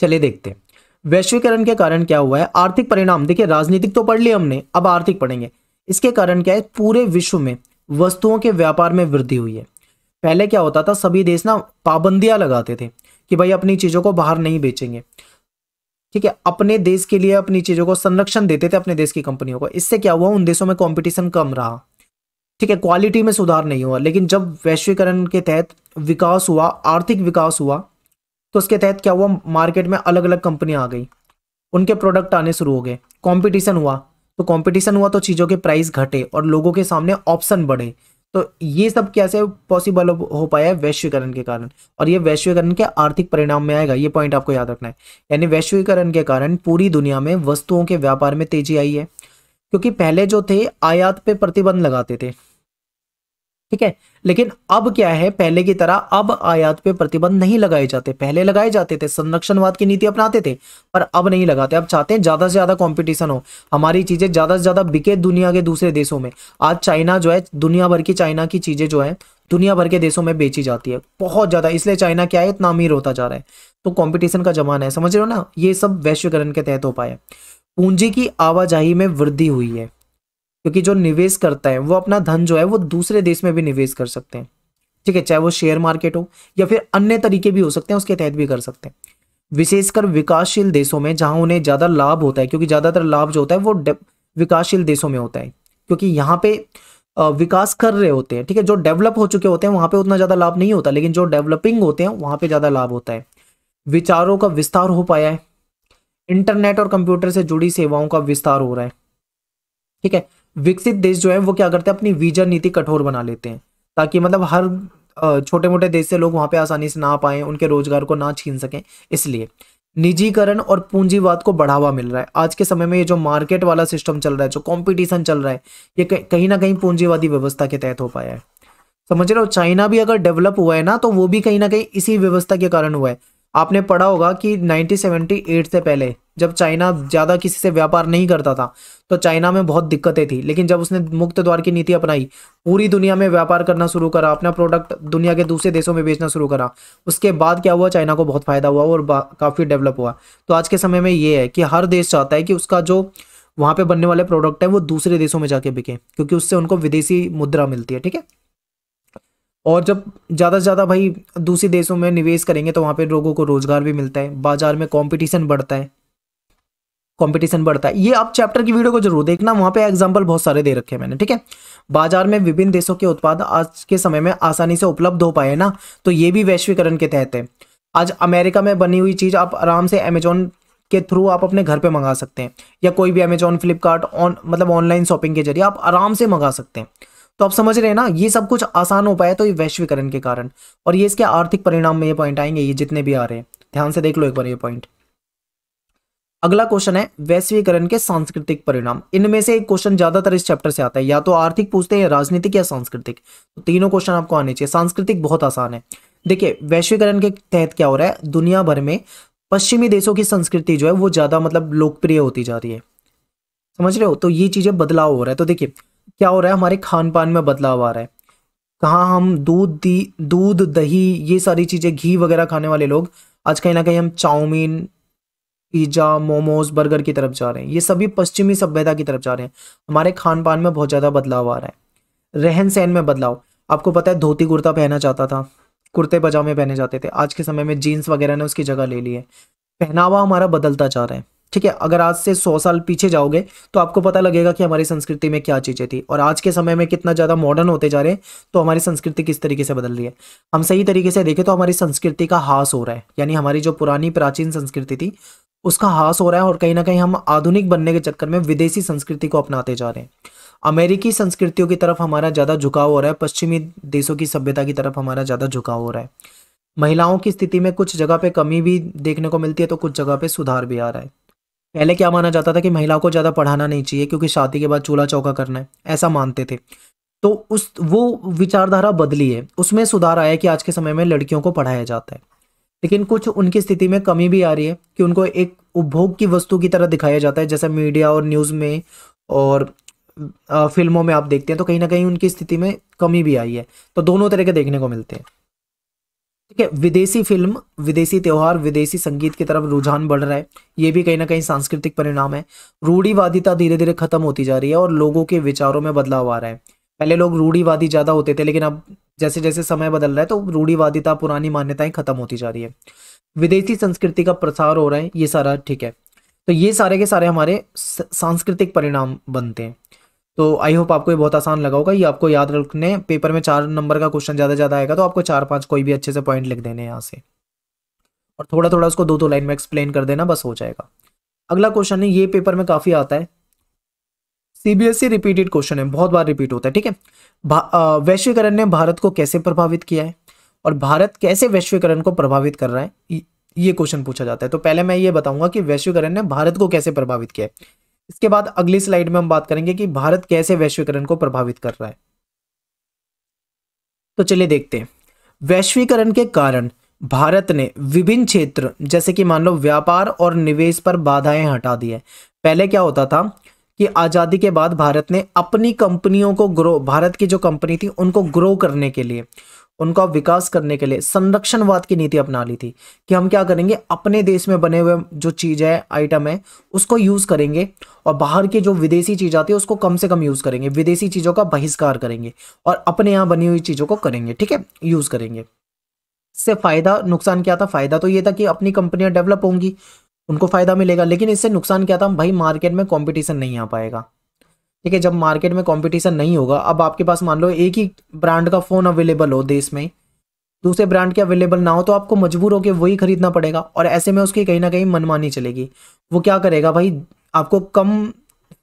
चलिए देखते हैं वैश्वीकरण के कारण क्या हुआ है आर्थिक परिणाम देखिए राजनीतिक तो पढ़ लिया हमने अब आर्थिक पढ़ेंगे इसके कारण क्या है पूरे विश्व में वस्तुओं के व्यापार में वृद्धि हुई है पहले क्या होता था सभी देश ना पाबंदियां लगाते थे कि भाई अपनी चीज़ों को बाहर नहीं बेचेंगे ठीक है अपने देश के लिए अपनी चीज़ों को संरक्षण देते थे अपने देश की कंपनियों को इससे क्या हुआ उन देशों में कॉम्पिटिशन कम रहा ठीक है क्वालिटी में सुधार नहीं हुआ लेकिन जब वैश्वीकरण के तहत विकास हुआ आर्थिक विकास हुआ तो उसके तहत क्या हुआ मार्केट में अलग अलग कंपनियां आ गई उनके प्रोडक्ट आने शुरू हो गए कंपटीशन हुआ तो कंपटीशन हुआ तो चीज़ों के प्राइस घटे और लोगों के सामने ऑप्शन बढ़े तो ये सब कैसे पॉसिबल हो पाया है वैश्वीकरण के कारण और ये वैश्वीकरण के आर्थिक परिणाम में आएगा ये पॉइंट आपको याद रखना है यानी वैश्वीकरण के कारण पूरी दुनिया में वस्तुओं के व्यापार में तेजी आई है क्योंकि पहले जो थे आयात पे प्रतिबंध लगाते थे ठीक है लेकिन अब क्या है पहले की तरह अब आयात पे प्रतिबंध नहीं लगाए जाते पहले लगाए जाते थे संरक्षणवाद की नीति अपनाते थे पर अब नहीं लगाते अब चाहते हैं ज्यादा से ज्यादा कंपटीशन हो हमारी चीजें ज्यादा से ज्यादा बिके दुनिया के दूसरे देशों में आज चाइना जो है दुनिया भर की चाइना की चीजें जो है दुनिया भर के देशों में बेची जाती है बहुत ज्यादा इसलिए चाइना क्या है इतना अमीर होता जा रहा है तो कंपटीशन का जमाना है समझ रहे हो ना ये सब वैश्वीकरण के तहत हो पाया पूंजी की आवाजाही में वृद्धि हुई है क्योंकि जो निवेश करता है वो अपना धन जो है वो दूसरे देश में भी निवेश कर सकते हैं ठीक है चाहे वो शेयर मार्केट हो या फिर अन्य तरीके भी हो सकते हैं उसके तहत भी कर सकते हैं विशेषकर विकासशील देशों में जहां उन्हें ज़्यादा लाभ होता है क्योंकि ज़्यादातर लाभ जो होता है वो विकासशील देशों में होता है क्योंकि यहाँ पे विकास कर रहे होते हैं ठीक है जो डेवलप हो चुके होते हैं वहां पे उतना ज़्यादा लाभ नहीं होता लेकिन जो डेवलपिंग होते हैं वहां पे ज़्यादा लाभ होता है विचारों का विस्तार हो पाया है इंटरनेट और कंप्यूटर से जुड़ी सेवाओं का विस्तार हो रहा है ठीक है विकसित देश जो है वो क्या करते हैं अपनी वीजा नीति कठोर बना लेते हैं ताकि मतलब हर छोटे मोटे देश से लोग वहां पे आसानी से ना पाए उनके रोजगार को ना छीन सकें इसलिए निजीकरण और पूंजीवाद को बढ़ावा मिल रहा है आज के समय में ये जो मार्केट वाला सिस्टम चल रहा है जो कंपटीशन चल रहा है ये कहीं ना कहीं पूंजीवादी व्यवस्था के तहत हो पाया है समझ रहे हो चाइना भी अगर डेवलप हुआ है ना तो वो भी कहीं ना कहीं इसी व्यवस्था के कारण हुआ है आपने पढ़ा होगा कि 1978 से पहले जब चाइना ज़्यादा किसी से व्यापार नहीं करता था तो चाइना में बहुत दिक्कतें थी लेकिन जब उसने मुक्त द्वार की नीति अपनाई पूरी दुनिया में व्यापार करना शुरू करा अपना प्रोडक्ट दुनिया के दूसरे देशों में बेचना शुरू करा उसके बाद क्या हुआ चाइना को बहुत फ़ायदा हुआ और काफ़ी डेवलप हुआ तो आज के समय में ये है कि हर देश चाहता है कि उसका जो वहां पे बनने वाले प्रोडक्ट है वो दूसरे देशों में जाके बिके क्योंकि उससे उनको विदेशी मुद्रा मिलती है ठीक है और जब ज़्यादा से ज़्यादा भाई दूसरे देशों में निवेश करेंगे तो वहाँ पे लोगों को रोज़गार भी मिलता है बाज़ार में कंपटीशन बढ़ता है कंपटीशन बढ़ता है ये आप चैप्टर की वीडियो को जरूर देखना वहां पे एग्जांपल बहुत सारे दे रखे हैं मैंने ठीक है बाजार में विभिन्न देशों के उत्पाद आज के समय में आसानी से उपलब्ध हो पाए ना तो ये भी वैश्वीकरण के तहत है आज अमेरिका में बनी हुई चीज़ आप आराम से अमेजोन के थ्रू आप अपने घर पर मंगा सकते हैं या कोई भी अमेजोन फ्लिपकार्ट ऑन मतलब ऑनलाइन शॉपिंग के जरिए आप आराम से मंगा सकते हैं तो आप समझ रहे हैं ना ये सब कुछ आसान हो पाया तो ये वैश्वीकरण के कारण और ये इसके आर्थिक परिणाम में ये पॉइंट आएंगे ये जितने भी आ रहे हैं ध्यान से देख लो एक बार ये पॉइंट अगला क्वेश्चन है वैश्वीकरण के सांस्कृतिक परिणाम इनमें से एक क्वेश्चन ज्यादातर इस चैप्टर से आता है या तो आर्थिक पूछते हैं राजनीतिक या सांस्कृतिक तो तीनों क्वेश्चन आपको आने चाहिए सांस्कृतिक बहुत आसान है देखिए वैश्वीकरण के तहत क्या हो रहा है दुनिया भर में पश्चिमी देशों की संस्कृति जो है वो ज्यादा मतलब लोकप्रिय होती जा रही है समझ रहे हो तो ये चीजें बदलाव हो रहा है तो देखिए क्या हो रहा है हमारे खान पान में बदलाव आ रहा है कहाँ हम दूध दी दूध दही ये सारी चीजें घी वगैरह खाने वाले लोग आज कहीं ना कहीं हम चाउमीन पिज्ज़ा मोमोज बर्गर की तरफ जा रहे हैं ये सभी पश्चिमी सभ्यता की तरफ जा रहे हैं हमारे खान पान में बहुत ज़्यादा बदलाव आ रहा है रहन सहन में बदलाव आपको पता है धोती कुर्ता पहना जाता था कुर्ते पजामे पहने जाते थे आज के समय में जीन्स वगैरह ने उसकी जगह ले ली है पहनावा हमारा बदलता जा रहा है ठीक है अगर आज से सौ साल पीछे जाओगे तो आपको पता लगेगा कि हमारी संस्कृति में क्या चीज़ें थी और आज के समय में कितना ज़्यादा मॉडर्न होते जा रहे हैं तो हमारी संस्कृति किस तरीके से बदल रही है हम सही तरीके से देखें तो हमारी संस्कृति का हास हो रहा है यानी हमारी जो पुरानी प्राचीन संस्कृति थी उसका हास हो रहा है और कहीं ना कहीं हम आधुनिक बनने के चक्कर में विदेशी संस्कृति को अपनाते जा रहे हैं अमेरिकी संस्कृतियों की तरफ हमारा ज़्यादा झुकाव हो रहा है पश्चिमी देशों की सभ्यता की तरफ हमारा ज़्यादा झुकाव हो रहा है महिलाओं की स्थिति में कुछ जगह पे कमी भी देखने को मिलती है तो कुछ जगह पे सुधार भी आ रहा है पहले क्या माना जाता था कि महिलाओं को ज़्यादा पढ़ाना नहीं चाहिए क्योंकि शादी के बाद चूल्हा चौका करना है ऐसा मानते थे तो उस वो विचारधारा बदली है उसमें सुधार आया कि आज के समय में लड़कियों को पढ़ाया जाता है लेकिन कुछ उनकी स्थिति में कमी भी आ रही है कि उनको एक उपभोग की वस्तु की तरह दिखाया जाता है जैसे मीडिया और न्यूज़ में और फिल्मों में आप देखते हैं तो कहीं ना कहीं उनकी स्थिति में कमी भी आई है तो दोनों तरह के देखने को मिलते हैं ठीक है विदेशी फिल्म विदेशी त्यौहार विदेशी संगीत की तरफ रुझान बढ़ रहा है ये भी कहीं ना कहीं सांस्कृतिक परिणाम है रूढ़ीवादिता धीरे धीरे खत्म होती जा रही है और लोगों के विचारों में बदलाव आ रहा है पहले लोग रूढ़ीवादी ज़्यादा होते थे लेकिन अब जैसे जैसे समय बदल रहा है तो रूढ़ीवादिता पुरानी मान्यताएं खत्म होती जा रही है विदेशी संस्कृति का प्रसार हो रहा है ये सारा ठीक है तो ये सारे के सारे हमारे सांस्कृतिक परिणाम बनते हैं तो आई होप आपको ये बहुत आसान लगा होगा ये आपको याद रखने पेपर में चार नंबर का क्वेश्चन ज़्यादा ज़्यादा आएगा तो आपको चार पांच कोई भी अच्छे से पॉइंट लिख देने यहाँ से और थोड़ा थोड़ा उसको दो दो लाइन में एक्सप्लेन कर देना बस हो जाएगा अगला क्वेश्चन है ये पेपर में काफ़ी आता है सीबीएसई रिपीटेड क्वेश्चन है बहुत बार रिपीट होता है ठीक है वैश्वीकरण ने भारत को कैसे प्रभावित किया है और भारत कैसे वैश्वीकरण को प्रभावित कर रहा है ये क्वेश्चन पूछा जाता है तो पहले मैं ये बताऊंगा कि वैश्वीकरण ने भारत को कैसे प्रभावित किया है इसके बाद अगली स्लाइड में हम बात करेंगे कि भारत कैसे वैश्वीकरण को प्रभावित कर रहा है तो चलिए देखते हैं वैश्वीकरण के कारण भारत ने विभिन्न क्षेत्र जैसे कि मान लो व्यापार और निवेश पर बाधाएं हटा दी है पहले क्या होता था कि आज़ादी के बाद भारत ने अपनी कंपनियों को ग्रो भारत की जो कंपनी थी उनको ग्रो करने के लिए उनका विकास करने के लिए संरक्षणवाद की नीति अपना ली थी कि हम क्या करेंगे अपने देश में बने हुए जो चीज़ है आइटम है उसको यूज़ करेंगे और बाहर की जो विदेशी चीज़ आती है उसको कम से कम यूज़ करेंगे विदेशी चीज़ों का बहिष्कार करेंगे और अपने यहां बनी हुई चीज़ों को करेंगे ठीक है यूज़ करेंगे इससे फ़ायदा नुकसान क्या था फ़ायदा तो यह था कि अपनी कंपनियां डेवलप होंगी उनको फ़ायदा मिलेगा लेकिन इससे नुकसान क्या था भाई मार्केट में कॉम्पिटिशन नहीं आ पाएगा ठीक है जब मार्केट में कंपटीशन नहीं होगा अब आपके पास मान लो एक ही ब्रांड का फ़ोन अवेलेबल हो देश में दूसरे ब्रांड के अवेलेबल ना हो तो आपको मजबूर होकर वही खरीदना पड़ेगा और ऐसे में उसकी कहीं ना कहीं मनमानी चलेगी वो क्या करेगा भाई आपको कम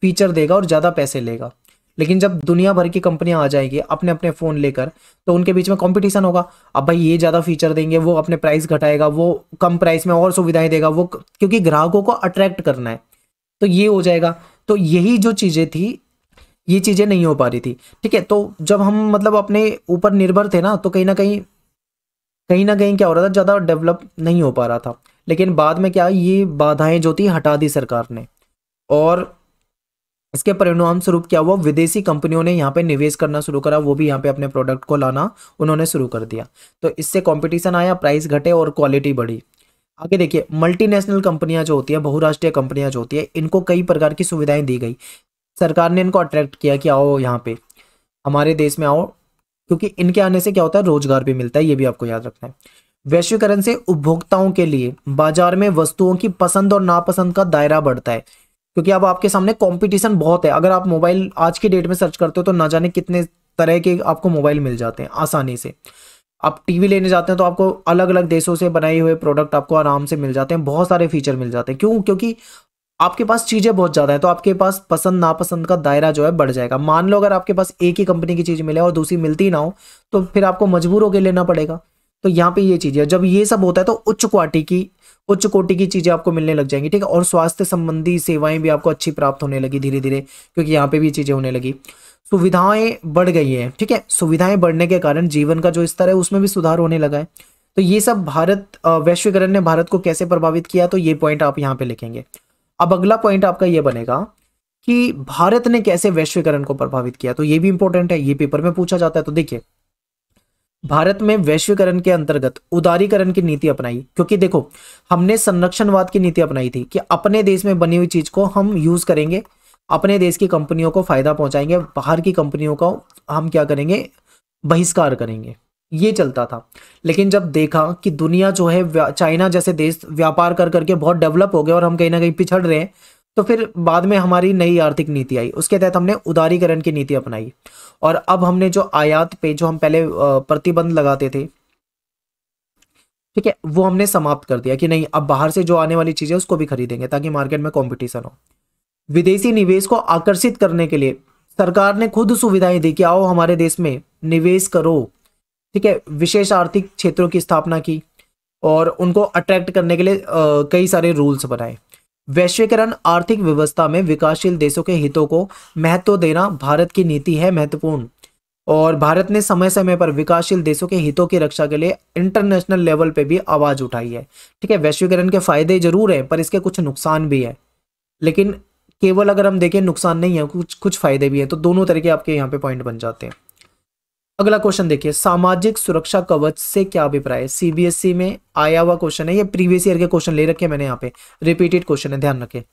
फीचर देगा और ज़्यादा पैसे लेगा लेकिन जब दुनिया भर की कंपनियां आ जाएगी अपने अपने फ़ोन लेकर तो उनके बीच में कंपटीशन होगा अब भाई ये ज़्यादा फीचर देंगे वो अपने प्राइस घटाएगा वो कम प्राइस में और सुविधाएं देगा वो क्योंकि ग्राहकों को अट्रैक्ट करना है तो ये हो जाएगा तो यही जो चीज़ें थी ये चीज़ें नहीं हो पा रही थी ठीक है तो जब हम मतलब अपने ऊपर निर्भर थे ना तो कहीं ना कहीं कहीं ना कहीं क्या हो रहा था ज़्यादा डेवलप नहीं हो पा रहा था लेकिन बाद में क्या ये बाधाएं जो थी हटा दी सरकार ने और इसके परिणाम स्वरूप क्या हुआ विदेशी कंपनियों ने यहाँ पे निवेश करना शुरू करा वो भी यहाँ पे अपने प्रोडक्ट को लाना उन्होंने शुरू कर दिया तो इससे कंपटीशन आया प्राइस घटे और क्वालिटी बढ़ी आगे देखिए मल्टीनेशनल कंपनियां जो होती हैं बहुराष्ट्रीय कंपनियां जो होती है इनको कई प्रकार की सुविधाएं दी गई सरकार ने इनको अट्रैक्ट किया कि आओ यहाँ पे हमारे देश में आओ क्योंकि इनके आने से क्या होता है रोजगार भी मिलता है ये भी आपको याद रखना है वैश्वीकरण से उपभोक्ताओं के लिए बाजार में वस्तुओं की पसंद और नापसंद का दायरा बढ़ता है क्योंकि अब आपके सामने कंपटीशन बहुत है अगर आप मोबाइल आज की डेट में सर्च करते हो तो ना जाने कितने तरह के आपको मोबाइल मिल जाते हैं आसानी से आप टीवी लेने जाते हैं तो आपको अलग अलग देशों से बनाए हुए प्रोडक्ट आपको आराम से मिल जाते हैं बहुत सारे फीचर मिल जाते हैं क्यों क्योंकि आपके पास चीज़ें बहुत ज़्यादा है तो आपके पास पसंद नापसंद का दायरा जो है बढ़ जाएगा मान लो अगर आपके पास एक ही कंपनी की चीज़ मिले और दूसरी मिलती ना हो तो फिर आपको मजबूर होकर लेना पड़ेगा तो यहाँ पे ये चीज़ है जब ये सब होता है तो उच्च क्वालिटी की उच्च कोटि की चीज़ें आपको मिलने लग जाएंगी ठीक है और स्वास्थ्य संबंधी सेवाएं भी आपको अच्छी प्राप्त होने लगी धीरे धीरे क्योंकि यहाँ पे भी चीज़ें होने लगी सुविधाएं बढ़ गई है ठीक है सुविधाएं बढ़ने के कारण जीवन का जो स्तर है उसमें भी सुधार होने लगा है तो ये सब भारत वैश्वीकरण ने भारत को कैसे प्रभावित किया तो ये पॉइंट आप यहाँ पे लिखेंगे अब अगला पॉइंट आपका यह बनेगा कि भारत ने कैसे वैश्वीकरण को प्रभावित किया तो यह भी इंपॉर्टेंट है ये पेपर में पूछा जाता है तो देखिए भारत में वैश्वीकरण के अंतर्गत उदारीकरण की नीति अपनाई क्योंकि देखो हमने संरक्षणवाद की नीति अपनाई थी कि अपने देश में बनी हुई चीज को हम यूज करेंगे अपने देश की कंपनियों को फायदा पहुंचाएंगे बाहर की कंपनियों का हम क्या करेंगे बहिष्कार करेंगे ये चलता था लेकिन जब देखा कि दुनिया जो है चाइना जैसे देश व्यापार कर करके बहुत डेवलप हो गया और हम कहीं ना कहीं पिछड़ रहे हैं तो फिर बाद में हमारी नई आर्थिक नीति आई उसके तहत हमने उदारीकरण की नीति अपनाई और अब हमने जो आयात पे जो हम पहले प्रतिबंध लगाते थे ठीक है वो हमने समाप्त कर दिया कि नहीं अब बाहर से जो आने वाली चीज़ें उसको भी खरीदेंगे ताकि मार्केट में कॉम्पिटिशन हो विदेशी निवेश को आकर्षित करने के लिए सरकार ने खुद सुविधाएं दी कि आओ हमारे देश में निवेश करो ठीक है विशेष आर्थिक क्षेत्रों की स्थापना की और उनको अट्रैक्ट करने के लिए आ, कई सारे रूल्स बनाए वैश्वीकरण आर्थिक व्यवस्था में विकासशील देशों के हितों को महत्व देना भारत की नीति है महत्वपूर्ण और भारत ने समय समय पर विकासशील देशों के हितों की रक्षा के लिए इंटरनेशनल लेवल पे भी आवाज़ उठाई है ठीक है वैश्वीकरण के फायदे जरूर हैं पर इसके कुछ नुकसान भी है लेकिन केवल अगर हम देखें नुकसान नहीं है कुछ कुछ फायदे भी हैं तो दोनों तरह के आपके यहाँ पे पॉइंट बन जाते हैं अगला क्वेश्चन देखिए सामाजिक सुरक्षा कवच से क्या अभिप्राय है सीबीएसई e में आया हुआ क्वेश्चन है ये प्रीवियस ईयर के क्वेश्चन ले रखे मैंने यहाँ पे रिपीटेड क्वेश्चन है ध्यान रखे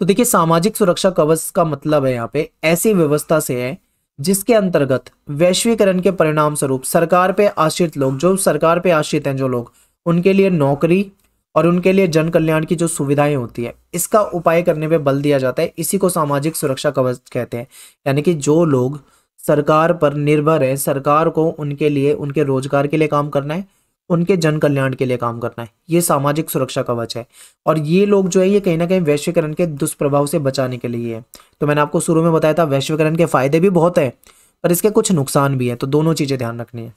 तो देखिए सामाजिक सुरक्षा कवच का मतलब है यहाँ पे ऐसी व्यवस्था से है जिसके अंतर्गत वैश्वीकरण के परिणाम स्वरूप सरकार पे आश्रित लोग जो सरकार पे आश्रित हैं जो लोग उनके लिए नौकरी और उनके लिए जन कल्याण की जो सुविधाएं होती है इसका उपाय करने पे बल दिया जाता है इसी को सामाजिक सुरक्षा कवच कहते हैं यानी कि जो लोग सरकार पर निर्भर है सरकार को उनके लिए उनके रोजगार के लिए काम करना है उनके जन कल्याण के लिए काम करना है ये सामाजिक सुरक्षा कवच है और ये लोग जो है ये कहीं ना कहीं वैश्वीकरण के दुष्प्रभाव से बचाने के लिए है तो मैंने आपको शुरू में बताया था वैश्वीकरण के फायदे भी बहुत है पर इसके कुछ नुकसान भी है तो दोनों चीज़ें ध्यान रखनी है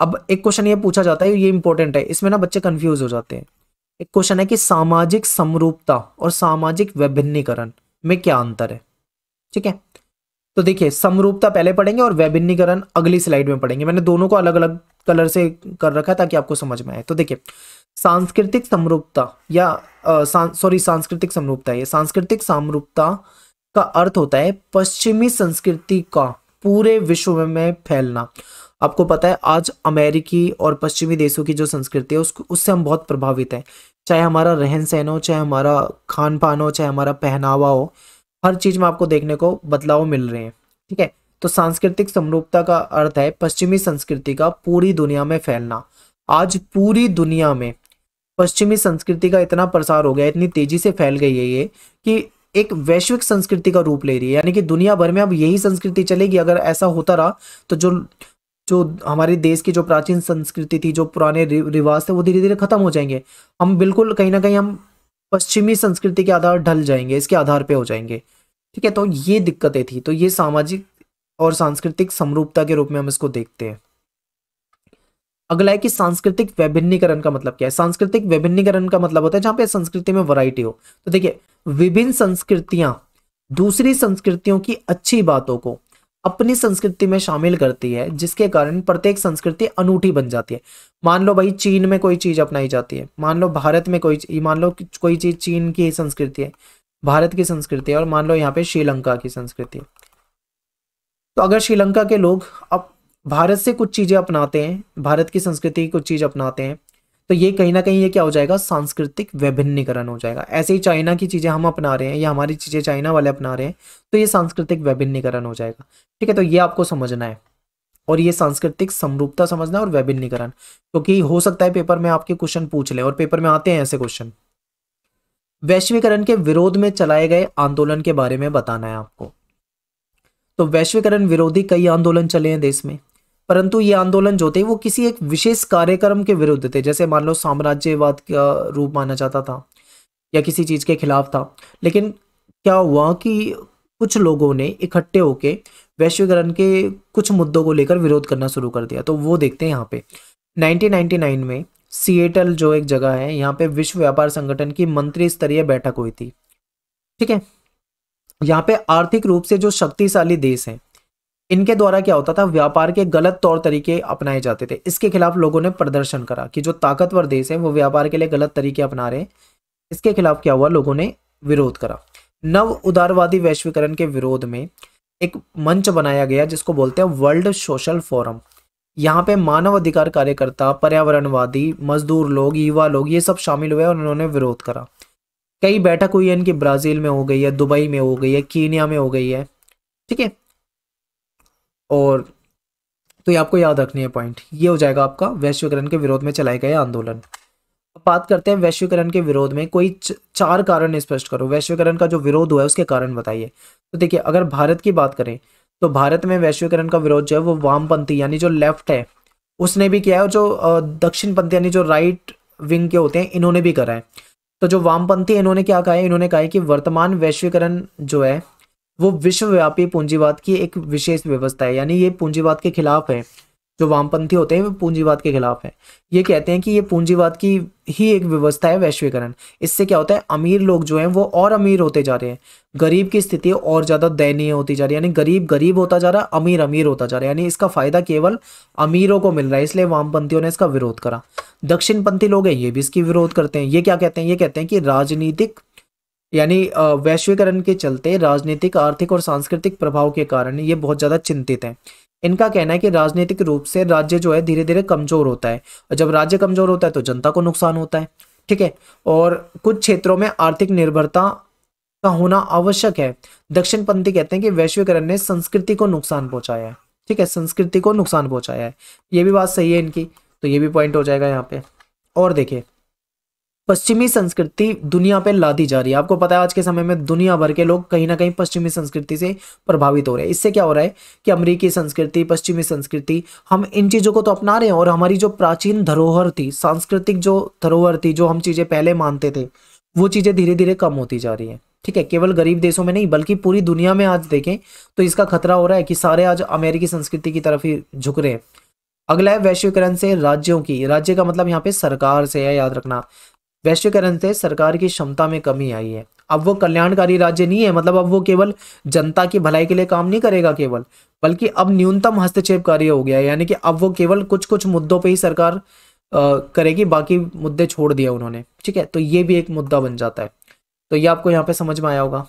अब एक क्वेश्चन ये पूछा जाता है ये इंपॉर्टेंट है इसमें ना बच्चे कन्फ्यूज हो जाते हैं एक क्वेश्चन है कि सामाजिक समरूपता और सामाजिक विभिन्नीकरण में क्या अंतर है ठीक है तो देखिए समरूपता पहले पढ़ेंगे और वैभिन्नीकरण अगली स्लाइड में पढ़ेंगे मैंने दोनों को अलग अलग कलर से कर रखा है ताकि आपको समझ में आए तो देखिए सांस्कृतिक समरूपता या सॉरी सांस्कृतिक समरूपता ये सांस्कृतिक समरूपता का अर्थ होता है पश्चिमी संस्कृति का पूरे विश्व में फैलना आपको पता है आज अमेरिकी और पश्चिमी देशों की जो संस्कृति है उसको उससे हम बहुत प्रभावित हैं चाहे हमारा रहन सहन हो चाहे हमारा खान पान हो चाहे हमारा पहनावा हो हर चीज़ में आपको देखने को बदलाव मिल रहे हैं ठीक है तो सांस्कृतिक समरूपता का अर्थ है पश्चिमी संस्कृति का पूरी दुनिया में फैलना आज पूरी दुनिया में पश्चिमी संस्कृति का इतना प्रसार हो गया इतनी तेजी से फैल गई है ये कि एक वैश्विक संस्कृति का रूप ले रही है यानी कि दुनिया भर में अब यही संस्कृति चलेगी अगर ऐसा होता रहा तो जो जो हमारे देश की जो प्राचीन संस्कृति थी जो पुराने रिवाज थे वो धीरे धीरे खत्म हो जाएंगे हम बिल्कुल कहीं ना कहीं हम पश्चिमी संस्कृति के आधार ढल जाएंगे इसके आधार पे हो जाएंगे ठीक है तो ये दिक्कतें थी तो ये सामाजिक और सांस्कृतिक समरूपता के रूप में हम इसको देखते हैं अगला है कि सांस्कृतिक विभिन्नीकरण का मतलब क्या है सांस्कृतिक विभिन्नीकरण का मतलब होता है जहां पे संस्कृति में वैरायटी हो तो देखिए विभिन्न संस्कृतियां दूसरी संस्कृतियों की अच्छी बातों को अपनी संस्कृति में शामिल करती है जिसके कारण प्रत्येक संस्कृति अनूठी बन जाती है मान लो भाई चीन में कोई चीज़ अपनाई जाती है मान लो भारत में कोई मान लो कोई चीज़ चीन की संस्कृति है भारत की संस्कृति है और मान लो यहाँ पे श्रीलंका की संस्कृति तो अगर श्रीलंका के लोग अब भारत से कुछ चीज़ें अपनाते हैं भारत की संस्कृति की कुछ चीज़ अपनाते हैं तो ये कहीं ना कहीं ये क्या हो जाएगा सांस्कृतिक विभिन्नीकरण हो जाएगा ऐसे ही चाइना की चीज़ें हम अपना रहे हैं या हमारी चीज़ें चाइना वाले अपना रहे हैं तो ये सांस्कृतिक विभिन्नीकरण हो जाएगा ठीक है तो ये आपको समझना है और ये सांस्कृतिक समरूपता समझना और विभिन्नीकरण क्योंकि तो हो सकता है पेपर में आपके क्वेश्चन पूछ ले और पेपर में आते हैं ऐसे क्वेश्चन वैश्वीकरण के विरोध में चलाए गए आंदोलन के बारे में बताना है आपको तो वैश्वीकरण विरोधी कई आंदोलन चले हैं देश में परंतु ये आंदोलन जो थे वो किसी एक विशेष कार्यक्रम के विरुद्ध थे जैसे मान लो साम्राज्यवाद का रूप माना जाता था या किसी चीज़ के खिलाफ था लेकिन क्या हुआ कि कुछ लोगों ने इकट्ठे होके वैश्वीकरण के कुछ मुद्दों को लेकर विरोध करना शुरू कर दिया तो वो देखते हैं यहाँ पे 1999 में सिएटल जो एक जगह है यहाँ पे विश्व व्यापार संगठन की मंत्री स्तरीय बैठक हुई थी ठीक है यहाँ पे आर्थिक रूप से जो शक्तिशाली देश हैं इनके द्वारा क्या होता था व्यापार के गलत तौर तरीके अपनाए जाते थे इसके खिलाफ लोगों ने प्रदर्शन करा कि जो ताकतवर देश है वो व्यापार के लिए गलत तरीके अपना रहे इसके खिलाफ क्या हुआ लोगों ने विरोध करा नव उदारवादी वैश्वीकरण के विरोध में एक मंच बनाया गया जिसको बोलते हैं वर्ल्ड सोशल फोरम यहाँ पे मानव अधिकार कार्यकर्ता पर्यावरणवादी मजदूर लोग युवा लोग ये सब शामिल हुए और उन्होंने विरोध करा कई बैठक हुई है इनकी ब्राज़ील में हो गई है दुबई में हो गई है कीनिया में हो गई है ठीक है और तो ये आपको याद रखनी है पॉइंट ये हो जाएगा आपका वैश्वीकरण के विरोध में चलाए गए आंदोलन अब बात करते हैं वैश्वीकरण के विरोध में कोई चार कारण स्पष्ट करो वैश्वीकरण का जो विरोध हुआ है उसके कारण बताइए तो देखिए अगर भारत की बात करें तो भारत में वैश्वीकरण का विरोध जो है वो वामपंथी यानी जो लेफ्ट है उसने भी किया है और जो पंथी यानी जो राइट विंग के होते हैं इन्होंने भी करा है तो जो वामपंथी इन्होंने क्या कहा है इन्होंने कहा है कि वर्तमान वैश्वीकरण जो है वो विश्वव्यापी पूंजीवाद की एक विशेष व्यवस्था है यानी ये पूंजीवाद के खिलाफ है जो वामपंथी होते हैं वे पूंजीवाद के खिलाफ है ये कहते हैं कि ये पूंजीवाद की ही एक व्यवस्था है वैश्वीकरण इससे क्या होता है अमीर लोग जो हैं वो और अमीर होते जा रहे हैं गरीब की स्थिति और ज़्यादा दयनीय होती जा रही है यानी गरीब गरीब होता जा रहा है अमीर अमीर होता जा रहा है यानी इसका फ़ायदा केवल अमीरों को मिल रहा है इसलिए वामपंथियों ने इसका विरोध करा दक्षिणपंथी लोग हैं ये भी इसकी विरोध करते हैं ये क्या कहते हैं ये कहते हैं कि राजनीतिक यानी वैश्वीकरण के चलते राजनीतिक आर्थिक और सांस्कृतिक प्रभाव के कारण ये बहुत ज़्यादा चिंतित हैं इनका कहना है कि राजनीतिक रूप से राज्य जो है धीरे धीरे कमजोर होता है और जब राज्य कमजोर होता है तो जनता को नुकसान होता है ठीक है और कुछ क्षेत्रों में आर्थिक निर्भरता का होना आवश्यक है दक्षिणपंथी कहते हैं कि वैश्वीकरण ने संस्कृति को नुकसान पहुंचाया है ठीक है संस्कृति को नुकसान पहुंचाया है ये भी बात सही है इनकी तो ये भी पॉइंट हो जाएगा यहाँ पे और देखिये पश्चिमी संस्कृति दुनिया पे लादी जा रही है आपको पता है आज के समय में दुनिया भर के लोग कहीं ना कहीं पश्चिमी संस्कृति से प्रभावित हो रहे हैं इससे क्या हो रहा है कि अमेरिकी संस्कृति पश्चिमी संस्कृति हम इन चीज़ों को तो अपना रहे हैं और हमारी जो प्राचीन धरोहर थी सांस्कृतिक जो धरोहर थी जो हम चीज़ें पहले मानते थे वो चीज़ें धीरे धीरे कम होती जा रही हैं ठीक है केवल गरीब देशों में नहीं बल्कि पूरी दुनिया में आज देखें तो इसका खतरा हो रहा है कि सारे आज अमेरिकी संस्कृति की तरफ ही झुक रहे हैं अगला है वैश्वीकरण से राज्यों की राज्य का मतलब यहाँ पे सरकार से है याद रखना वैश्वीकरण से सरकार की क्षमता में कमी आई है अब वो कल्याणकारी राज्य नहीं है मतलब अब वो केवल जनता की भलाई के लिए काम नहीं करेगा केवल बल्कि अब न्यूनतम हस्तक्षेप कार्य हो गया है यानी कि अब वो केवल कुछ कुछ मुद्दों पर ही सरकार आ, करेगी बाकी मुद्दे छोड़ दिया उन्होंने ठीक है तो ये भी एक मुद्दा बन जाता है तो ये आपको यहाँ पे समझ में आया होगा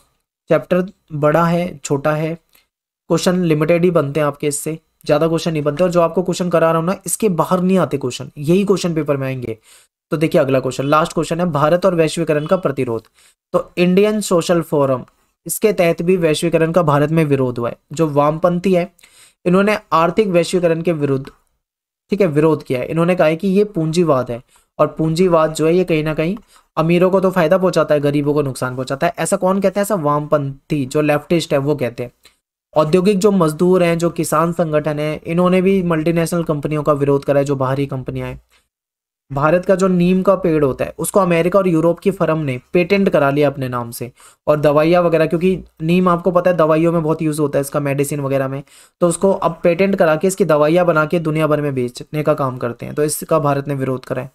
चैप्टर बड़ा है छोटा है क्वेश्चन लिमिटेड ही बनते हैं आपके इससे ज़्यादा क्वेश्चन नहीं बनते और जो आपको क्वेश्चन करा रहा हूँ ना इसके बाहर नहीं आते क्वेश्चन यही क्वेश्चन पेपर में आएंगे तो देखिए अगला क्वेश्चन लास्ट क्वेश्चन है भारत और वैश्वीकरण का प्रतिरोध तो इंडियन सोशल फोरम इसके तहत भी वैश्वीकरण का भारत में विरोध हुआ है जो वामपंथी है इन्होंने आर्थिक वैश्वीकरण के विरुद्ध ठीक है विरोध किया है इन्होंने कहा है कि ये पूंजीवाद है और पूंजीवाद जो है ये कहीं ना कहीं अमीरों को तो फायदा पहुंचाता है गरीबों को नुकसान पहुंचाता है ऐसा कौन कहता है ऐसा वामपंथी जो लेफ्टिस्ट है वो कहते हैं औद्योगिक जो मजदूर हैं जो किसान संगठन है इन्होंने भी मल्टीनेशनल कंपनियों का विरोध करा है जो बाहरी कंपनियां हैं भारत का जो नीम का पेड़ होता है उसको अमेरिका और यूरोप की फर्म ने पेटेंट करा लिया अपने नाम से और दवाइयाँ वगैरह क्योंकि नीम आपको पता है दवाइयों में बहुत यूज़ होता है इसका मेडिसिन वगैरह में तो उसको अब पेटेंट करा के इसकी दवाइयाँ बना के दुनिया भर में बेचने का काम करते हैं तो इसका भारत ने विरोध करा है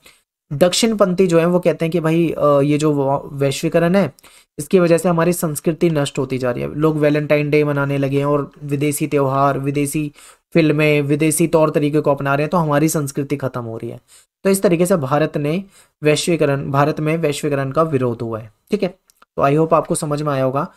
दक्षिणपंथी जो है वो कहते हैं कि भाई ये जो वैश्वीकरण है इसकी वजह से हमारी संस्कृति नष्ट होती जा रही है लोग वैलेंटाइन डे मनाने लगे हैं और विदेशी त्यौहार विदेशी फिल्में विदेशी तौर तरीके को अपना रहे हैं तो हमारी संस्कृति खत्म हो रही है तो इस तरीके से भारत ने वैश्वीकरण भारत में वैश्वीकरण का विरोध हुआ है ठीक है तो आई होप आपको समझ में आया होगा